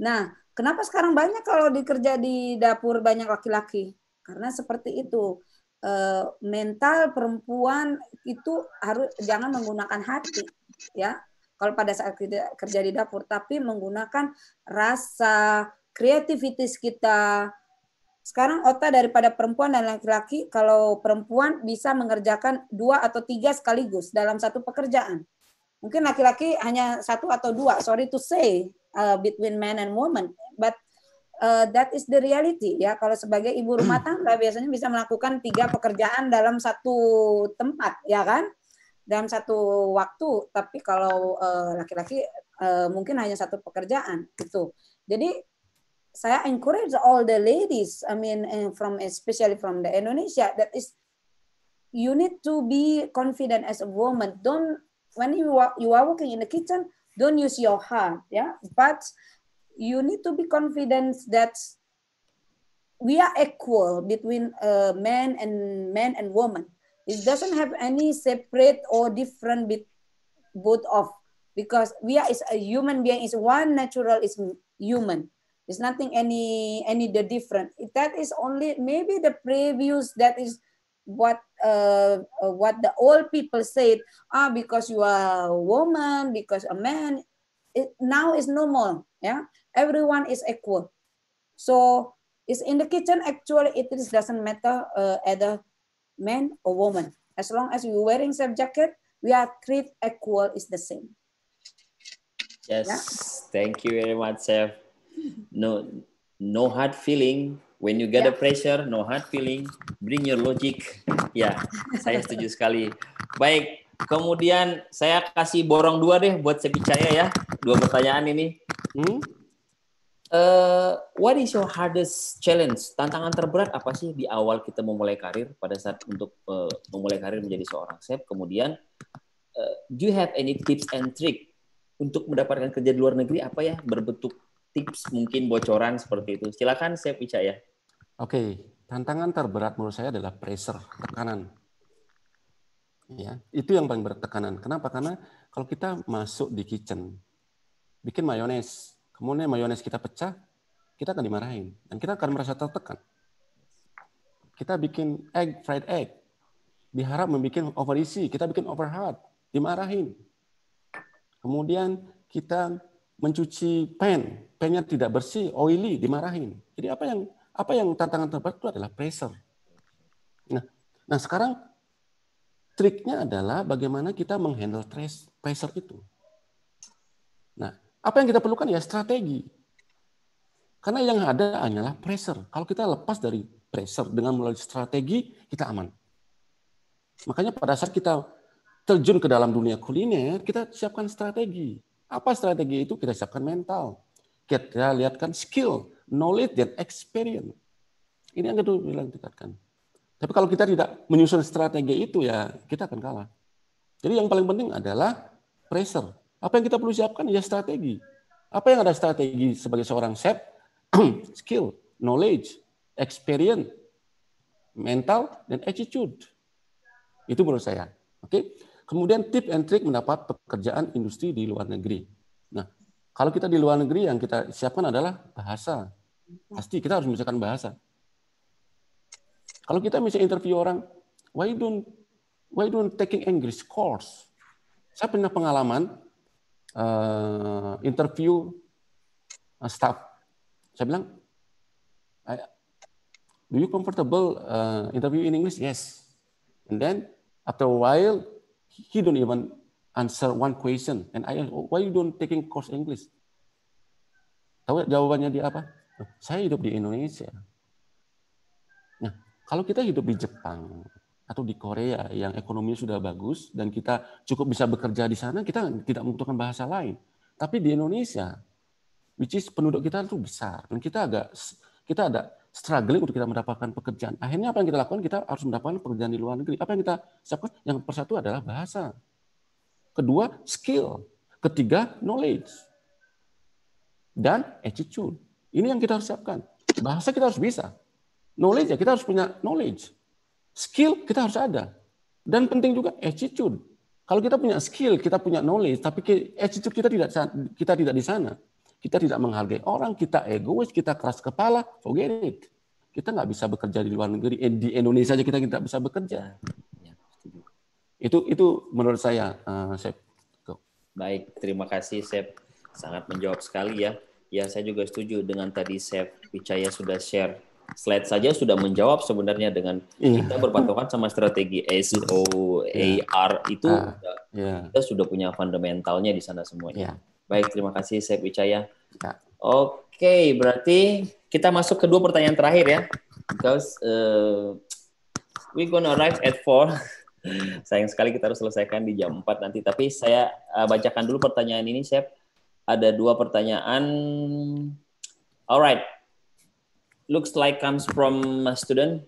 Nah, kenapa sekarang banyak kalau dikerja di dapur banyak laki-laki? karena seperti itu eh, mental perempuan itu harus jangan menggunakan hati ya kalau pada saat kerja di dapur tapi menggunakan rasa kreativitas kita sekarang otak daripada perempuan dan laki-laki kalau perempuan bisa mengerjakan dua atau tiga sekaligus dalam satu pekerjaan mungkin laki-laki hanya satu atau dua sorry to say uh, between men and woman but uh, that is the reality ya. Kalau sebagai ibu rumah hmm. tangga biasanya bisa melakukan tiga pekerjaan dalam satu tempat ya kan, dalam satu waktu. Tapi kalau eh, laki-laki uh, mungkin hanya satu pekerjaan gitu. Jadi saya encourage all the ladies, I mean from especially from the Indonesia that is you need to be confident as a woman. Don't when you are you are working in the kitchen, don't use your heart, yeah. But you need to be confident that we are equal between a man and man and woman. It doesn't have any separate or different with both of because we are is a human being is one natural is human. It's nothing any any the different. That is only maybe the previous that is what uh, uh what the old people said ah because you are a woman because a man it now is normal yeah everyone is equal. So it's in the kitchen, actually, it is doesn't matter uh, either man or woman. As long as you're wearing self jacket, we are treat equal is the same. Yes, yeah? thank you very much, Chef. No, no hard feeling. When you get yeah. a pressure, no hard feeling. Bring your logic. Ya, yeah, saya setuju sekali. Baik, kemudian saya kasih borong dua deh buat saya ya. Dua pertanyaan ini. Hmm? Eh, what is your hardest challenge? Tantangan terberat apa sih di awal kita memulai karir pada saat untuk uh, memulai karir menjadi seorang chef? Kemudian, uh, do you have any tips and trick untuk mendapatkan kerja di luar negeri? Apa ya berbentuk tips mungkin bocoran seperti itu? Silakan Chef Ica ya. Oke, okay. tantangan terberat menurut saya adalah pressure tekanan. Ya, itu yang paling bertekanan. Kenapa? Karena kalau kita masuk di kitchen bikin mayones kemudian mayones kita pecah, kita akan dimarahin dan kita akan merasa tertekan. Kita bikin egg fried egg, diharap membuat over easy, kita bikin over hard, dimarahin. Kemudian kita mencuci pan, pannya tidak bersih, oily, dimarahin. Jadi apa yang apa yang tantangan terberat itu adalah pressure. Nah, nah sekarang triknya adalah bagaimana kita menghandle stress, pressure itu. Apa yang kita perlukan ya strategi. Karena yang ada hanyalah pressure. Kalau kita lepas dari pressure dengan melalui strategi, kita aman. Makanya pada saat kita terjun ke dalam dunia kuliner, kita siapkan strategi. Apa strategi itu? Kita siapkan mental. Kita lihatkan skill, knowledge, dan experience. Ini yang kedua bilang tingkatkan. Tapi kalau kita tidak menyusun strategi itu ya kita akan kalah. Jadi yang paling penting adalah pressure. Apa yang kita perlu siapkan? Ya strategi. Apa yang ada strategi sebagai seorang chef? Skill, knowledge, experience, mental, dan attitude. Itu menurut saya. Oke. Kemudian tip and trick mendapat pekerjaan industri di luar negeri. Nah, kalau kita di luar negeri yang kita siapkan adalah bahasa. Pasti kita harus misalkan bahasa. Kalau kita misalnya interview orang, why don't why don't taking English course? Saya pernah pengalaman uh, interview uh, staff. Saya bilang, eh, do you comfortable uh, interview in English? Yes. And then after a while, he don't even answer one question. And I ask, why you don't taking course English? Tahu jawabannya dia apa? Saya hidup di Indonesia. Nah, kalau kita hidup di Jepang, atau di Korea yang ekonominya sudah bagus dan kita cukup bisa bekerja di sana, kita tidak membutuhkan bahasa lain. Tapi di Indonesia, which is penduduk kita itu besar dan kita agak kita ada struggling untuk kita mendapatkan pekerjaan. Akhirnya apa yang kita lakukan? Kita harus mendapatkan pekerjaan di luar negeri. Apa yang kita siapkan? Yang persatu adalah bahasa. Kedua, skill. Ketiga, knowledge. Dan attitude. Ini yang kita harus siapkan. Bahasa kita harus bisa. Knowledge ya, kita harus punya knowledge. Skill kita harus ada. Dan penting juga attitude. Kalau kita punya skill, kita punya knowledge, tapi attitude kita tidak kita tidak di sana. Kita tidak menghargai orang, kita egois, kita keras kepala, forget it. Kita nggak bisa bekerja di luar negeri, eh, di Indonesia aja kita tidak bisa bekerja. Ya, itu itu menurut saya, uh, Baik, terima kasih Sep. Sangat menjawab sekali ya. Ya, saya juga setuju dengan tadi Chef Wicaya sudah share slide saja sudah menjawab sebenarnya dengan yeah. kita berpatokan sama strategi SEO, yeah. AR itu uh, kita, yeah. sudah punya fundamentalnya di sana semuanya. Yeah. Baik, terima kasih saya Wicaya. Yeah. Oke, okay, berarti kita masuk ke dua pertanyaan terakhir ya. Because uh, we gonna arrive at four. Sayang sekali kita harus selesaikan di jam 4 nanti. Tapi saya eh, bacakan dulu pertanyaan ini, Chef. Ada dua pertanyaan. Alright, looks like comes from a student.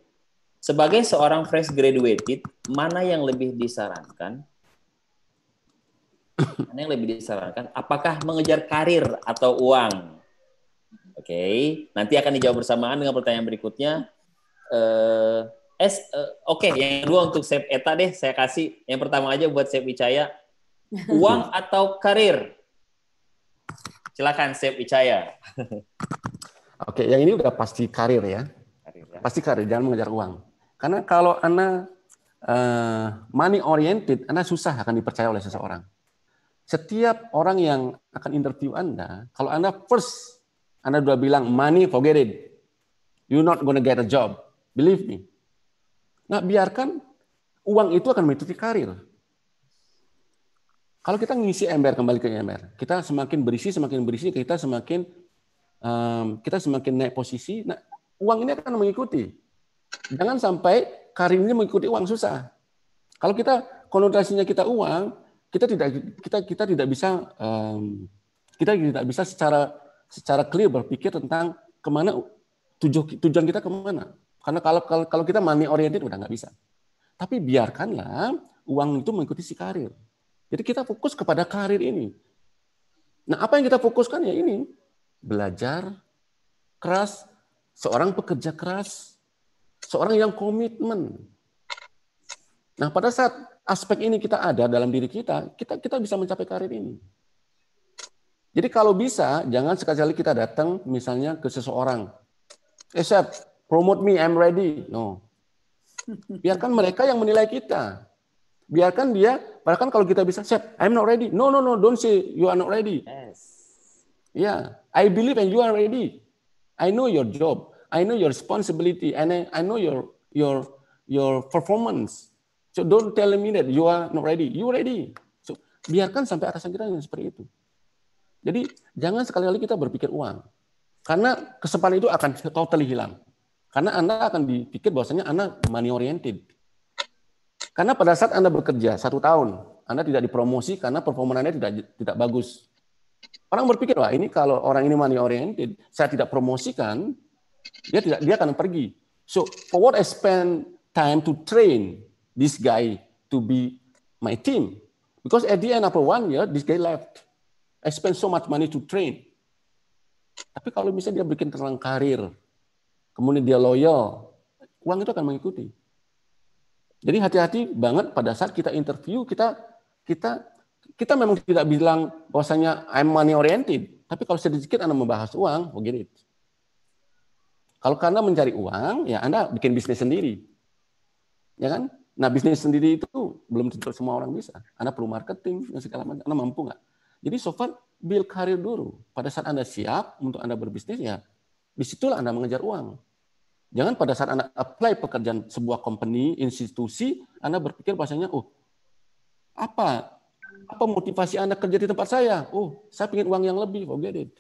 Sebagai seorang fresh graduated, mana yang lebih disarankan? Mana yang lebih disarankan? Apakah mengejar karir atau uang? Oke, okay. nanti akan dijawab bersamaan dengan pertanyaan berikutnya. Uh, es, uh, oke, okay. yang kedua untuk save Eta deh, saya kasih. Yang pertama aja buat save Wicaya, uang atau karir? Silakan save Wicaya. Oke, yang ini udah pasti karir ya. Karir, ya. Pasti karir, jangan mengejar uang. Karena kalau Anda uh, money oriented, Anda susah akan dipercaya oleh seseorang. Setiap orang yang akan interview Anda, kalau Anda first, Anda sudah bilang money, forget it. You're not gonna get a job. Believe me. Nah, biarkan uang itu akan mengikuti karir. Kalau kita ngisi ember kembali ke ember, kita semakin berisi, semakin berisi, kita semakin um, kita semakin naik posisi, nah, uang ini akan mengikuti. Jangan sampai karir ini mengikuti uang susah. Kalau kita konotasinya kita uang, kita tidak kita kita tidak bisa um, kita tidak bisa secara secara clear berpikir tentang kemana tujuh, tujuan kita kemana. Karena kalau kalau, kalau kita money oriented udah nggak bisa. Tapi biarkanlah uang itu mengikuti si karir. Jadi kita fokus kepada karir ini. Nah, apa yang kita fokuskan ya ini belajar keras, seorang pekerja keras, seorang yang komitmen. Nah, pada saat aspek ini kita ada dalam diri kita, kita kita bisa mencapai karir ini. Jadi kalau bisa, jangan sekali-kali kita datang misalnya ke seseorang. Eh, Seth, promote me, I'm ready. No. Biarkan mereka yang menilai kita. Biarkan dia, bahkan kalau kita bisa, Seth, I'm not ready. No, no, no, don't say you are not ready. Yes. Yeah, I believe and you are ready. I know your job. I know your responsibility, and I, I know your your your performance. So don't tell me that you are not ready. You ready. So biarkan sampai atasan kita yang seperti itu. Jadi jangan sekali-kali kita berpikir uang. Karena kesempatan itu akan totally hilang. Karena Anda akan dipikir bahwasanya Anda money oriented. Karena pada saat Anda bekerja satu tahun, Anda tidak dipromosi karena performa tidak tidak bagus. Orang berpikir, wah ini kalau orang ini money oriented, saya tidak promosikan, dia tidak dia akan pergi. So for what I spend time to train this guy to be my team, because at the end of one year this guy left. I spend so much money to train. Tapi kalau misalnya dia bikin terang karir, kemudian dia loyal, uang itu akan mengikuti. Jadi hati-hati banget pada saat kita interview, kita kita kita memang tidak bilang bahwasanya I'm money oriented, tapi kalau sedikit Anda membahas uang, begini. Oh, kalau karena mencari uang, ya Anda bikin bisnis sendiri. Ya kan? Nah, bisnis sendiri itu belum tentu semua orang bisa. Anda perlu marketing dan segala macam. Anda mampu nggak? Jadi so far, build karir dulu. Pada saat Anda siap untuk Anda berbisnis, ya disitulah Anda mengejar uang. Jangan pada saat Anda apply pekerjaan sebuah company, institusi, Anda berpikir bahasanya, oh, apa apa motivasi Anda kerja di tempat saya? Oh, saya ingin uang yang lebih. Forget it.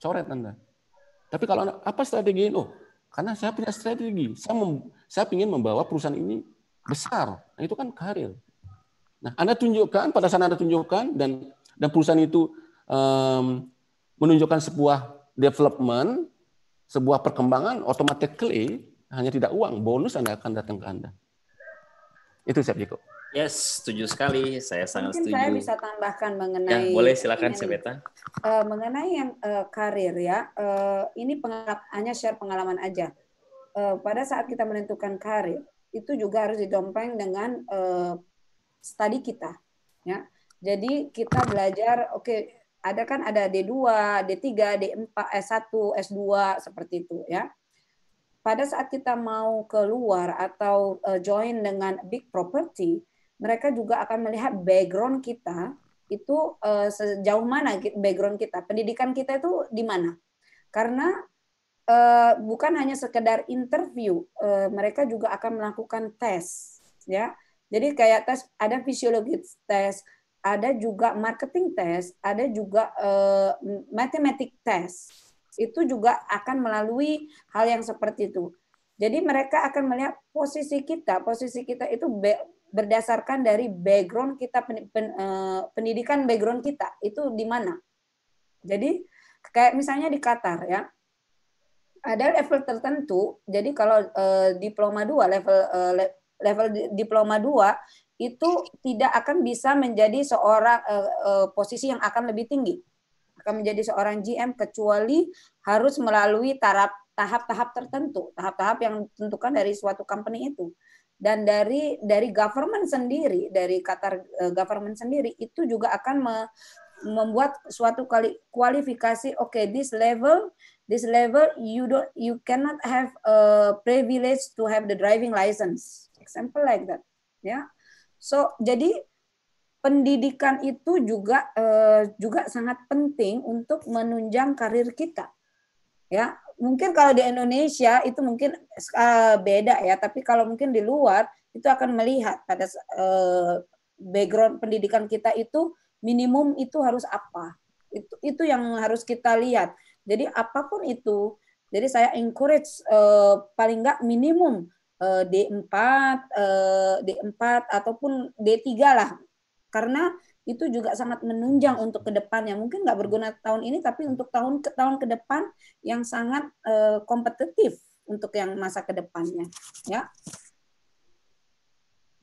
Coret Anda. Tapi kalau Anda, apa strategi? ini? Oh, karena saya punya strategi. Saya mem, saya ingin membawa perusahaan ini besar. Nah, itu kan karir. Nah, Anda tunjukkan, pada saat Anda tunjukkan, dan dan perusahaan itu um, menunjukkan sebuah development, sebuah perkembangan, otomatis hanya tidak uang, bonus Anda akan datang ke Anda. Itu Chef Jiko. Yes, setuju sekali. Saya sangat Mungkin setuju. saya bisa tambahkan mengenai. Ya, boleh silakan Chef Beta. Uh, mengenai yang uh, karir ya, uh, ini hanya share pengalaman aja. Uh, pada saat kita menentukan karir, itu juga harus didompeng dengan uh, studi kita, ya. Jadi kita belajar, oke, okay, ada kan ada D2, D3, D4, S1, S2 seperti itu ya pada saat kita mau keluar atau eh, join dengan big property, mereka juga akan melihat background kita itu eh, sejauh mana background kita, pendidikan kita itu di mana. Karena eh, bukan hanya sekedar interview, mereka juga akan melakukan tes, ya. Jadi kayak tes ada fisiologis tes, ada juga marketing tes, ada juga uh, matematik tes itu juga akan melalui hal yang seperti itu. Jadi mereka akan melihat posisi kita, posisi kita itu berdasarkan dari background kita eh, pendidikan background kita itu di mana. Jadi kayak misalnya di Qatar ya. Ada level tertentu. Jadi kalau eh, diploma 2 level eh, level diploma 2 itu tidak akan bisa menjadi seorang eh, eh posisi yang akan lebih tinggi ketika menjadi seorang GM kecuali harus melalui tahap-tahap tertentu, tahap-tahap yang ditentukan dari suatu company itu. Dan dari dari government sendiri, dari Qatar eh, government sendiri itu juga akan me, membuat suatu kali kualifikasi oke okay, this level this level you don't you cannot have a privilege to have the driving license example like that ya yeah. so jadi pendidikan itu juga eh, juga sangat penting untuk menunjang karir kita. Ya, mungkin kalau di Indonesia itu mungkin eh, beda ya, tapi kalau mungkin di luar itu akan melihat pada eh, background pendidikan kita itu minimum itu harus apa. Itu itu yang harus kita lihat. Jadi apapun itu, jadi saya encourage eh, paling nggak minimum D4, eh, D4 eh, ataupun D3 lah karena itu juga sangat menunjang untuk ke depannya. Mungkin nggak berguna tahun ini, tapi untuk tahun ke tahun ke depan yang sangat uh, kompetitif untuk yang masa ke depannya. Ya.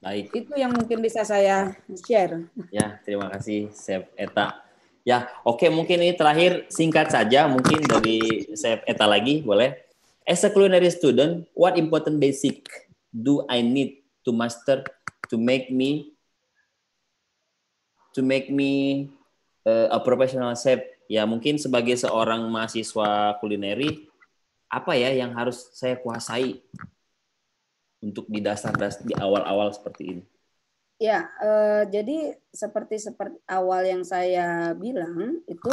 Baik. Itu yang mungkin bisa saya share. Ya, terima kasih Chef Eta. Ya, oke mungkin ini terakhir singkat saja mungkin dari Chef Eta lagi boleh. As a culinary student, what important basic do I need to master to make me to make me uh, a professional chef? Ya mungkin sebagai seorang mahasiswa kulineri, apa ya yang harus saya kuasai untuk di dasar-dasar di awal-awal seperti ini? Ya, uh, jadi seperti seperti awal yang saya bilang itu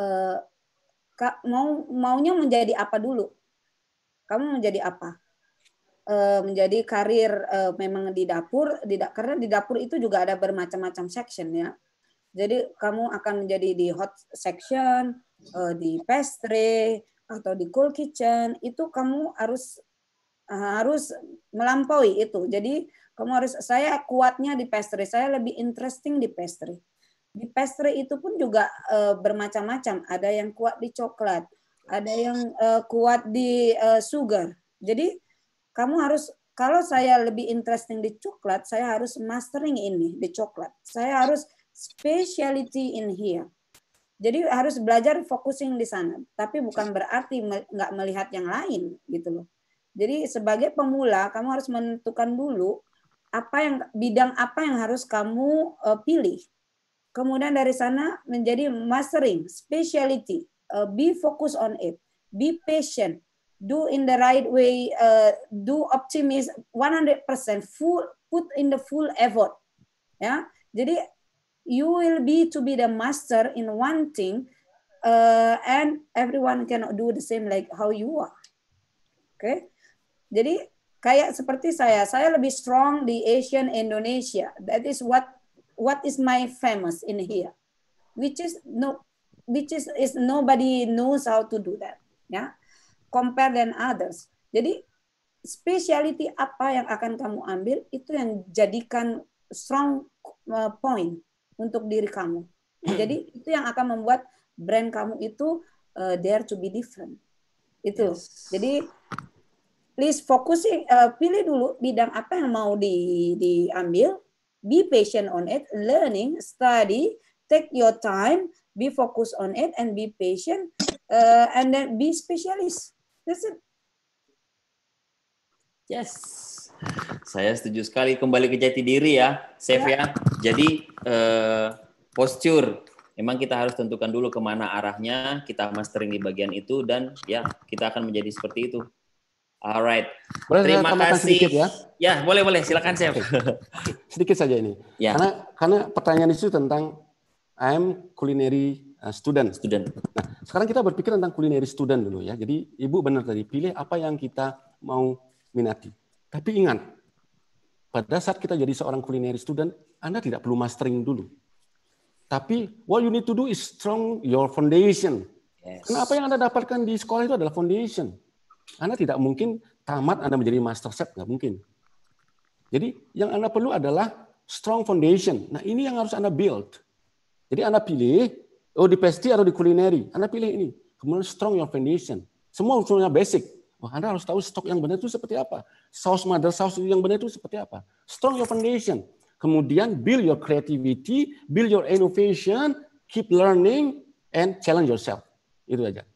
uh, kak mau maunya menjadi apa dulu? Kamu menjadi apa? Eh, menjadi karir eh, memang di dapur karena di dapur itu juga ada bermacam-macam section ya jadi kamu akan menjadi di hot section eh, di pastry atau di cool kitchen itu kamu harus harus melampaui itu jadi kamu harus saya kuatnya di pastry saya lebih interesting di pastry di pastry itu pun juga bermacam-macam ada yang kuat di coklat ada yang kuat di sugar jadi kamu harus kalau saya lebih interesting di coklat, saya harus mastering ini di coklat. Saya harus speciality in here. Jadi harus belajar focusing di sana, tapi bukan berarti nggak melihat yang lain gitu loh. Jadi sebagai pemula kamu harus menentukan dulu apa yang bidang apa yang harus kamu uh, pilih. Kemudian dari sana menjadi mastering, speciality, uh, be focus on it, be patient, do in the right way, uh, do optimis 100% full, put in the full effort. Yeah, jadi you will be to be the master in one thing, uh, and everyone cannot do the same like how you are. Okay, jadi kayak seperti saya, saya lebih strong di Asian Indonesia. That is what what is my famous in here, which is no, which is is nobody knows how to do that. Ya. Yeah? compare than others. Jadi speciality apa yang akan kamu ambil itu yang jadikan strong uh, point untuk diri kamu. Nah, jadi hmm. itu yang akan membuat brand kamu itu uh, dare to be different. Itu. Yes. Jadi please focusing uh, pilih dulu bidang apa yang mau di diambil, be patient on it, learning, study, take your time, be focused on it and be patient uh, and then be specialist Listen. Yes. Saya setuju sekali kembali ke jati diri ya, Chef ya. Jadi eh, postur memang kita harus tentukan dulu kemana arahnya, kita mastering di bagian itu dan ya kita akan menjadi seperti itu. Alright. Terima kasih. Sedikit ya? ya, boleh boleh, silakan Chef. Sedikit saja ini. Ya. Karena karena pertanyaan itu tentang I'm culinary Eh, student. Student. Nah, sekarang kita berpikir tentang kulineri student dulu ya. Jadi ibu benar tadi pilih apa yang kita mau minati. Tapi ingat, pada saat kita jadi seorang kulineri student, Anda tidak perlu mastering dulu. Tapi what you need to do is strong your foundation. Yes. Karena apa yang Anda dapatkan di sekolah itu adalah foundation. Anda tidak mungkin tamat Anda menjadi master chef, nggak mungkin. Jadi yang Anda perlu adalah strong foundation. Nah ini yang harus Anda build. Jadi Anda pilih Oh di pastry atau di kulineri, Anda pilih ini. Kemudian strong your foundation. Semua unsurnya basic. Wah, Anda harus tahu stok yang benar itu seperti apa. Sauce mother sauce yang benar itu seperti apa. Strong your foundation. Kemudian build your creativity, build your innovation, keep learning, and challenge yourself. Itu aja.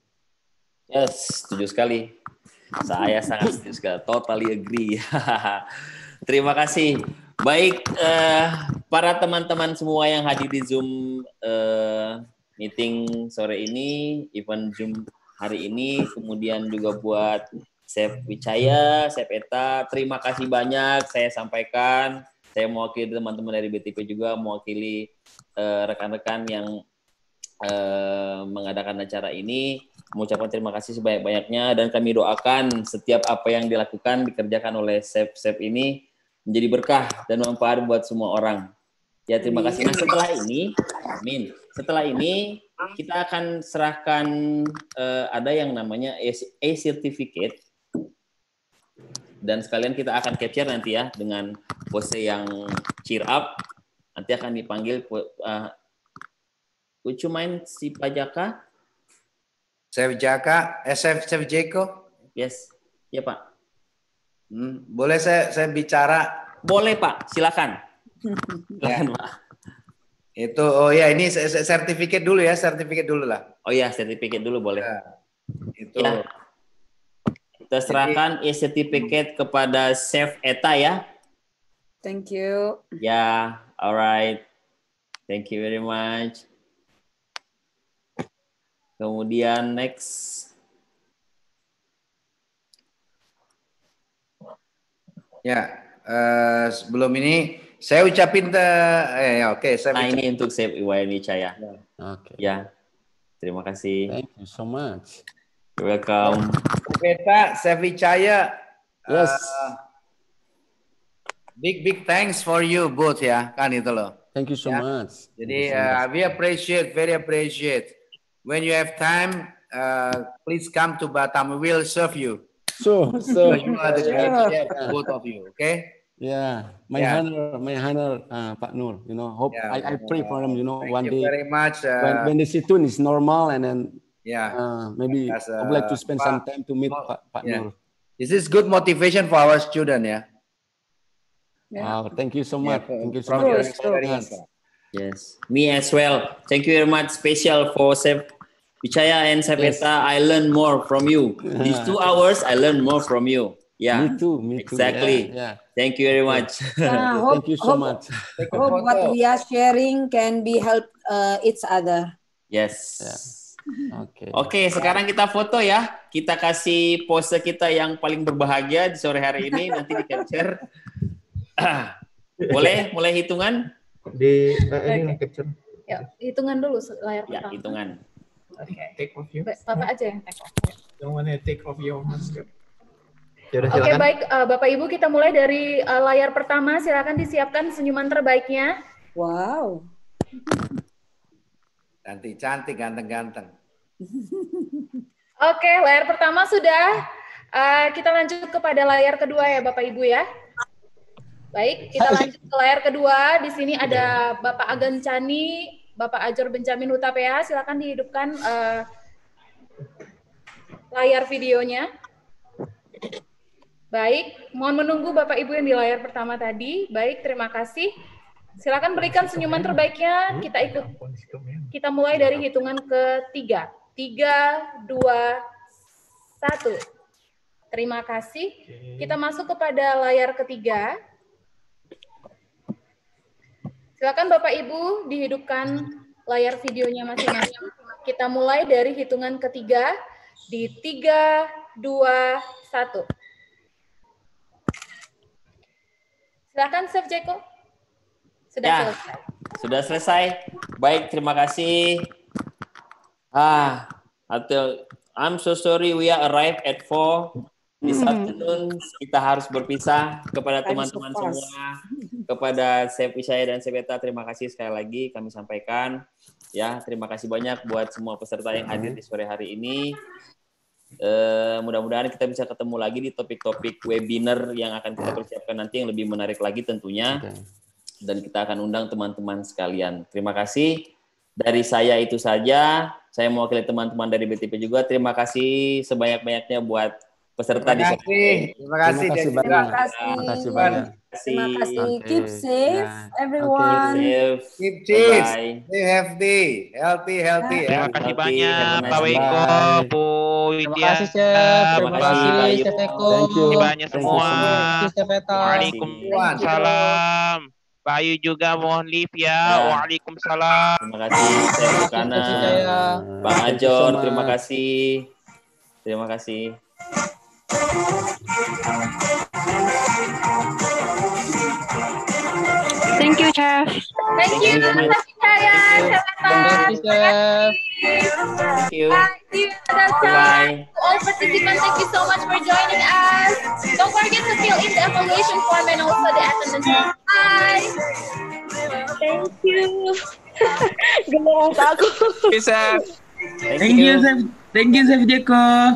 Yes, setuju sekali. Saya sangat setuju sekali. Totally agree. Terima kasih. Baik, eh, para teman-teman semua yang hadir di Zoom eh, meeting sore ini, event Zoom hari ini, kemudian juga buat Chef Wicaya, Chef Eta, terima kasih banyak saya sampaikan. Saya mewakili teman-teman dari BTP juga, mewakili eh, rekan-rekan uh, yang uh, mengadakan acara ini. Mengucapkan terima kasih sebanyak-banyaknya dan kami doakan setiap apa yang dilakukan, dikerjakan oleh Chef-Chef ini menjadi berkah dan manfaat buat semua orang. Ya terima kasih. Nah setelah ini, amin. Setelah ini kita akan serahkan uh, ada yang namanya A certificate dan sekalian kita akan capture nanti ya dengan pose yang cheer up. Nanti akan dipanggil uh, eh, Ucu main si Pajaka. pajaka SF eh, Jeko. Yes, ya Pak. Hmm, boleh saya saya bicara? Boleh Pak, silakan. Ya. Silakan ya. Pak. Itu oh ya ini sertifikat dulu ya, sertifikat dulu lah. Oh ya, sertifikat dulu boleh. Ya, itu. Ya. Kita serahkan e sertifikat kepada Chef Eta ya. Thank you. Ya, alright. Thank you very much. Kemudian next. Ya, uh, sebelum ini saya ucapin te... eh oke okay, saya Nah, ini untuk saya Iwayani Wicaya. Oke. Okay. Ya. Terima kasih. Thank you so much. welcome. Kita saya Wicaya. Yes. Uh, big big thanks for you both ya. Kan itu loh. Thank you so ya. much. Jadi so eh, much. uh, we appreciate very appreciate when you have time uh, please come to Batam. We will serve you. So, so, you are the great chef, both of you. Okay. Yeah, my yeah. honor, my honor, uh, Pak Nur. You know, hope yeah, I, I pray for him. You know, one you day very much. Uh, when, when the situation is normal and then yeah, uh, maybe uh, I would like to spend some time to meet Pak, Pak, yeah. Nur. This is good motivation for our student, yeah. yeah. Wow, thank you so much. Yeah, thank you so much. Yes. yes, me as well. Thank you very much, special for Sep Pichaya and Sabeta. Yes. I learn more from you. These two hours, I learn more from you. Yeah, me too. Me too. Exactly. yeah. Thank you very much. Uh, hope, Thank you so hope, much. Hope what we are sharing can be help uh, each other. Yes. Yeah. Oke. Okay. Oke, okay, sekarang kita foto ya. Kita kasih pose kita yang paling berbahagia di sore hari ini nanti di capture. Boleh mulai hitungan? Di eh, ini okay. capture. Ya, hitungan dulu layar ya, pertama. Ya, hitungan. Oke. Okay. Take off you. Bapak aja yang take off. Yang mana take off your mask. Yaudah, Oke, baik uh, Bapak Ibu kita mulai dari uh, layar pertama. Silakan disiapkan senyuman terbaiknya. Wow. Nanti cantik ganteng-ganteng. Oke, layar pertama sudah. Uh, kita lanjut kepada layar kedua ya Bapak Ibu ya. Baik, kita lanjut ke layar kedua. Di sini iya. ada Bapak Agen Cani, Bapak Ajar Benjamin Hutapea. Silakan dihidupkan uh, layar videonya. Baik, mohon menunggu Bapak Ibu yang di layar pertama tadi. Baik, terima kasih. Silakan berikan senyuman terbaiknya. Kita ikut. Kita mulai dari hitungan ketiga. Tiga, dua, satu. Terima kasih. Kita masuk kepada layar ketiga. Silakan Bapak Ibu dihidupkan layar videonya masing-masing. Kita mulai dari hitungan ketiga di tiga, dua, satu. Silakan Chef Jeko. Sudah ya, selesai. Sudah selesai. Baik, terima kasih. Ah, atau I'm so sorry we are arrived at 4 di afternoon hmm. kita harus berpisah kepada teman-teman semua kepada Chef Wisaya dan Chef Eta terima kasih sekali lagi kami sampaikan ya terima kasih banyak buat semua peserta yang hadir di sore hari ini Uh, mudah-mudahan kita bisa ketemu lagi di topik-topik webinar yang akan kita ya. persiapkan nanti yang lebih menarik lagi tentunya. Dan kita akan undang teman-teman sekalian. Terima kasih. Dari saya itu saja. Saya mewakili teman-teman dari BTP juga. Terima kasih sebanyak-banyaknya buat peserta di sini. Terima kasih. Terima kasih banyak. Terima kasih. Terima kasih banyak. Terima kasih. Okay. Keep safe, everyone. Okay. Safe. Keep safe. Stay healthy. Healthy, healthy. Terima kasih banyak, Pak Weko, Bu Widya. Terima kasih, Chef. Terima kasih, Chef Eko. Terima kasih banyak semua. Waalaikumsalam. Bayu juga mohon lip ya. ya. Waalaikumsalam. Terima kasih, Saya Bukana. Bang kasih. terima kasih. Terima kasih. Thank you, Chef. Thank you. Terima kasih, Cahaya. Thank you. Bye. See you Bye. all participants, thank you so much for joining us. Don't forget to fill in the evaluation form and also the attendance form. Bye. Thank you. Gelas aku. Thank you, Chef. Thank you, Chef Jeko.